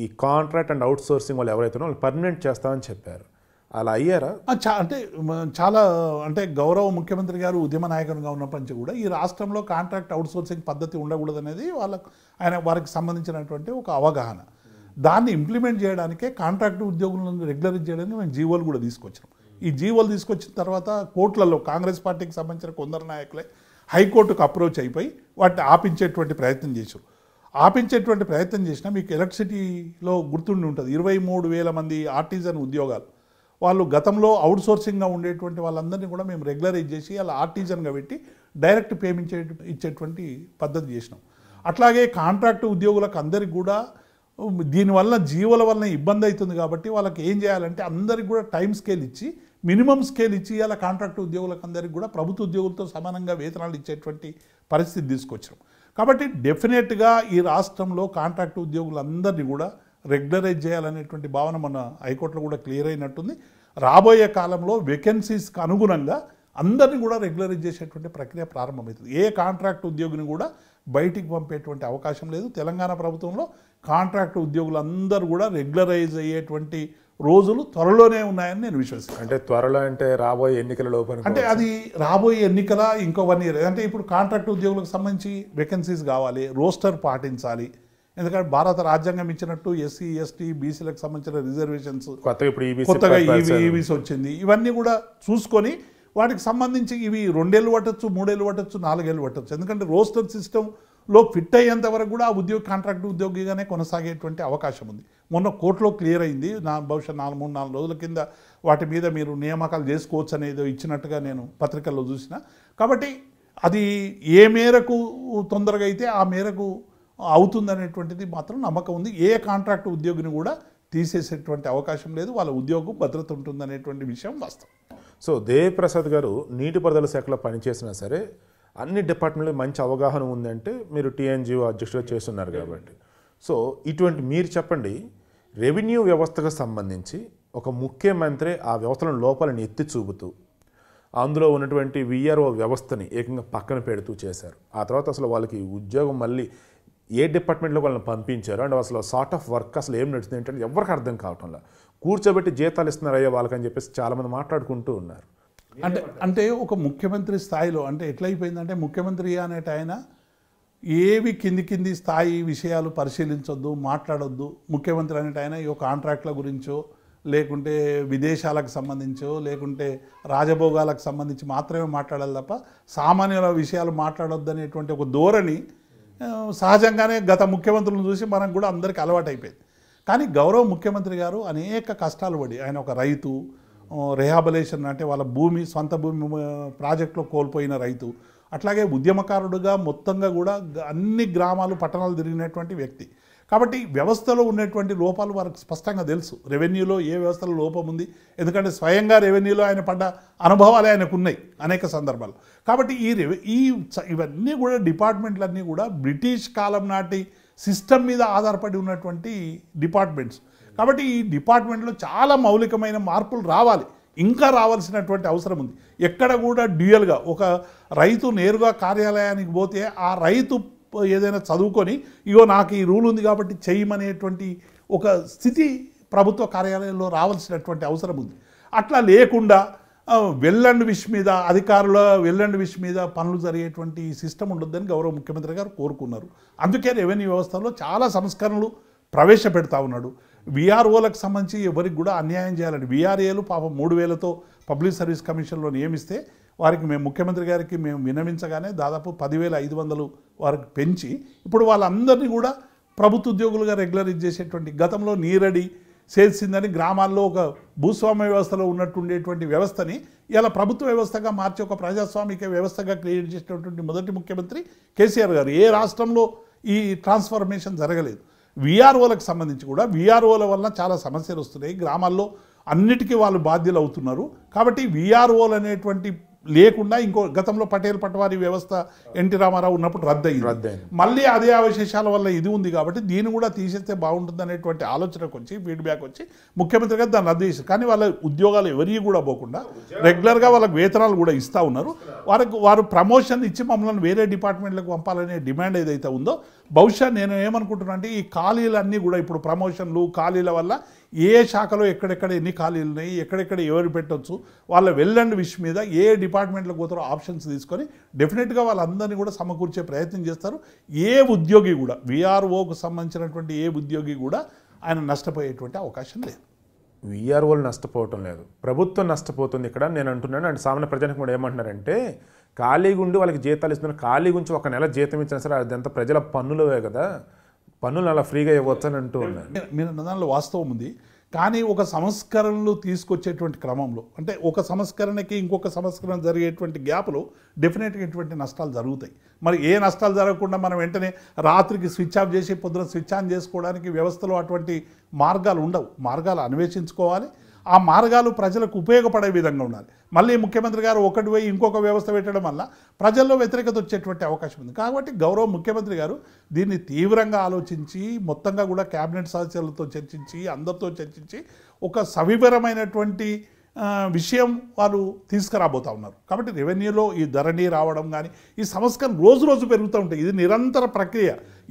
ఈ కాంట్రాక్ట్ అండ్ అవుట్ సోర్సింగ్ వాళ్ళు ఎవరైతేనో వాళ్ళు పర్మనెంట్ చేస్తామని చెప్పారు అలా అయ్యారా అంటే చాలా అంటే గౌరవ ముఖ్యమంత్రి గారు ఉద్యమ నాయకునిగా ఉన్నప్పటి కూడా ఈ రాష్ట్రంలో కాంట్రాక్ట్ అవుట్సోర్సింగ్ పద్ధతి ఉండకూడదనేది వాళ్ళకు ఆయన వారికి సంబంధించినటువంటి ఒక అవగాహన దాన్ని ఇంప్లిమెంట్ చేయడానికే కాంట్రాక్ట్ ఉద్యోగులను రెగ్యులరైజ్ చేయడానికి మేము జీవోలు కూడా తీసుకొచ్చినాం ఈ జీవోలు తీసుకొచ్చిన తర్వాత కోర్టులలో కాంగ్రెస్ పార్టీకి సంబంధించిన కొందరు నాయకులే హైకోర్టుకు అప్రోచ్ అయిపోయి వాటిని ఆపించేటువంటి ప్రయత్నం చేశారు ఆపించేటువంటి ప్రయత్నం చేసినా మీకు ఎలక్ట్రిసిటీలో గుర్తుండి ఉంటుంది ఇరవై మూడు వేల మంది ఆర్టిజన్ ఉద్యోగాలు వాళ్ళు గతంలో అవుట్ సోర్సింగ్గా ఉండేటువంటి వాళ్ళందరినీ కూడా మేము రెగ్యులరైజ్ చేసి అలా ఆర్టీజన్గా పెట్టి డైరెక్ట్ పేమెంట్ ఇచ్చేటువంటి పద్ధతి చేసినాం అట్లాగే కాంట్రాక్ట్ ఉద్యోగులకు అందరికి కూడా దీనివల్ల జీవుల వలన ఇబ్బంది అవుతుంది కాబట్టి వాళ్ళకి ఏం చేయాలంటే అందరికి కూడా టైం స్కేల్ ఇచ్చి మినిమం స్కేల్ ఇచ్చి అలా కాంట్రాక్ట్ ఉద్యోగులకు అందరికి కూడా ప్రభుత్వ ఉద్యోగులతో సమానంగా వేతనాలు ఇచ్చేటువంటి పరిస్థితి తీసుకొచ్చాం కాబట్టి డెఫినెట్గా ఈ రాష్ట్రంలో కాంట్రాక్ట్ ఉద్యోగులందరినీ కూడా రెగ్యులరైజ్ చేయాలనేటువంటి భావన మన హైకోర్టులో కూడా క్లియర్ అయినట్టుంది రాబోయే కాలంలో వేకెన్సీస్కి అనుగుణంగా అందరినీ కూడా రెగ్యులరైజ్ చేసేటువంటి ప్రక్రియ ప్రారంభమవుతుంది ఏ కాంట్రాక్ట్ ఉద్యోగిని కూడా బయటికి పంపేటువంటి అవకాశం లేదు తెలంగాణ ప్రభుత్వంలో కాంట్రాక్ట్ ఉద్యోగులందరూ కూడా రెగ్యులరైజ్ అయ్యేటువంటి రోజులు త్వరలోనే ఉన్నాయని నేను విశ్వసిస్తాను అంటే త్వరలో అంటే రాబోయే ఎన్నికల లోపల అంటే అది రాబోయే ఎన్నికల ఇంకో వన్ ఇయర్ అంటే ఇప్పుడు కాంట్రాక్ట్ ఉద్యోగులకు సంబంధించి వేకెన్సీస్ కావాలి రోస్టర్ పాటించాలి ఎందుకంటే భారత రాజ్యాంగం ఇచ్చినట్టు ఎస్సీ ఎస్టీ బీసీలకు సంబంధించిన రిజర్వేషన్స్ కొత్తగా ఈవీస్ e e e వచ్చింది ఇవన్నీ కూడా చూసుకొని వాటికి సంబంధించి ఇవి రెండేళ్ళు పట్టచ్చు మూడేళ్ళు పట్టచ్చు నాలుగేళ్ళు పట్టచ్చు ఎందుకంటే రోస్టర్ సిస్టంలో ఫిట్ అయ్యేంత వరకు కూడా ఆ ఉద్యోగి కాంట్రాక్ట్ ఉద్యోగిగానే కొనసాగేటువంటి అవకాశం ఉంది మొన్న కోర్టులో క్లియర్ అయింది నా బహుశా నాలుగు మూడు నాలుగు రోజుల కింద వాటి మీద మీరు నియామకాలు చేసుకోవచ్చు అనేది ఇచ్చినట్టుగా నేను పత్రికల్లో చూసిన కాబట్టి అది ఏ మేరకు తొందరగా అయితే ఆ మేరకు అవుతుందనేటువంటిది మాత్రం నమ్మకం ఉంది ఏ కాంట్రాక్ట్ ఉద్యోగిని కూడా తీసేసేటువంటి అవకాశం లేదు వాళ్ళ ఉద్యోగం భద్రత ఉంటుందనేటువంటి విషయం వాస్తవం సో దేవప్రసాద్ గారు నీటిపారుదల శాఖలో పనిచేసినా సరే అన్ని డిపార్ట్మెంట్లో మంచి అవగాహన ఉందంటే మీరు టీఎన్జిఓ అధ్యక్షుడు చేస్తున్నారు కాబట్టి సో ఇటువంటి మీరు చెప్పండి రెవెన్యూ వ్యవస్థకు సంబంధించి ఒక ముఖ్యమంత్రి ఆ వ్యవస్థల లోపాలను ఎత్తి చూపుతూ అందులో ఉన్నటువంటి విఆర్ఓ వ్యవస్థని ఏకంగా పక్కన పెడుతూ చేశారు ఆ తర్వాత అసలు వాళ్ళకి ఉద్యోగం మళ్ళీ ఏ డిపార్ట్మెంట్లో వాళ్ళని పంపించారు అండ్ అసలు సార్ట్ ఆఫ్ వర్క్ అసలు ఏం నడుస్తుంది ఏంటంటే ఎవరికి అర్థం కావటంలా కూర్చోబెట్టి జీతాలు ఇస్తున్నారు అయ్యా వాళ్ళకని చెప్పేసి చాలామంది మాట్లాడుకుంటూ ఉన్నారు అంటే అంటే ఒక ముఖ్యమంత్రి స్థాయిలో అంటే ఎట్లయిపోయిందంటే ముఖ్యమంత్రి అనేట ఆయన ఏవి కింది కింది స్థాయి విషయాలు పరిశీలించొద్దు మాట్లాడొద్దు ముఖ్యమంత్రి అనేట ఆయన ఈ కాంట్రాక్ట్ల గురించో లేకుంటే విదేశాలకు సంబంధించో లేకుంటే రాజభోగాలకు సంబంధించి మాత్రమే మాట్లాడాలి తప్ప సామాన్యుల విషయాలు మాట్లాడొద్దు అనేటువంటి ఒక ధోరణి సహజంగానే గత ముఖ్యమంత్రులను చూసి మనకు కూడా అందరికీ అయిపోయింది కానీ గౌరవ ముఖ్యమంత్రి గారు అనేక కష్టాలు పడి ఆయన ఒక రైతు రిహాబిలేషన్ అంటే వాళ్ళ భూమి సొంత భూమి ప్రాజెక్టులో కోల్పోయిన రైతు అట్లాగే ఉద్యమకారుడుగా మొత్తంగా కూడా అన్ని గ్రామాలు పట్టణాలు తిరిగినటువంటి వ్యక్తి కాబట్టి వ్యవస్థలో ఉన్నటువంటి లోపాలు వారికి స్పష్టంగా తెలుసు రెవెన్యూలో ఏ వ్యవస్థలో లోపం ఉంది ఎందుకంటే స్వయంగా రెవెన్యూలో ఆయన పడ్డ అనుభవాలే ఆయనకు ఉన్నాయి అనేక సందర్భాలు కాబట్టి ఈ రెవె ఈ ఇవన్నీ కూడా డిపార్ట్మెంట్లన్నీ కూడా బ్రిటిష్ కాలం నాటి సిస్టమ్ మీద ఆధారపడి ఉన్నటువంటి డిపార్ట్మెంట్స్ కాబట్టి ఈ డిపార్ట్మెంట్లో చాలా మౌలికమైన మార్పులు రావాలి ఇంకా రావాల్సినటువంటి అవసరం ఉంది ఎక్కడ కూడా డ్యూయల్గా ఒక రైతు నేరుగా కార్యాలయానికి పోతే ఆ రైతు ఏదైనా చదువుకొని ఇగో నాకు ఈ రూల్ ఉంది కాబట్టి చేయమనేటువంటి ఒక స్థితి ప్రభుత్వ కార్యాలయంలో రావాల్సినటువంటి అవసరం ఉంది అట్లా లేకుండా వెల్లండ్ విష్ మీద అధికారుల వెల్లండ్ విష్ మీద పనులు జరిగేటువంటి సిస్టమ్ ఉండొద్దని గౌరవ ముఖ్యమంత్రి గారు కోరుకున్నారు అందుకే రెవెన్యూ వ్యవస్థలో చాలా సంస్కరణలు ప్రవేశపెడతా ఉన్నాడు విఆర్ఓలకు సంబంధించి ఎవరికి కూడా అన్యాయం చేయాలని విఆర్ఏలు పాపం మూడు వేలతో పబ్లిక్ సర్వీస్ కమిషన్లో నియమిస్తే వారికి మేము ముఖ్యమంత్రి గారికి మేము వినవించగానే దాదాపు పదివేల ఐదు వందలు వారికి పెంచి ఇప్పుడు వాళ్ళందరినీ కూడా ప్రభుత్వ ఉద్యోగులుగా రెగ్యులర్ చేసేటువంటి గతంలో నీరడి చేసిందని గ్రామాల్లో ఒక భూస్వామ్య వ్యవస్థలో ఉన్నట్టుండేటువంటి వ్యవస్థని ఇలా ప్రభుత్వ వ్యవస్థగా మార్చి ఒక ప్రజాస్వామిక వ్యవస్థగా క్రియేట్ చేసినటువంటి మొదటి ముఖ్యమంత్రి కేసీఆర్ గారు ఏ రాష్ట్రంలో ఈ ట్రాన్స్ఫర్మేషన్ జరగలేదు విఆర్ఓలకు సంబంధించి కూడా విఆర్ఓల వల్ల చాలా సమస్యలు వస్తున్నాయి గ్రామాల్లో అన్నిటికీ వాళ్ళు బాధ్యులు అవుతున్నారు కాబట్టి విఆర్ఓలు అనేటువంటి లేకుండా ఇంకో గతంలో పటేల్ పట్వారి వ్యవస్థ ఎన్టీ రామారావు ఉన్నప్పుడు రద్దయింది రద్దయింది మళ్ళీ అదే అవశేషాల వల్ల ఇది ఉంది కాబట్టి దీన్ని కూడా తీసేస్తే బాగుంటుంది అనేటువంటి ఆలోచనకు వచ్చి ఫీడ్బ్యాక్ వచ్చి ముఖ్యమంత్రి గారు దాన్ని రద్దు చేసి కానీ వాళ్ళ ఉద్యోగాలు ఎవరికి కూడా పోకుండా రెగ్యులర్గా వాళ్ళకి వేతనాలు కూడా ఇస్తూ ఉన్నారు వారికి వారు ప్రమోషన్ ఇచ్చి మమ్మల్ని వేరే డిపార్ట్మెంట్లకు పంపాలనే డిమాండ్ ఏదైతే ఉందో బహుశా నేను ఏమనుకుంటున్నా అంటే ఈ ఖాళీలన్నీ కూడా ఇప్పుడు ప్రమోషన్లు ఖాళీల వల్ల ఏ శాఖలో ఎక్కడెక్కడ ఎన్ని ఖాళీలు ఉన్నాయి ఎక్కడెక్కడ ఎవరు పెట్టవచ్చు వాళ్ళ వెళ్ళండి విష్ మీద ఏ డిపార్ట్మెంట్లో పోతారో ఆప్షన్స్ తీసుకొని డెఫినెట్గా వాళ్ళందరినీ కూడా సమకూర్చే ప్రయత్నం చేస్తారు ఏ ఉద్యోగి కూడా విఆర్ఓకు సంబంధించినటువంటి ఏ ఉద్యోగి కూడా ఆయన నష్టపోయేటువంటి అవకాశం లేదు విఆర్ఓలు నష్టపోవటం లేదు ప్రభుత్వం నష్టపోతుంది ఇక్కడ నేను అంటున్నాను అండ్ సామాన్య ప్రజలకు కూడా ఏమంటున్నారంటే ఖాళీగా ఉండి వాళ్ళకి జీతాలు ఇస్తున్నారు ఖాళీ గురించి ఒక నెల జీతం ఇచ్చినా సరే అదంతా ప్రజల పన్నులవే కదా పన్నులు అలా ఫ్రీగా ఇవ్వచ్చని అంటూ ఉన్నాను మీరు దానిలో వాస్తవం ఉంది కానీ ఒక సంస్కరణలు తీసుకొచ్చేటువంటి క్రమంలో అంటే ఒక సంస్కరణకి ఇంకొక సంస్కరణ జరిగేటువంటి గ్యాప్లో డెఫినెట్గా ఇటువంటి నష్టాలు జరుగుతాయి మరి ఏ నష్టాలు జరగకుండా మనం వెంటనే రాత్రికి స్విచ్ ఆఫ్ చేసి పొద్దున స్విచ్ ఆన్ చేసుకోవడానికి వ్యవస్థలో అటువంటి మార్గాలు ఉండవు మార్గాలు అన్వేషించుకోవాలి ఆ మార్గాలు ప్రజలకు ఉపయోగపడే విధంగా ఉండాలి మళ్ళీ ముఖ్యమంత్రి గారు ఒకటి పోయి ఇంకొక వ్యవస్థ పెట్టడం వల్ల ప్రజల్లో వ్యతిరేకత వచ్చేటువంటి అవకాశం ఉంది కాబట్టి గౌరవ ముఖ్యమంత్రి గారు దీన్ని తీవ్రంగా ఆలోచించి మొత్తంగా కూడా క్యాబినెట్ సదస్సులతో చర్చించి అందరితో చర్చించి ఒక సవివరమైనటువంటి విషయం వాళ్ళు తీసుకురాబోతా ఉన్నారు కాబట్టి రెవెన్యూలో ఈ ధరణి రావడం కానీ ఈ సంస్కరణ రోజు రోజు పెరుగుతూ ఉంటాయి ఇది నిరంతర ప్రక్రియ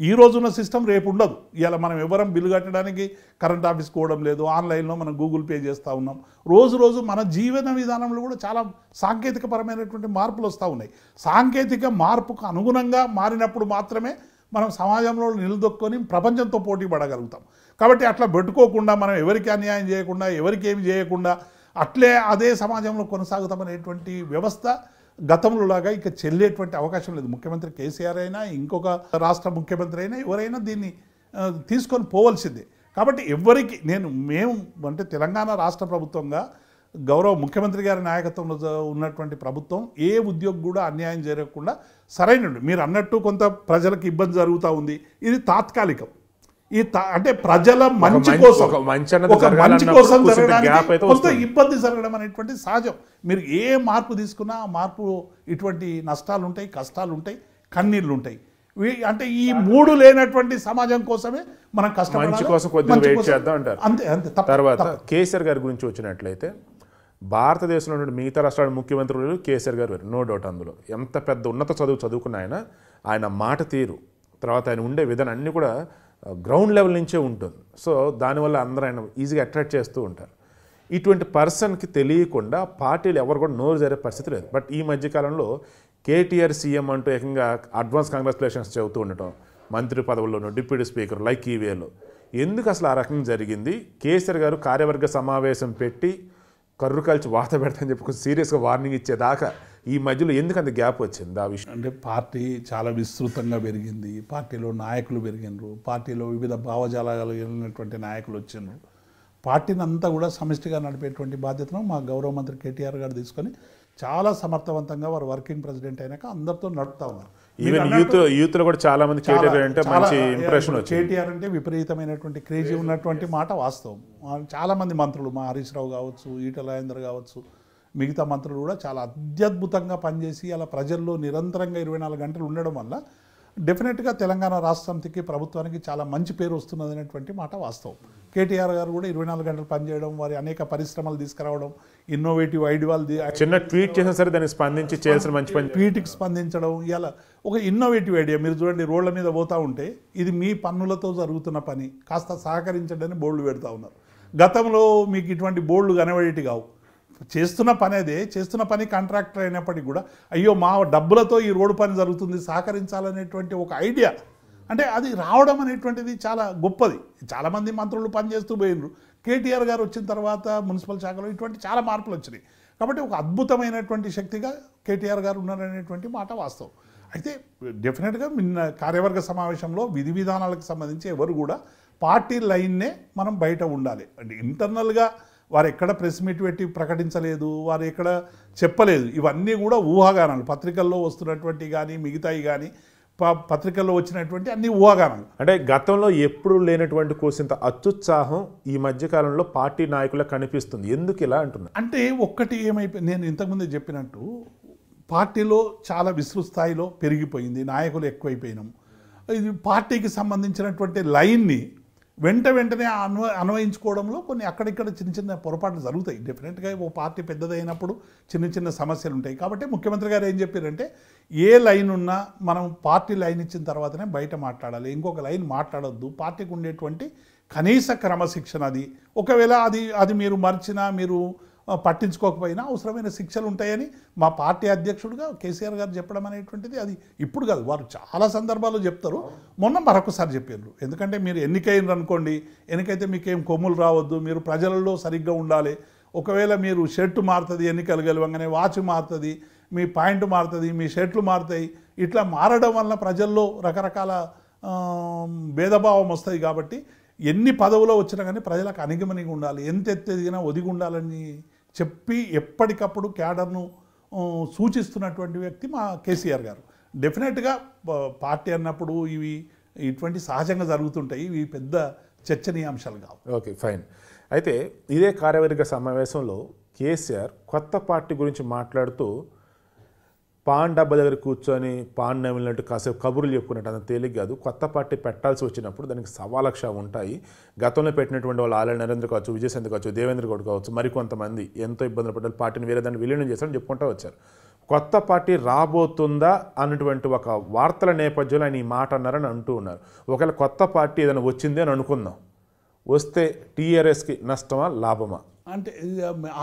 ఈ రోజున్న సిస్టమ్ రేపు ఉండదు ఇలా మనం ఎవరం బిల్లు కట్టడానికి కరెంట్ ఆఫీస్కి పోవడం లేదు ఆన్లైన్లో మనం గూగుల్ పే చేస్తూ ఉన్నాం రోజు రోజు మన జీవన విధానంలో కూడా చాలా సాంకేతికపరమైనటువంటి మార్పులు వస్తూ ఉన్నాయి సాంకేతిక మార్పుకు అనుగుణంగా మారినప్పుడు మాత్రమే మనం సమాజంలో నిలదొక్కొని ప్రపంచంతో పోటీ పడగలుగుతాం కాబట్టి అట్లా పెట్టుకోకుండా మనం ఎవరికి అన్యాయం చేయకుండా ఎవరికి ఏమి చేయకుండా అట్లే అదే సమాజంలో కొనసాగుతామనేటువంటి వ్యవస్థ గతంలో లాగా ఇక చెల్లేటువంటి అవకాశం లేదు ముఖ్యమంత్రి కేసీఆర్ అయినా ఇంకొక రాష్ట్ర ముఖ్యమంత్రి అయినా ఎవరైనా దీన్ని తీసుకొని పోవలసిందే కాబట్టి ఎవరికి నేను మేము అంటే తెలంగాణ రాష్ట్ర ప్రభుత్వంగా గౌరవ ముఖ్యమంత్రి గారి నాయకత్వంలో ఉన్నటువంటి ప్రభుత్వం ఏ ఉద్యోగి కూడా అన్యాయం జరగకుండా సరైన మీరు అన్నట్టు కొంత ప్రజలకు ఇబ్బంది జరుగుతూ ఉంది ఇది తాత్కాలికం ఈ అంటే ప్రజల మంచి కోసం ఒక మంచి కోసం కొంత ఇబ్బంది జరగడం అనేటువంటి సహజం మీరు ఏ మార్పు తీసుకున్నా ఆ మార్పు ఇటువంటి నష్టాలు ఉంటాయి కష్టాలు ఉంటాయి కన్నీళ్ళు ఉంటాయి అంటే ఈ మూడు లేనటువంటి సమాజం కోసమే మనం కష్టం మంచి కోసం కొద్దిగా వెయిట్ చేద్దాం అంటారు అంతే అంతే తర్వాత కేసీఆర్ గారి గురించి వచ్చినట్లయితే భారతదేశంలో మిగతా రాష్ట్రాల ముఖ్యమంత్రులు కేసీఆర్ గారు నో డౌట్ అందులో ఎంత పెద్ద ఉన్నత చదువు చదువుకున్న ఆయన ఆయన మాట తీరు తర్వాత ఆయన ఉండే విధానం అన్నీ కూడా గ్రౌండ్ లెవెల్ నుంచే ఉంటుంది సో దానివల్ల అందరూ ఆయన ఈజీగా అట్రాక్ట్ చేస్తూ ఉంటారు ఇటువంటి పర్సన్కి తెలియకుండా పార్టీలు ఎవరు కూడా నోరు జరిగే పరిస్థితి లేదు బట్ ఈ మధ్యకాలంలో కేటీఆర్ సీఎం అంటూ ఏకంగా అడ్వాన్స్ కంగ్రాచులేషన్స్ చెబుతూ ఉండటం మంత్రి పదవుల్లోనూ డిప్యూటీ స్పీకర్ లైక్ ఈవేలు ఎందుకు అసలు ఆ రకంగా జరిగింది కేసీఆర్ గారు కార్యవర్గ సమావేశం పెట్టి కర్రు కలిసి వాత అని చెప్పి కొంచెం సీరియస్గా వార్నింగ్ ఇచ్చేదాకా ఈ మధ్యలో ఎందుకు అంత గ్యాప్ వచ్చింది ఆ విషయం అంటే పార్టీ చాలా విస్తృతంగా పెరిగింది పార్టీలో నాయకులు పెరిగినారు పార్టీలో వివిధ భావజాలాలు కలిగినటువంటి నాయకులు వచ్చిండ్రు పార్టీని అంతా కూడా సమిష్టిగా నడిపేటువంటి బాధ్యతను మా గౌరవ మంత్రి కేటీఆర్ గారు తీసుకొని చాలా సమర్థవంతంగా వారు వర్కింగ్ ప్రెసిడెంట్ అయినాక అందరితో నడుపుతా ఉన్నారు ఈవెన్ యూత్ యూత్లో కూడా చాలా మంది అంటే మంచి ఇంప్రెషన్ కేటీఆర్ అంటే విపరీతమైనటువంటి క్రేజీ ఉన్నటువంటి మాట వాస్తవం చాలా మంది మంత్రులు మా హరీష్ రావు కావచ్చు ఈటల రాజేందర్ కావచ్చు మిగతా మంత్రులు కూడా చాలా అత్యద్భుతంగా పనిచేసి అలా ప్రజల్లో నిరంతరంగా ఇరవై నాలుగు గంటలు ఉండడం వల్ల డెఫినెట్గా తెలంగాణ రాష్ట్ర సమితికి ప్రభుత్వానికి చాలా మంచి పేరు వస్తున్నది అనేటువంటి మాట వాస్తవం కేటీఆర్ గారు కూడా ఇరవై నాలుగు గంటలు పనిచేయడం వారి అనేక పరిశ్రమలు తీసుకురావడం ఇన్నోవేటివ్ ఐడియాలు చిన్న ట్వీట్ చేసిన సరే దాన్ని స్పందించి చేయాల్సిన మంచి పని ట్వీట్కి స్పందించడం ఇలా ఒక ఇన్నోవేటివ్ ఐడియా మీరు చూడండి రోడ్ల మీద పోతూ ఉంటే ఇది మీ పన్నులతో జరుగుతున్న పని కాస్త సహకరించండి అని బోర్డులు పెడతా ఉన్నారు గతంలో మీకు ఇటువంటి బోర్డులు కనబడేటి కావు చేస్తున్న పని అదే చేస్తున్న పని కాంట్రాక్టర్ అయినప్పటికీ కూడా అయ్యో మా డబ్బులతో ఈ రోడ్డు పని జరుగుతుంది సహకరించాలనేటువంటి ఒక ఐడియా అంటే అది రావడం అనేటువంటిది చాలా గొప్పది చాలామంది మంత్రులు పనిచేస్తూ పోయినరు కేటీఆర్ గారు వచ్చిన తర్వాత మున్సిపల్ శాఖలో ఇటువంటి చాలా మార్పులు వచ్చినాయి కాబట్టి ఒక అద్భుతమైనటువంటి శక్తిగా కేటీఆర్ గారు ఉన్నారనేటువంటి మాట వాస్తవం అయితే డెఫినెట్గా నిన్న కార్యవర్గ సమావేశంలో విధి విధానాలకు సంబంధించి ఎవరు కూడా పార్టీ లైన్నే మనం బయట ఉండాలి అంటే ఇంటర్నల్గా వారు ఎక్కడ ప్రెస్ మీట్ పెట్టి ప్రకటించలేదు వారు ఎక్కడ చెప్పలేదు ఇవన్నీ కూడా ఊహాగానాలు పత్రికల్లో వస్తున్నటువంటి కానీ మిగతాయి కానీ పత్రికల్లో వచ్చినటువంటి అన్ని ఊహాగానాలు అంటే గతంలో ఎప్పుడు లేనటువంటి కోసింత అత్యుత్సాహం ఈ మధ్యకాలంలో పార్టీ నాయకులకు కనిపిస్తుంది ఎందుకు ఇలా అంటున్నా అంటే ఒక్కటి ఏమైపోయింది నేను ఇంతకుముందే చెప్పినట్టు పార్టీలో చాలా విశ్వస్థాయిలో స్థాయిలో పెరిగిపోయింది నాయకులు ఎక్కువైపోయినాం ఇది పార్టీకి సంబంధించినటువంటి లైన్ని వెంట వెంటనే అన్వ అన్వయించుకోవడంలో కొన్ని అక్కడిక్కడ చిన్న చిన్న పొరపాట్లు జరుగుతాయి డెఫినెట్గా ఓ పార్టీ పెద్దదైనప్పుడు చిన్న చిన్న సమస్యలు ఉంటాయి కాబట్టి ముఖ్యమంత్రి గారు ఏం చెప్పారంటే ఏ లైన్ ఉన్నా మనం పార్టీ లైన్ ఇచ్చిన తర్వాతనే బయట మాట్లాడాలి ఇంకొక లైన్ మాట్లాడొద్దు పార్టీకి ఉండేటువంటి కనీస క్రమశిక్షణ అది ఒకవేళ అది అది మీరు మర్చినా మీరు పట్టించుకోకపోయినా అవసరమైన శిక్షలు ఉంటాయని మా పార్టీ అధ్యక్షుడుగా కేసీఆర్ గారు చెప్పడం అనేటువంటిది అది ఇప్పుడు కాదు వారు చాలా సందర్భాల్లో చెప్తారు మొన్న మరొకసారి చెప్పారు ఎందుకంటే మీరు ఎన్నికైనారు అనుకోండి ఎన్నికైతే మీకేం కొమ్ములు రావద్దు మీరు ప్రజలలో సరిగ్గా ఉండాలి ఒకవేళ మీరు షర్టు మారుతుంది ఎన్నికలు గెలవంగానే వాచ్ మారుతుంది మీ పాయింట్ మారుతుంది మీ షర్ట్లు మారుతాయి ఇట్లా మారడం వల్ల ప్రజల్లో రకరకాల భేదభావం వస్తుంది కాబట్టి ఎన్ని పదవులో వచ్చినా కానీ ప్రజలకు అణిగిమణిగి ఉండాలి ఎంత ఎదిగినా ఒదిగి ఉండాలని చెప్పి ఎప్పటికప్పుడు క్యాడర్ను సూచిస్తున్నటువంటి వ్యక్తి మా కేసీఆర్ గారు డెఫినెట్గా పార్టీ అన్నప్పుడు ఇవి ఇటువంటి సహజంగా జరుగుతుంటాయి ఇవి పెద్ద చర్చనీయాంశాలు కావు ఓకే ఫైన్ అయితే ఇదే కార్యవర్గ సమావేశంలో కేసీఆర్ కొత్త పార్టీ గురించి మాట్లాడుతూ పాన్ డబ్బా దగ్గర కూర్చొని పాన్ నమిలినట్టు కాసేపు కబుర్లు చెప్పుకున్నట్టు అంత తేలిగ్ కాదు కొత్త పార్టీ పెట్టాల్సి వచ్చినప్పుడు దానికి సవాలక్ష ఉంటాయి గతంలో పెట్టినటువంటి వాళ్ళు ఆలయ నరేంద్ర కావచ్చు విజయసేంద్ర కావచ్చు దేవేంద్ర గౌడ్ కావచ్చు మరికొంతమంది ఎంతో ఇబ్బందులు పడ్డారు పార్టీని వేరే దాన్ని విలీనం చేశారని చెప్పుకుంటూ వచ్చారు కొత్త పార్టీ రాబోతుందా అన్నటువంటి ఒక వార్తల నేపథ్యంలో ఆయన ఈ మాట అన్నారని అంటూ ఉన్నారు ఒకవేళ కొత్త పార్టీ ఏదైనా వచ్చింది అని అనుకుందాం వస్తే టీఆర్ఎస్కి నష్టమా లాభమా అంటే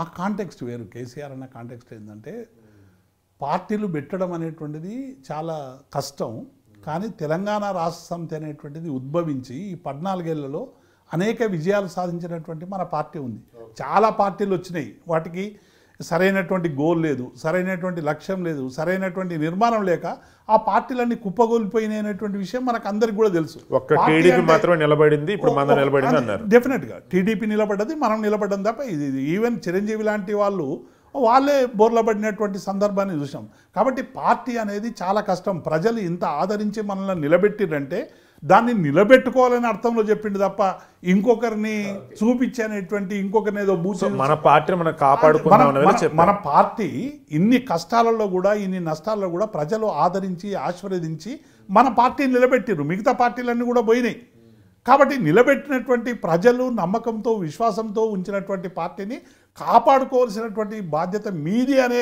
ఆ కాంటెక్స్ట్ వేరు కేసీఆర్ అన్న కాంటెక్స్ట్ ఏంటంటే పార్టీలు పెట్టడం అనేటువంటిది చాలా కష్టం కానీ తెలంగాణ రాష్ట్ర సమితి అనేటువంటిది ఉద్భవించి ఈ పద్నాలుగేళ్లలో అనేక విజయాలు సాధించినటువంటి మన పార్టీ ఉంది చాలా పార్టీలు వచ్చినాయి వాటికి సరైనటువంటి గోల్ లేదు సరైనటువంటి లక్ష్యం లేదు సరైనటువంటి నిర్మాణం లేక ఆ పార్టీలన్నీ కుప్పగోలిపోయినటువంటి విషయం మనకు అందరికి కూడా తెలుసు టీడీపీ మాత్రమే నిలబడింది ఇప్పుడు నిలబడింది అన్నారు డెఫినెట్గా టీడీపీ నిలబడ్డది మనం నిలబడ్డం తప్ప ఇది ఈవెన్ చిరంజీవి లాంటి వాళ్ళు వాళ్ళే బోర్ల పడినటువంటి సందర్భాన్ని చూసాం కాబట్టి పార్టీ అనేది చాలా కష్టం ప్రజలు ఇంత ఆదరించి మనల్ని నిలబెట్టిరంటే దాన్ని నిలబెట్టుకోవాలని అర్థంలో చెప్పిండు తప్ప ఇంకొకరిని చూపించనేటువంటి ఇంకొకరిని ఏదో మన పార్టీ మనం కాపాడుకున్నాం మన పార్టీ ఇన్ని కష్టాలలో కూడా ఇన్ని నష్టాల్లో కూడా ప్రజలు ఆదరించి ఆశీర్వదించి మన పార్టీని నిలబెట్టిరు మిగతా పార్టీలన్నీ కూడా పోయినాయి కాబట్టి నిలబెట్టినటువంటి ప్రజలు నమ్మకంతో విశ్వాసంతో ఉంచినటువంటి పార్టీని కాపాడుకోవాల్సినటువంటి బాధ్యత మీది అనే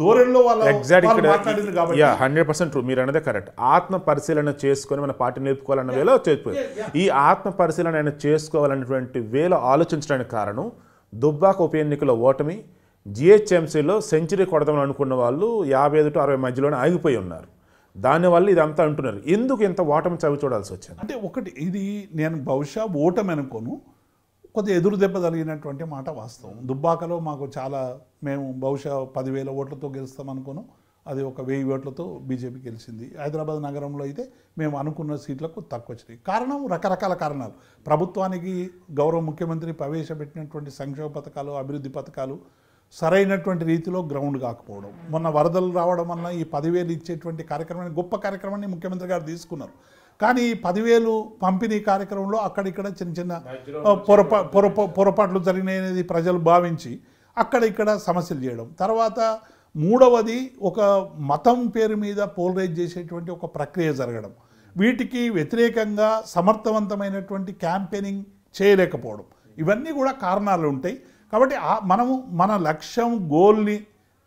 ధోరణిలో వాళ్ళు ఎగ్జాక్ట్ కాబట్టి హండ్రెడ్ పర్సెంట్ ట్రూ మీరు అనేది కరెక్ట్ ఆత్మ పరిశీలన చేసుకొని మన పార్టీ నేర్పుకోవాలన్న వేలో చేసిపోయింది ఈ ఆత్మ పరిశీలన ఆయన చేసుకోవాలన్నటువంటి వేలో ఆలోచించడానికి కారణం దుబ్బాక ఉప ఎన్నికల ఓటమి జిహెచ్ఎంసీలో సెంచరీ కొడదామని అనుకున్న వాళ్ళు యాభై ఐదు టు అరవై మధ్యలోనే ఆగిపోయి ఉన్నారు దానివల్ల ఇదంతా అంటున్నారు ఎందుకు ఇంత ఓటమి చవి చూడాల్సి వచ్చింది అంటే ఒకటి ఇది నేను బహుశా ఓటమి అనుకోను కొద్ది ఎదురు దెబ్బ తగిలినటువంటి మాట వాస్తవం దుబ్బాకలో మాకు చాలా మేము బహుశా పదివేల ఓట్లతో గెలుస్తాం అనుకున్నాం అది ఒక వెయ్యి ఓట్లతో బీజేపీ గెలిచింది హైదరాబాద్ నగరంలో అయితే మేము అనుకున్న సీట్లకు తక్కువ వచ్చినాయి కారణం రకరకాల కారణాలు ప్రభుత్వానికి గౌరవ ముఖ్యమంత్రి ప్రవేశపెట్టినటువంటి సంక్షేమ పథకాలు అభివృద్ధి పథకాలు సరైనటువంటి రీతిలో గ్రౌండ్ కాకపోవడం మొన్న వరదలు రావడం వల్ల ఈ పదివేలు ఇచ్చేటువంటి కార్యక్రమాన్ని గొప్ప కార్యక్రమాన్ని ముఖ్యమంత్రి గారు తీసుకున్నారు కానీ ఈ పదివేలు పంపిణీ కార్యక్రమంలో అక్కడిక్కడ చిన్న చిన్న పొరపా పొరపా పొరపాట్లు జరిగినాయనేది ప్రజలు భావించి అక్కడిక్కడ సమస్యలు చేయడం తర్వాత మూడవది ఒక మతం పేరు మీద పోలరైజ్ చేసేటువంటి ఒక ప్రక్రియ జరగడం వీటికి వ్యతిరేకంగా సమర్థవంతమైనటువంటి క్యాంపెయినింగ్ చేయలేకపోవడం ఇవన్నీ కూడా కారణాలు ఉంటాయి కాబట్టి మనము మన లక్ష్యం గోల్ని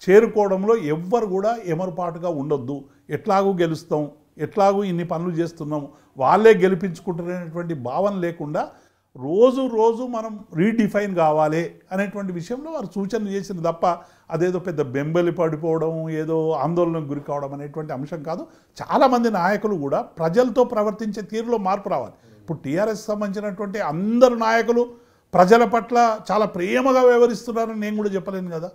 చేరుకోవడంలో ఎవ్వరు కూడా ఎమరుపాటుగా ఉండొద్దు ఎట్లాగూ గెలుస్తాం ఎట్లాగూ ఇన్ని పనులు చేస్తున్నాము వాళ్ళే గెలిపించుకుంటారనేటువంటి భావన లేకుండా రోజు రోజు మనం రీడిఫైన్ కావాలి అనేటువంటి విషయంలో వారు సూచన చేసిన తప్ప అదేదో పెద్ద బెంబలి పడిపోవడం ఏదో ఆందోళనకు గురి కావడం అనేటువంటి అంశం కాదు చాలామంది నాయకులు కూడా ప్రజలతో ప్రవర్తించే తీరులో మార్పు రావాలి ఇప్పుడు టీఆర్ఎస్ సంబంధించినటువంటి అందరు నాయకులు ప్రజల పట్ల చాలా ప్రేమగా వ్యవహరిస్తున్నారని నేను కూడా చెప్పలేను కదా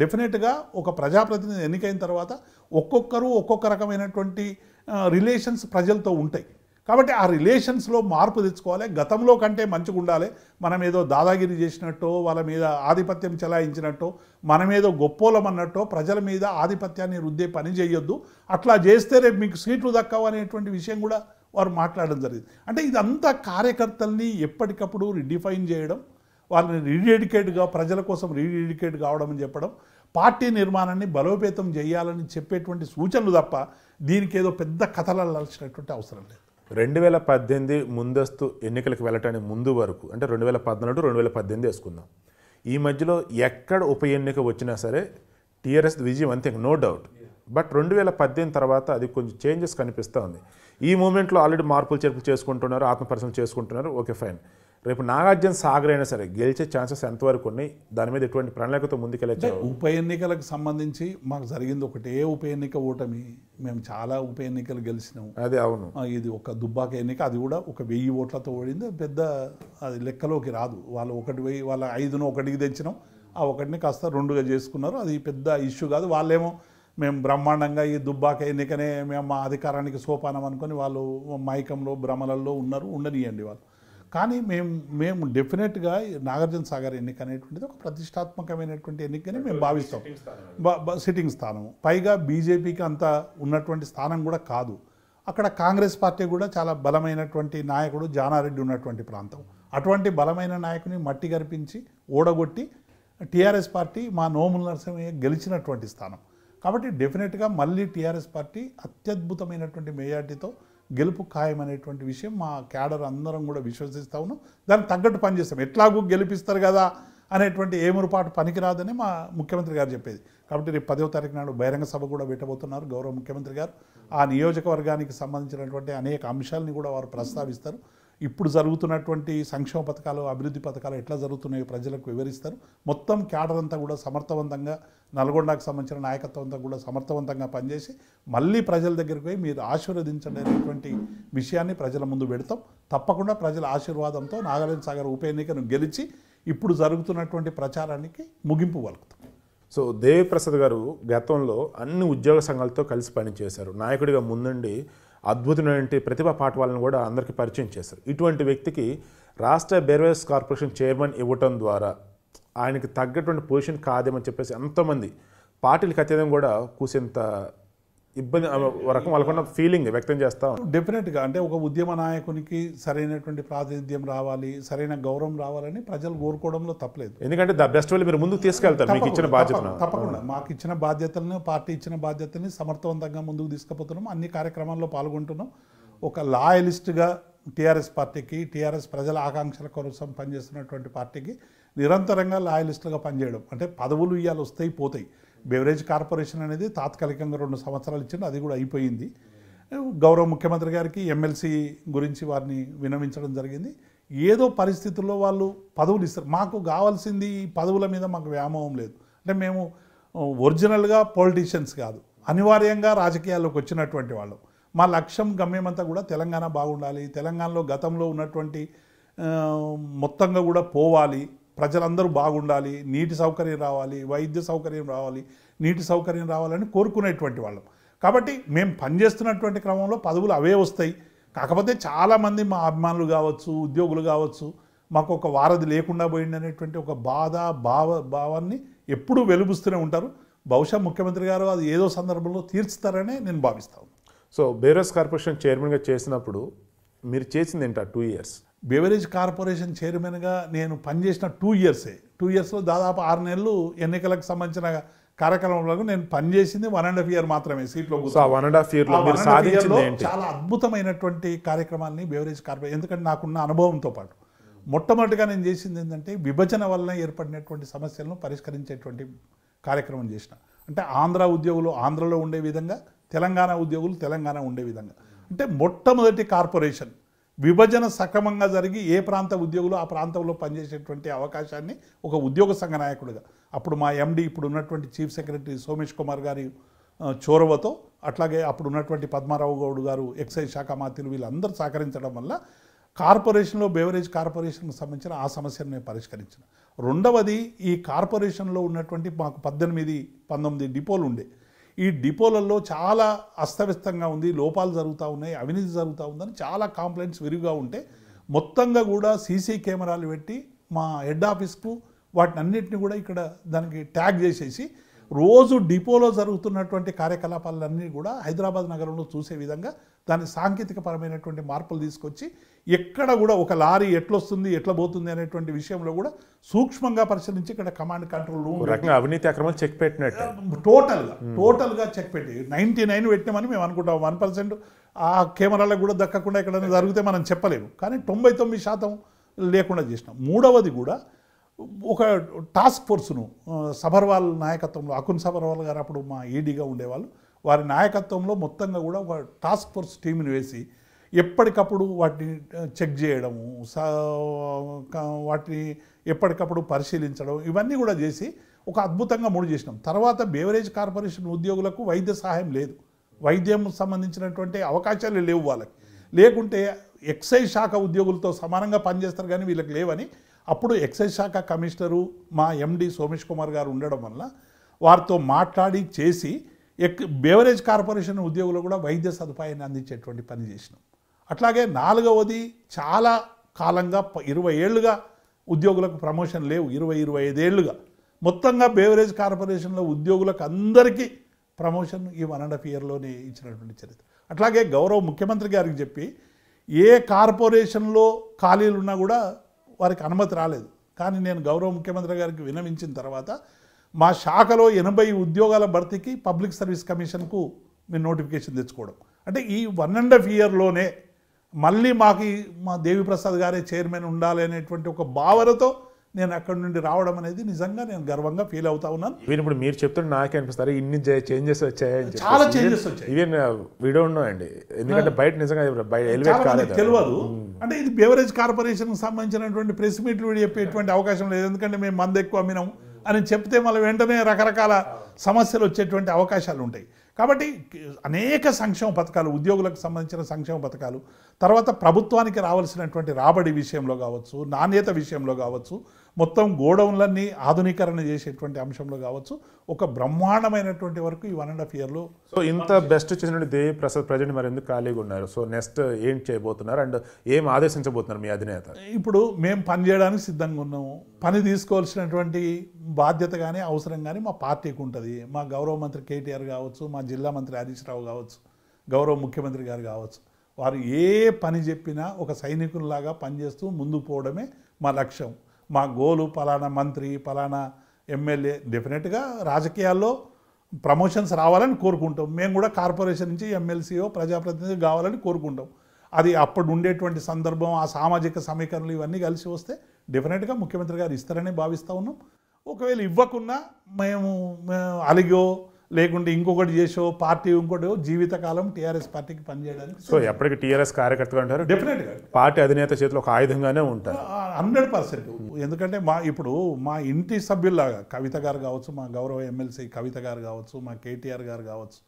డెఫినెట్గా ఒక ప్రజాప్రతినిధి ఎన్నికైన తర్వాత ఒక్కొక్కరు ఒక్కొక్క రకమైనటువంటి రిలేషన్స్ ప్రజలతో ఉంటాయి కాబట్టి ఆ రిలేషన్స్లో మార్పు తెచ్చుకోవాలి గతంలో కంటే మంచిగా ఉండాలి మనం ఏదో దాదాగిరి చేసినట్టో వాళ్ళ మీద ఆధిపత్యం చెలాయించినట్టో మనమేదో గొప్పోలం అన్నట్టో ప్రజల మీద ఆధిపత్యాన్ని రుద్దే పని చేయొద్దు అట్లా చేస్తే రేపు మీకు సీట్లు దక్కవు అనేటువంటి విషయం కూడా వారు మాట్లాడడం జరిగింది అంటే ఇదంతా కార్యకర్తల్ని ఎప్పటికప్పుడు రిడిఫైన్ చేయడం వాళ్ళని రీడెడికేట్గా ప్రజల కోసం రీడెడికేట్ కావడం అని చెప్పడం పార్టీ నిర్మాణాన్ని బలోపేతం చేయాలని చెప్పేటువంటి సూచనలు తప్ప దీనికి ఏదో పెద్ద కథలు అల్లాల్సినటువంటి అవసరం లేదు రెండు వేల పద్దెనిమిది ముందస్తు ఎన్నికలకు వెళ్ళటానికి ముందు వరకు అంటే రెండు వేల పద్నాలుగు రెండు వేల పద్దెనిమిది వేసుకుందాం ఈ మధ్యలో ఎక్కడ ఉప ఎన్నిక వచ్చినా సరే టీఆర్ఎస్ విజయం అంతే నో డౌట్ బట్ రెండు వేల పద్దెనిమిది తర్వాత అది కొంచెం చేంజెస్ కనిపిస్తూ ఉంది ఈ మూమెంట్లో ఆల్రెడీ మార్పులు చేర్పులు చేసుకుంటున్నారు ఆత్మపరిశ్రమ చేసుకుంటున్నారు ఓకే ఫైన్ రేపు నాగార్జున సాగర్ అయినా సరే గెలిచే ఛాన్సెస్ ఎంతవరకు ఉన్నాయి దాని మీద ఎటువంటి ప్రణాళికతో ముందుకెళ్ళచ్చు ఉప ఎన్నికలకు సంబంధించి మాకు జరిగింది ఒకటే ఉప ఎన్నిక ఓటమి మేము చాలా ఉప ఎన్నికలు గెలిచినాము అదే అవును ఇది ఒక దుబ్బాక ఎన్నిక అది కూడా ఒక వెయ్యి ఓట్లతో ఓడింది పెద్ద అది లెక్కలోకి రాదు వాళ్ళు ఒకటి వెయ్యి వాళ్ళ ఐదును ఒకటికి తెచ్చినాం ఆ ఒకటిని కాస్త రెండుగా చేసుకున్నారు అది పెద్ద ఇష్యూ కాదు వాళ్ళేమో మేము బ్రహ్మాండంగా ఈ దుబ్బాక ఎన్నికనే మేము మా అధికారానికి సోపానం అనుకొని వాళ్ళు మైకంలో భ్రమలలో ఉన్నారు ఉండనియండి వాళ్ళు కానీ మేము మేము డెఫినెట్గా నాగార్జున సాగర్ ఎన్నిక అనేటువంటిది ఒక ప్రతిష్టాత్మకమైనటువంటి ఎన్నికని మేము భావిస్తాం సిట్టింగ్ స్థానం పైగా బీజేపీకి అంత ఉన్నటువంటి స్థానం కూడా కాదు అక్కడ కాంగ్రెస్ పార్టీ కూడా చాలా బలమైనటువంటి నాయకుడు జానారెడ్డి ఉన్నటువంటి ప్రాంతం అటువంటి బలమైన నాయకుని మట్టి గరిపించి ఓడగొట్టి టీఆర్ఎస్ పార్టీ మా నోముల నరసింహయ్య గెలిచినటువంటి స్థానం కాబట్టి డెఫినెట్గా మళ్ళీ టీఆర్ఎస్ పార్టీ అత్యద్భుతమైనటువంటి మెజార్టీతో గెలుపు ఖాయమనేటువంటి విషయం మా క్యాడర్ అందరం కూడా విశ్వసిస్తూ ఉన్నాం దానికి తగ్గట్టు పనిచేస్తాం ఎట్లాగూ గెలిపిస్తారు కదా అనేటువంటి ఏ మురుపాటు పనికిరాదని మా ముఖ్యమంత్రి గారు చెప్పేది కాబట్టి రేపు పదవ తారీఖు నాడు బహిరంగ సభ కూడా పెట్టబోతున్నారు గౌరవ ముఖ్యమంత్రి గారు ఆ నియోజకవర్గానికి సంబంధించినటువంటి అనేక అంశాలని కూడా వారు ప్రస్తావిస్తారు ఇప్పుడు జరుగుతున్నటువంటి సంక్షేమ పథకాలు అభివృద్ధి పథకాలు ఎట్లా జరుగుతున్నాయో ప్రజలకు వివరిస్తారు మొత్తం క్యాడర్ అంతా కూడా సమర్థవంతంగా నల్గొండకు సంబంధించిన నాయకత్వం అంతా కూడా సమర్థవంతంగా పనిచేసి మళ్ళీ ప్రజల దగ్గరికి పోయి మీరు ఆశీర్వదించండి అనేటువంటి విషయాన్ని ప్రజల ముందు పెడతాం తప్పకుండా ప్రజల ఆశీర్వాదంతో నాగార్జున సాగర్ ఉప ఎన్నికను గెలిచి ఇప్పుడు జరుగుతున్నటువంటి ప్రచారానికి ముగింపు పలుకుతాం సో దేవిప్రసాద్ గారు గతంలో అన్ని ఉద్యోగ సంఘాలతో కలిసి పనిచేశారు నాయకుడిగా ముందుండి అద్భుతమైనటువంటి ప్రతిభ పాఠవాలను కూడా అందరికీ పరిచయం చేశారు ఇటువంటి వ్యక్తికి రాష్ట్ర బేర్వేస్ కార్పొరేషన్ చైర్మన్ ఇవ్వటం ద్వారా ఆయనకి తగ్గటువంటి పొజిషన్ కాదేమని చెప్పేసి ఎంతోమంది పార్టీలకు అత్యధికం కూడా కూసేంత ఇబ్బంది రకం వాళ్ళకున్న ఫీలింగ్ వ్యక్తం చేస్తాం డెఫినెట్గా అంటే ఒక ఉద్యమ నాయకునికి సరైనటువంటి ప్రాతినిధ్యం రావాలి సరైన గౌరవం రావాలని ప్రజలు కోరుకోవడంలో తప్పలేదు ఎందుకంటే ద బెస్ట్ వల్ల మీరు ముందుకు తీసుకెళ్తారు మీకు ఇచ్చిన బాధ్యత తప్పకుండా మాకు ఇచ్చిన బాధ్యతలను పార్టీ ఇచ్చిన బాధ్యతని సమర్థవంతంగా ముందుకు తీసుకుపోతున్నాం అన్ని కార్యక్రమాల్లో పాల్గొంటున్నాం ఒక లాయలిస్ట్గా టీఆర్ఎస్ పార్టీకి టీఆర్ఎస్ ప్రజల ఆకాంక్షల కోసం పనిచేస్తున్నటువంటి పార్టీకి నిరంతరంగా లాయలిస్టులుగా పనిచేయడం అంటే పదవులు ఇవాళ వస్తాయి పోతాయి బెవరేజ్ కార్పొరేషన్ అనేది తాత్కాలికంగా రెండు సంవత్సరాలు ఇచ్చిండు అది కూడా అయిపోయింది గౌరవ ముఖ్యమంత్రి గారికి ఎమ్మెల్సీ గురించి వారిని వినమించడం జరిగింది ఏదో పరిస్థితుల్లో వాళ్ళు పదవులు ఇస్తారు మాకు కావాల్సింది ఈ పదవుల మీద మాకు వ్యామోహం లేదు అంటే మేము ఒరిజినల్గా పొలిటీషియన్స్ కాదు అనివార్యంగా రాజకీయాల్లోకి వచ్చినటువంటి వాళ్ళు మా లక్ష్యం గమ్యమంతా కూడా తెలంగాణ బాగుండాలి తెలంగాణలో గతంలో ఉన్నటువంటి మొత్తంగా కూడా పోవాలి ప్రజలందరూ బాగుండాలి నీటి సౌకర్యం రావాలి వైద్య సౌకర్యం రావాలి నీటి సౌకర్యం రావాలని కోరుకునేటువంటి వాళ్ళం కాబట్టి మేము పనిచేస్తున్నటువంటి క్రమంలో పదవులు అవే వస్తాయి కాకపోతే చాలామంది మా అభిమానులు కావచ్చు ఉద్యోగులు కావచ్చు మాకు ఒక వారధి లేకుండా పోయింది అనేటువంటి ఒక బాధ భావ భావాన్ని ఎప్పుడూ వెలుబుస్తూనే ఉంటారు బహుశా ముఖ్యమంత్రి గారు అది ఏదో సందర్భంలో తీర్చుతారనే నేను భావిస్తాను సో బేరస్ కార్పొరేషన్ చైర్మన్గా చేసినప్పుడు మీరు చేసింది ఏంట టూ ఇయర్స్ బెవరేజ్ కార్పొరేషన్ చైర్మన్గా నేను పనిచేసిన టూ ఇయర్సే టూ ఇయర్స్లో దాదాపు ఆరు నెలలు ఎన్నికలకు సంబంధించిన కార్యక్రమంలో నేను పనిచేసింది వన్ అండ్ హాఫ్ ఇయర్ మాత్రమే సీట్లో వన్ అండ్ హాఫ్ ఇయర్లో చాలా అద్భుతమైనటువంటి కార్యక్రమాన్ని బెవరేజ్ కార్పొరేషన్ ఎందుకంటే నాకున్న అనుభవంతో పాటు మొట్టమొదటిగా నేను చేసింది ఏంటంటే విభజన వలన ఏర్పడినటువంటి సమస్యలను పరిష్కరించేటువంటి కార్యక్రమం చేసిన అంటే ఆంధ్ర ఉద్యోగులు ఆంధ్రలో ఉండే విధంగా తెలంగాణ ఉద్యోగులు తెలంగాణ ఉండే విధంగా అంటే మొట్టమొదటి కార్పొరేషన్ విభజన సక్రమంగా జరిగి ఏ ప్రాంత ఉద్యోగులు ఆ ప్రాంతంలో పనిచేసేటువంటి అవకాశాన్ని ఒక ఉద్యోగ సంఘ నాయకుడిగా అప్పుడు మా ఎండి ఇప్పుడు ఉన్నటువంటి చీఫ్ సెక్రటరీ సోమేష్ కుమార్ గారి చోరవతో అట్లాగే అప్పుడు ఉన్నటువంటి పద్మారావు గౌడ్ గారు ఎక్సైజ్ శాఖ మాత్రులు వీళ్ళందరూ సహకరించడం వల్ల కార్పొరేషన్లో బేవరేజ్ కార్పొరేషన్కి సంబంధించిన ఆ సమస్యను నేను పరిష్కరించిన రెండవది ఈ కార్పొరేషన్లో ఉన్నటువంటి మాకు పద్దెనిమిది పంతొమ్మిది డిపోలు ఉండే ఈ డిపోలలో చాలా అస్తవ్యస్తంగా ఉంది లోపాలు జరుగుతూ ఉన్నాయి అవినీతి జరుగుతూ ఉందని చాలా కాంప్లైంట్స్ విరివిగా ఉంటే మొత్తంగా కూడా సీసీ కెమెరాలు పెట్టి మా హెడ్ ఆఫీస్కు వాటిని అన్నింటినీ కూడా ఇక్కడ దానికి ట్యాగ్ చేసేసి రోజు డిపోలో జరుగుతున్నటువంటి కార్యకలాపాలన్నీ కూడా హైదరాబాద్ నగరంలో చూసే విధంగా దాని సాంకేతికపరమైనటువంటి మార్పులు తీసుకొచ్చి ఎక్కడ కూడా ఒక లారీ ఎట్లొస్తుంది ఎట్లా పోతుంది అనేటువంటి విషయంలో కూడా సూక్ష్మంగా పరిశీలించి ఇక్కడ కమాండ్ కంట్రోల్ రూమ్ అవినీతి అక్రమాలు చెక్ పెట్టినట్టు టోటల్గా టోటల్గా hmm. చెక్ పెట్టి నైంటీ నైన్ పెట్టినామని మేము అనుకుంటాం వన్ పర్సెంట్ ఆ కెమెరాలకు కూడా దక్కకుండా ఎక్కడైనా జరిగితే మనం చెప్పలేము కానీ తొంభై తొమ్మిది శాతం లేకుండా చేసినాం మూడవది కూడా ఒక టాస్క్ ఫోర్స్ను సబర్వాల్ నాయకత్వంలో అకున్ సబర్వాల్ గారు అప్పుడు మా ఈడీగా ఉండేవాళ్ళు వారి నాయకత్వంలో మొత్తంగా కూడా ఒక టాస్క్ ఫోర్స్ టీంని వేసి ఎప్పటికప్పుడు వాటిని చెక్ చేయడము వాటిని ఎప్పటికప్పుడు పరిశీలించడం ఇవన్నీ కూడా చేసి ఒక అద్భుతంగా మూడు చేసినాం తర్వాత బేవరేజ్ కార్పొరేషన్ ఉద్యోగులకు వైద్య సహాయం లేదు వైద్యం సంబంధించినటువంటి అవకాశాలు లేవు వాళ్ళకి లేకుంటే ఎక్సైజ్ శాఖ ఉద్యోగులతో సమానంగా పనిచేస్తారు కానీ వీళ్ళకి లేవని అప్పుడు ఎక్సైజ్ శాఖ కమిషనరు మా ఎండి సోమేష్ కుమార్ గారు ఉండడం వల్ల వారితో మాట్లాడి చేసి ఎక్ బేవరేజ్ కార్పొరేషన్ ఉద్యోగులు కూడా వైద్య సదుపాయాన్ని అందించేటువంటి పని చేసినాం అట్లాగే నాలుగవది చాలా కాలంగా ఇరవై ఏళ్ళుగా ఉద్యోగులకు ప్రమోషన్ లేవు ఇరవై ఇరవై ఐదేళ్లుగా మొత్తంగా బేవరేజ్ కార్పొరేషన్లో ఉద్యోగులకు అందరికీ ప్రమోషన్ ఈ వన్ అండ్ హాఫ్ ఇయర్లోనే ఇచ్చినటువంటి చరిత్ర అట్లాగే గౌరవ ముఖ్యమంత్రి గారికి చెప్పి ఏ కార్పొరేషన్లో ఖాళీలు ఉన్నా కూడా వారికి అనుమతి రాలేదు కానీ నేను గౌరవ ముఖ్యమంత్రి గారికి వినమించిన తర్వాత మా శాఖలో ఎనభై ఉద్యోగాల భర్తీకి పబ్లిక్ సర్వీస్ కమిషన్కు మేము నోటిఫికేషన్ తెచ్చుకోవడం అంటే ఈ వన్ అండ్ హాఫ్ ఇయర్లోనే మళ్ళీ మాకు మా దేవిప్రసాద్ గారే చైర్మన్ ఉండాలి అనేటువంటి ఒక భావనతో నేను అక్కడి నుండి రావడం అనేది నిజంగా నేను గర్వంగా ఫీల్ అవుతా ఉన్నాను ఈవెన్ ఇప్పుడు మీరు చెప్తున్న నాకే అనిపిస్తారు ఇన్ని చేంజెస్ వచ్చాయని చాలా చేంజెస్ వచ్చాయి ఈవెన్ అండి ఎందుకంటే బయట నిజంగా కాలేదు తెలియదు అంటే ఇది బెవరేజ్ కార్పొరేషన్కి సంబంధించినటువంటి ప్రెస్ మీట్లు చెప్పేటువంటి అవకాశం లేదు ఎందుకంటే మేము మంద ఎక్కువ అమ్మినాం అని చెప్తే మళ్ళీ వెంటనే రకరకాల సమస్యలు వచ్చేటువంటి అవకాశాలు ఉంటాయి కాబట్టి అనేక సంక్షేమ పథకాలు ఉద్యోగులకు సంబంధించిన సంక్షేమ పథకాలు తర్వాత ప్రభుత్వానికి రావాల్సినటువంటి రాబడి విషయంలో కావచ్చు నాణ్యత విషయంలో కావచ్చు మొత్తం గోడౌన్లన్నీ ఆధునీకరణ చేసేటువంటి అంశంలో కావచ్చు ఒక బ్రహ్మాండమైనటువంటి వరకు ఈ వన్ అండ్ హాఫ్ ఇయర్లో సో ఇంత బెస్ట్ చేసినటువంటి దేవి ప్రసాద్ ప్రజెంట్ మరి ఎందుకు ఖాళీగా ఉన్నారు సో నెక్స్ట్ ఏం చేయబోతున్నారు అండ్ ఏం ఆదేశించబోతున్నారు మీ అధినేత ఇప్పుడు మేము పని చేయడానికి సిద్ధంగా ఉన్నాము పని తీసుకోవాల్సినటువంటి బాధ్యత కానీ అవసరం కానీ మా పార్టీకి ఉంటుంది మా గౌరవ మంత్రి కేటీఆర్ కావచ్చు మా జిల్లా మంత్రి హరీష్ రావు కావచ్చు గౌరవ ముఖ్యమంత్రి గారు కావచ్చు వారు ఏ పని చెప్పినా ఒక సైనికుల్లాగా పనిచేస్తూ ముందుకు పోవడమే మా లక్ష్యం మా గోలు పలానా మంత్రి పలానా ఎమ్మెల్యే డెఫినెట్గా రాజకీయాల్లో ప్రమోషన్స్ రావాలని కోరుకుంటాం మేము కూడా కార్పొరేషన్ నుంచి ఎమ్మెల్సీఓ ప్రజాప్రతినిధి కావాలని కోరుకుంటాం అది అప్పుడు ఉండేటువంటి సందర్భం ఆ సామాజిక సమీకరణలు ఇవన్నీ కలిసి వస్తే డెఫినెట్గా ముఖ్యమంత్రి గారు ఇస్తారని భావిస్తూ ఉన్నాం ఒకవేళ ఇవ్వకున్నా మేము అలిగో లేకుంటే ఇంకొకటి చేసో పార్టీ ఇంకోటి జీవితకాలం టీఆర్ఎస్ పార్టీకి పనిచేయడానికి సో ఎప్పటికీ టీఆర్ఎస్ కార్యకర్తలు ఉంటారు డెఫినెట్గా పార్టీ అధినేత చేతిలో ఒక ఆయుధంగానే ఉంటారు హండ్రెడ్ పర్సెంట్ ఎందుకంటే మా ఇప్పుడు మా ఇంటి సభ్యుల్లాగా కవిత గారు కావచ్చు మా గౌరవ ఎమ్మెల్సీ కవిత గారు కావచ్చు మా కేటీఆర్ గారు కావచ్చు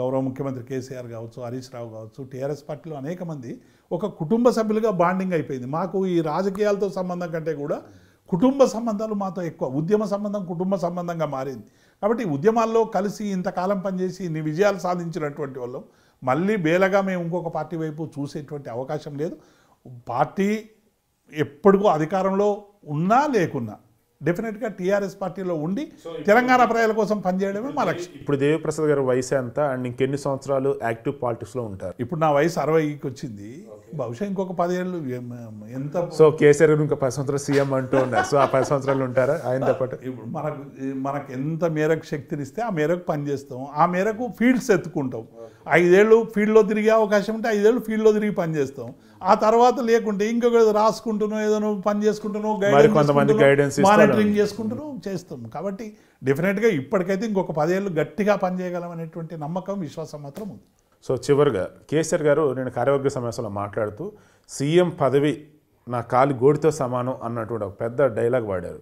గౌరవ ముఖ్యమంత్రి కేసీఆర్ కావచ్చు హరీష్ రావు కావచ్చు టీఆర్ఎస్ పార్టీలో అనేక మంది ఒక కుటుంబ సభ్యులుగా బాండింగ్ అయిపోయింది మాకు ఈ రాజకీయాలతో సంబంధం కంటే కూడా కుటుంబ సంబంధాలు మాతో ఎక్కువ ఉద్యమ సంబంధం కుటుంబ సంబంధంగా మారింది కాబట్టి ఉద్యమాల్లో కలిసి ఇంతకాలం పనిచేసి ఇన్ని విజయాలు సాధించినటువంటి వాళ్ళం మళ్ళీ బేలగా మేము ఇంకొక పార్టీ వైపు చూసేటువంటి అవకాశం లేదు పార్టీ ఎప్పటికో అధికారంలో ఉన్నా లేకున్నా డెఫినెట్గా టీఆర్ఎస్ పార్టీలో ఉండి తెలంగాణ ప్రజల కోసం పనిచేయడమే మా లక్ష్యం ఇప్పుడు దేవిప్రసాద్ గారి వయసు ఎంత అండ్ ఇంకెన్ని సంవత్సరాలు యాక్టివ్ పాలిటిక్స్లో ఉంటారు ఇప్పుడు నా వయసు అరవైకి వచ్చింది బహుశా ఇంకొక పదేళ్ళు ఎంత సో కేసీఆర్ ఇంకా పది సంవత్సరాలు సీఎం అంటూ ఉన్నారు సో ఆ పది సంవత్సరాలు ఉంటారా ఆయన పాటు ఇప్పుడు మనకు మనకు ఎంత మేరకు శక్తినిస్తే ఆ మేరకు పనిచేస్తాం ఆ మేరకు ఫీల్డ్స్ ఎత్తుకుంటాం ఐదేళ్ళు ఫీల్డ్లో తిరిగే అవకాశం ఉంటే ఐదేళ్ళు ఫీల్డ్లో తిరిగి పనిచేస్తాం ఆ తర్వాత లేకుంటే ఇంకొక రాసుకుంటున్నాం ఏదైనా పని చేసుకుంటున్నావు గైడెన్స్ మానిటరింగ్ చేసుకుంటున్నాం చేస్తాం కాబట్టి డెఫినెట్గా ఇప్పటికైతే ఇంకొక పదేళ్ళు గట్టిగా పనిచేయగలం అనేటువంటి నమ్మకం విశ్వాసం మాత్రం ఉంది సో చివరిగా కేసీఆర్ గారు నేను కార్యవర్గ సమావేశంలో మాట్లాడుతూ సీఎం పదవి నా కాలి గోడితో సమానం అన్నటువంటి ఒక పెద్ద డైలాగ్ వాడారు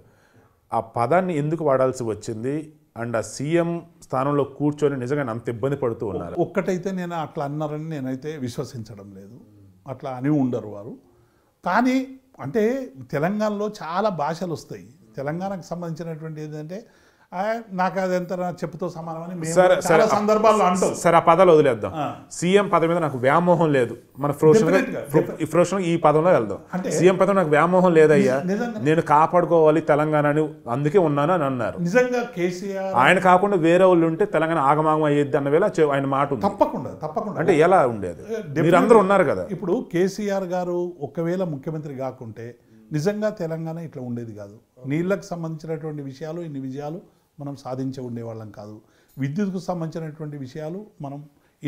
ఆ పదాన్ని ఎందుకు వాడాల్సి వచ్చింది అండ్ ఆ సీఎం స్థానంలో కూర్చొని నిజంగా అంత ఇబ్బంది పడుతూ ఉన్నారు ఒక్కటైతే నేను అట్లా అన్నారని నేనైతే విశ్వసించడం లేదు అట్లా అని ఉండరు వారు కానీ అంటే తెలంగాణలో చాలా భాషలు వస్తాయి తెలంగాణకు సంబంధించినటువంటి ఏంటంటే నాకు అది ఎంత చెప్పుతో సమానమని సరే సరే సందర్భాల్లో అంటాం సరే ఆ పదాలు వదిలేద్దాం సీఎం పదం మీద నాకు వ్యామోహం లేదు మన ఫ్రోషన్ ఫ్రోషన్ ఈ పదంలో వెళ్దాం సీఎం పదం నాకు వ్యామోహం లేదయ్యా నేను కాపాడుకోవాలి తెలంగాణ అందుకే ఉన్నాను అని అన్నారు నిజంగా కేసీఆర్ ఆయన కాకుండా వేరే వాళ్ళు ఉంటే తెలంగాణ ఆగమాగం అయ్యేది అన్న వేళ ఆయన మాట తప్పకుండా తప్పకుండా అంటే ఎలా ఉండేది eh, మీరందరూ ఉన్నారు కదా ఇప్పుడు కేసీఆర్ గారు ఒకవేళ ముఖ్యమంత్రి కాకుంటే నిజంగా తెలంగాణ ఇట్లా ఉండేది కాదు నీళ్ళకు సంబంధించినటువంటి విషయాలు ఇన్ని విజయాలు మనం సాధించే ఉండేవాళ్ళం కాదు విద్యుత్కు సంబంధించినటువంటి విషయాలు మనం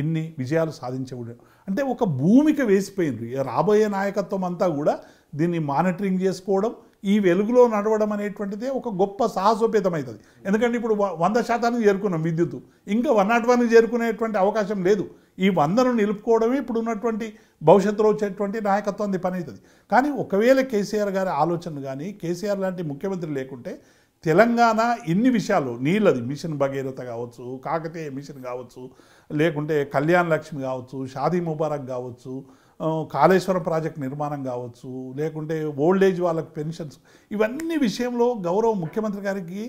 ఎన్ని విజయాలు సాధించే ఉండే అంటే ఒక భూమిక వేసిపోయింది రాబోయే నాయకత్వం అంతా కూడా దీన్ని మానిటరింగ్ చేసుకోవడం ఈ వెలుగులో నడవడం అనేటువంటిదే ఒక గొప్ప సాహసోపేతం అవుతుంది ఎందుకంటే ఇప్పుడు వంద శాతానికి చేరుకున్నాం విద్యుత్ ఇంకా వన్ నాట్ వన్ చేరుకునేటువంటి అవకాశం లేదు ఈ వందను నిలుపుకోవడమే ఇప్పుడు ఉన్నటువంటి భవిష్యత్తులో వచ్చేటువంటి నాయకత్వాన్ని పని అవుతుంది కానీ ఒకవేళ కేసీఆర్ గారి ఆలోచన కానీ కేసీఆర్ లాంటి ముఖ్యమంత్రి లేకుంటే తెలంగాణ ఎన్ని విషయాలు నీళ్ళది మిషన్ భగీరథ కావచ్చు కాకతీయ మిషన్ కావచ్చు లేకుంటే కళ్యాణ్ లక్ష్మి కావచ్చు షాదీ ముబారక్ కావచ్చు కాళేశ్వరం ప్రాజెక్ట్ నిర్మాణం కావచ్చు లేకుంటే ఓల్డ్ ఏజ్ వాళ్ళకి పెన్షన్స్ ఇవన్నీ విషయంలో గౌరవ ముఖ్యమంత్రి గారికి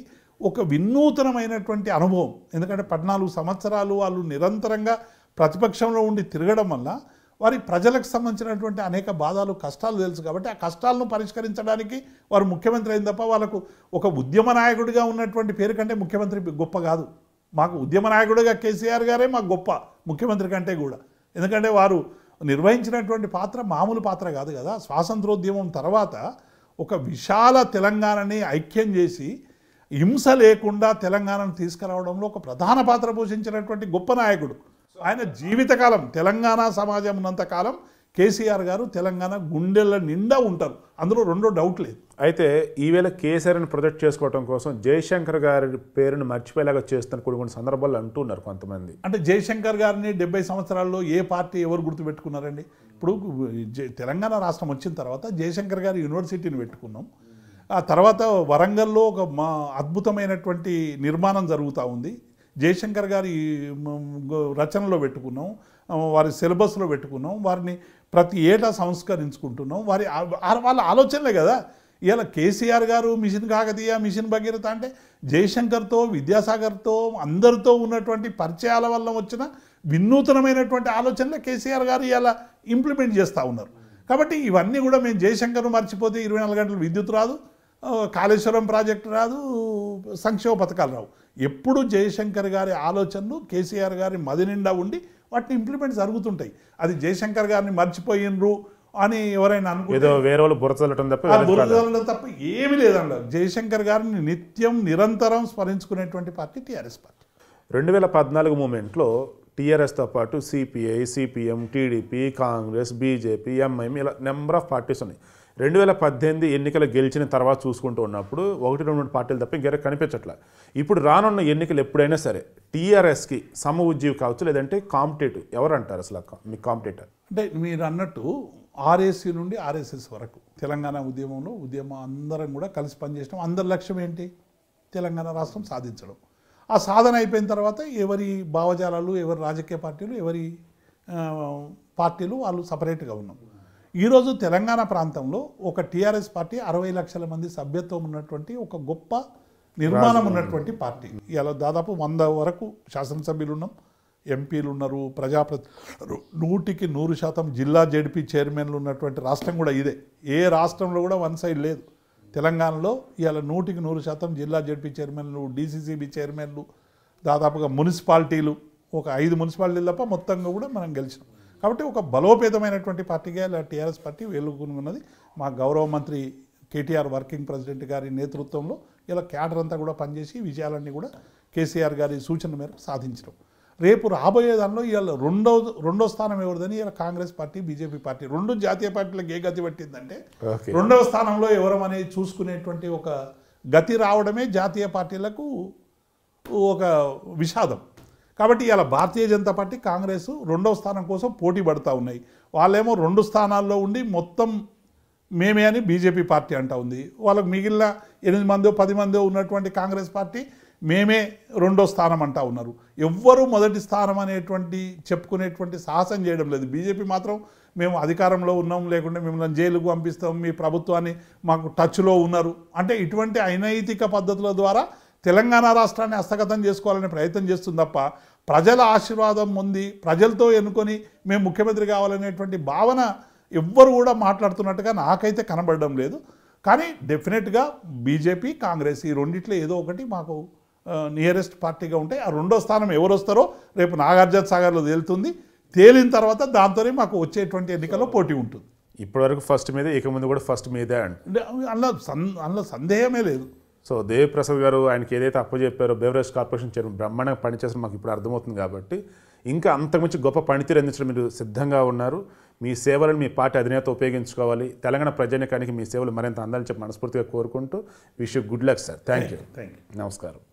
ఒక వినూతనమైనటువంటి అనుభవం ఎందుకంటే పద్నాలుగు సంవత్సరాలు వాళ్ళు నిరంతరంగా ప్రతిపక్షంలో ఉండి తిరగడం వల్ల వారి ప్రజలకు సంబంధించినటువంటి అనేక బాధలు కష్టాలు తెలుసు కాబట్టి ఆ కష్టాలను పరిష్కరించడానికి వారు ముఖ్యమంత్రి అయిన తప్ప వాళ్ళకు ఒక ఉద్యమ నాయకుడిగా ఉన్నటువంటి పేరు కంటే ముఖ్యమంత్రి గొప్ప కాదు మాకు ఉద్యమ నాయకుడిగా కేసీఆర్ గారే మాకు గొప్ప ముఖ్యమంత్రి కంటే కూడా ఎందుకంటే వారు నిర్వహించినటువంటి పాత్ర మామూలు పాత్ర కాదు కదా స్వాతంత్రోద్యమం తర్వాత ఒక విశాల తెలంగాణని ఐక్యం చేసి హింస లేకుండా తెలంగాణను తీసుకురావడంలో ఒక ప్రధాన పాత్ర పోషించినటువంటి గొప్ప నాయకుడు ఆయన జీవితకాలం తెలంగాణ సమాజం ఉన్నంత కాలం కేసీఆర్ గారు తెలంగాణ గుండెల నిండా ఉంటారు అందులో రెండో డౌట్ లేదు అయితే ఈవేళ కేసీఆర్ని ప్రొజెక్ట్ చేసుకోవడం కోసం జయశంకర్ గారి పేరును మర్చిపోయేలాగా చేస్తున్న కొన్ని కొన్ని సందర్భాలు అంటున్నారు కొంతమంది అంటే జయశంకర్ గారిని డెబ్బై సంవత్సరాల్లో ఏ పార్టీ ఎవరు గుర్తుపెట్టుకున్నారండి ఇప్పుడు తెలంగాణ రాష్ట్రం వచ్చిన తర్వాత జయశంకర్ గారి యూనివర్సిటీని పెట్టుకున్నాం ఆ తర్వాత వరంగల్లో ఒక మా అద్భుతమైనటువంటి నిర్మాణం జరుగుతూ ఉంది జయశంకర్ గారి రచనలో పెట్టుకున్నాం వారి సిలబస్లో పెట్టుకున్నాం వారిని ప్రతి ఏటా సంస్కరించుకుంటున్నాం వారి వాళ్ళ ఆలోచనలే కదా ఇలా కేసీఆర్ గారు మిషన్ కాకతీయ మిషన్ భగీరథ అంటే జయశంకర్తో విద్యాసాగర్తో అందరితో ఉన్నటువంటి పరిచయాల వల్ల వచ్చిన వినూతనమైనటువంటి ఆలోచనలే కేసీఆర్ గారు ఇలా ఇంప్లిమెంట్ చేస్తూ ఉన్నారు కాబట్టి ఇవన్నీ కూడా మేము జయశంకర్ను మర్చిపోతే ఇరవై నాలుగు గంటలు విద్యుత్ రాదు కాళేశ్వరం ప్రాజెక్టు రాదు సంక్షేమ పథకాలు రావు ఎప్పుడు జయశంకర్ గారి ఆలోచనలు కేసీఆర్ గారి మది నిండా ఉండి వాటిని ఇంప్లిమెంట్ జరుగుతుంటాయి అది జయశంకర్ గారిని మర్చిపోయినరు అని ఎవరైనా అనుకుంటే వేరే వాళ్ళు బురచల్లటం తప్ప తప్ప ఏమీ లేదన్నారు జయశంకర్ గారిని నిత్యం నిరంతరం స్మరించుకునేటువంటి పార్టీ టీఆర్ఎస్ పార్టీ రెండు వేల పద్నాలుగు మూమెంట్లో టీఆర్ఎస్తో పాటు CPI CPM TDP Congress BJP MIM ఇలా నెంబర్ ఆఫ్ పార్టీస్ ఉన్నాయి రెండు వేల పద్దెనిమిది ఎన్నికలు గెలిచిన తర్వాత చూసుకుంటూ ఉన్నప్పుడు ఒకటి రెండు పార్టీలు తప్ప ఇంకెవరు కనిపించట్ల ఇప్పుడు రానున్న ఎన్నికలు ఎప్పుడైనా సరే టీఆర్ఎస్కి సమ ఉజ్జీవి కావచ్చు లేదంటే కాంపిటేటివ్ ఎవరు అంటారు అసలు మీ కాంపిటేటర్ అంటే మీరు అన్నట్టు ఆర్ఎస్సీ నుండి ఆర్ఎస్ఎస్ వరకు తెలంగాణ ఉద్యమంలో ఉద్యమం అందరం కూడా కలిసి పనిచేసినాం అందరి లక్ష్యం ఏంటి తెలంగాణ రాష్ట్రం సాధించడం ఆ సాధన అయిపోయిన తర్వాత ఎవరి భావజాలాలు ఎవరి రాజకీయ పార్టీలు ఎవరి పార్టీలు వాళ్ళు సపరేట్గా ఉన్నాం ఈరోజు తెలంగాణ ప్రాంతంలో ఒక టీఆర్ఎస్ పార్టీ అరవై లక్షల మంది సభ్యత్వం ఉన్నటువంటి ఒక గొప్ప నిర్మాణం ఉన్నటువంటి పార్టీ ఇలా దాదాపు వంద వరకు శాసనసభ్యులు ఉన్నాం ఎంపీలు ఉన్నారు ప్రజాప్రతి నూటికి నూరు శాతం జిల్లా జడ్పీ చైర్మన్లు ఉన్నటువంటి రాష్ట్రం కూడా ఇదే ఏ రాష్ట్రంలో కూడా వన్ సైడ్ లేదు తెలంగాణలో ఇవాళ నూటికి నూరు శాతం జిల్లా జడ్పీ చైర్మన్లు డీసీసీబీ చైర్మన్లు దాదాపుగా మున్సిపాలిటీలు ఒక ఐదు మున్సిపాలిటీలు తప్ప మొత్తంగా కూడా మనం గెలిచినాం కాబట్టి ఒక బలోపేతమైనటువంటి పార్టీగా ఇలా టీఆర్ఎస్ పార్టీ వెలుగునున్నది మా గౌరవ మంత్రి కేటీఆర్ వర్కింగ్ ప్రెసిడెంట్ గారి నేతృత్వంలో ఇలా క్యాడర్ అంతా కూడా పనిచేసి విజయాలన్నీ కూడా కేసీఆర్ గారి సూచన మేరకు సాధించడం రేపు రాబోయే దానిలో ఇవాళ రెండో రెండో స్థానం ఎవరిదని ఇలా కాంగ్రెస్ పార్టీ బీజేపీ పార్టీ రెండు జాతీయ పార్టీలకు ఏ గతి పట్టిందంటే రెండవ స్థానంలో ఎవరమనేది చూసుకునేటువంటి ఒక గతి రావడమే జాతీయ పార్టీలకు ఒక విషాదం కాబట్టి ఇలా భారతీయ జనతా పార్టీ కాంగ్రెస్ రెండవ స్థానం కోసం పోటీ పడుతూ ఉన్నాయి వాళ్ళేమో రెండు స్థానాల్లో ఉండి మొత్తం మేమే అని బీజేపీ పార్టీ అంటూ ఉంది వాళ్ళకు మిగిలిన ఎనిమిది మందో పది మందో ఉన్నటువంటి కాంగ్రెస్ పార్టీ మేమే రెండో స్థానం అంటా ఉన్నారు ఎవ్వరూ మొదటి స్థానం అనేటువంటి చెప్పుకునేటువంటి సాహసం చేయడం లేదు బీజేపీ మాత్రం మేము అధికారంలో ఉన్నాం లేకుంటే మిమ్మల్ని జైలుకు పంపిస్తాం మీ ప్రభుత్వాన్ని మాకు టచ్లో ఉన్నారు అంటే ఇటువంటి అనైతిక పద్ధతుల ద్వారా తెలంగాణ రాష్ట్రాన్ని హస్తగతం చేసుకోవాలనే ప్రయత్నం చేస్తుంది తప్ప ప్రజల ఆశీర్వాదం ఉంది ప్రజలతో ఎన్నుకొని మేము ముఖ్యమంత్రి కావాలనేటువంటి భావన ఎవ్వరు కూడా మాట్లాడుతున్నట్టుగా నాకైతే కనబడడం లేదు కానీ డెఫినెట్గా బీజేపీ కాంగ్రెస్ ఈ రెండిట్లో ఏదో ఒకటి మాకు నియరెస్ట్ పార్టీగా ఉంటే ఆ రెండో స్థానం ఎవరు వస్తారో రేపు నాగార్జున సాగర్లో తేలుతుంది తేలిన తర్వాత దాంతోనే మాకు వచ్చేటువంటి ఎన్నికల్లో పోటీ ఉంటుంది ఇప్పటివరకు ఫస్ట్ మీదే ఇక ముందు కూడా ఫస్ట్ మీదే అంటే అందులో సందేహమే లేదు సో దేవిప్రసాద్ గారు ఆయనకి ఏదైతే అప్పచెప్పారో బెవరేజ్ కార్పొరేషన్ చైర్మన్ బ్రహ్మాండంగా పనిచేసిన మాకు ఇప్పుడు అర్థమవుతుంది కాబట్టి ఇంకా అంతకుమించి గొప్ప పనితీరు అందించడం మీరు సిద్ధంగా ఉన్నారు మీ సేవలను మీ పార్టీ అధినేత ఉపయోగించుకోవాలి తెలంగాణ ప్రజానికానికి మీ సేవలు మరింత అందాలని చెప్పి మనస్ఫూర్తిగా కోరుకుంటూ wish good luck sir thank you thank you నమస్కారం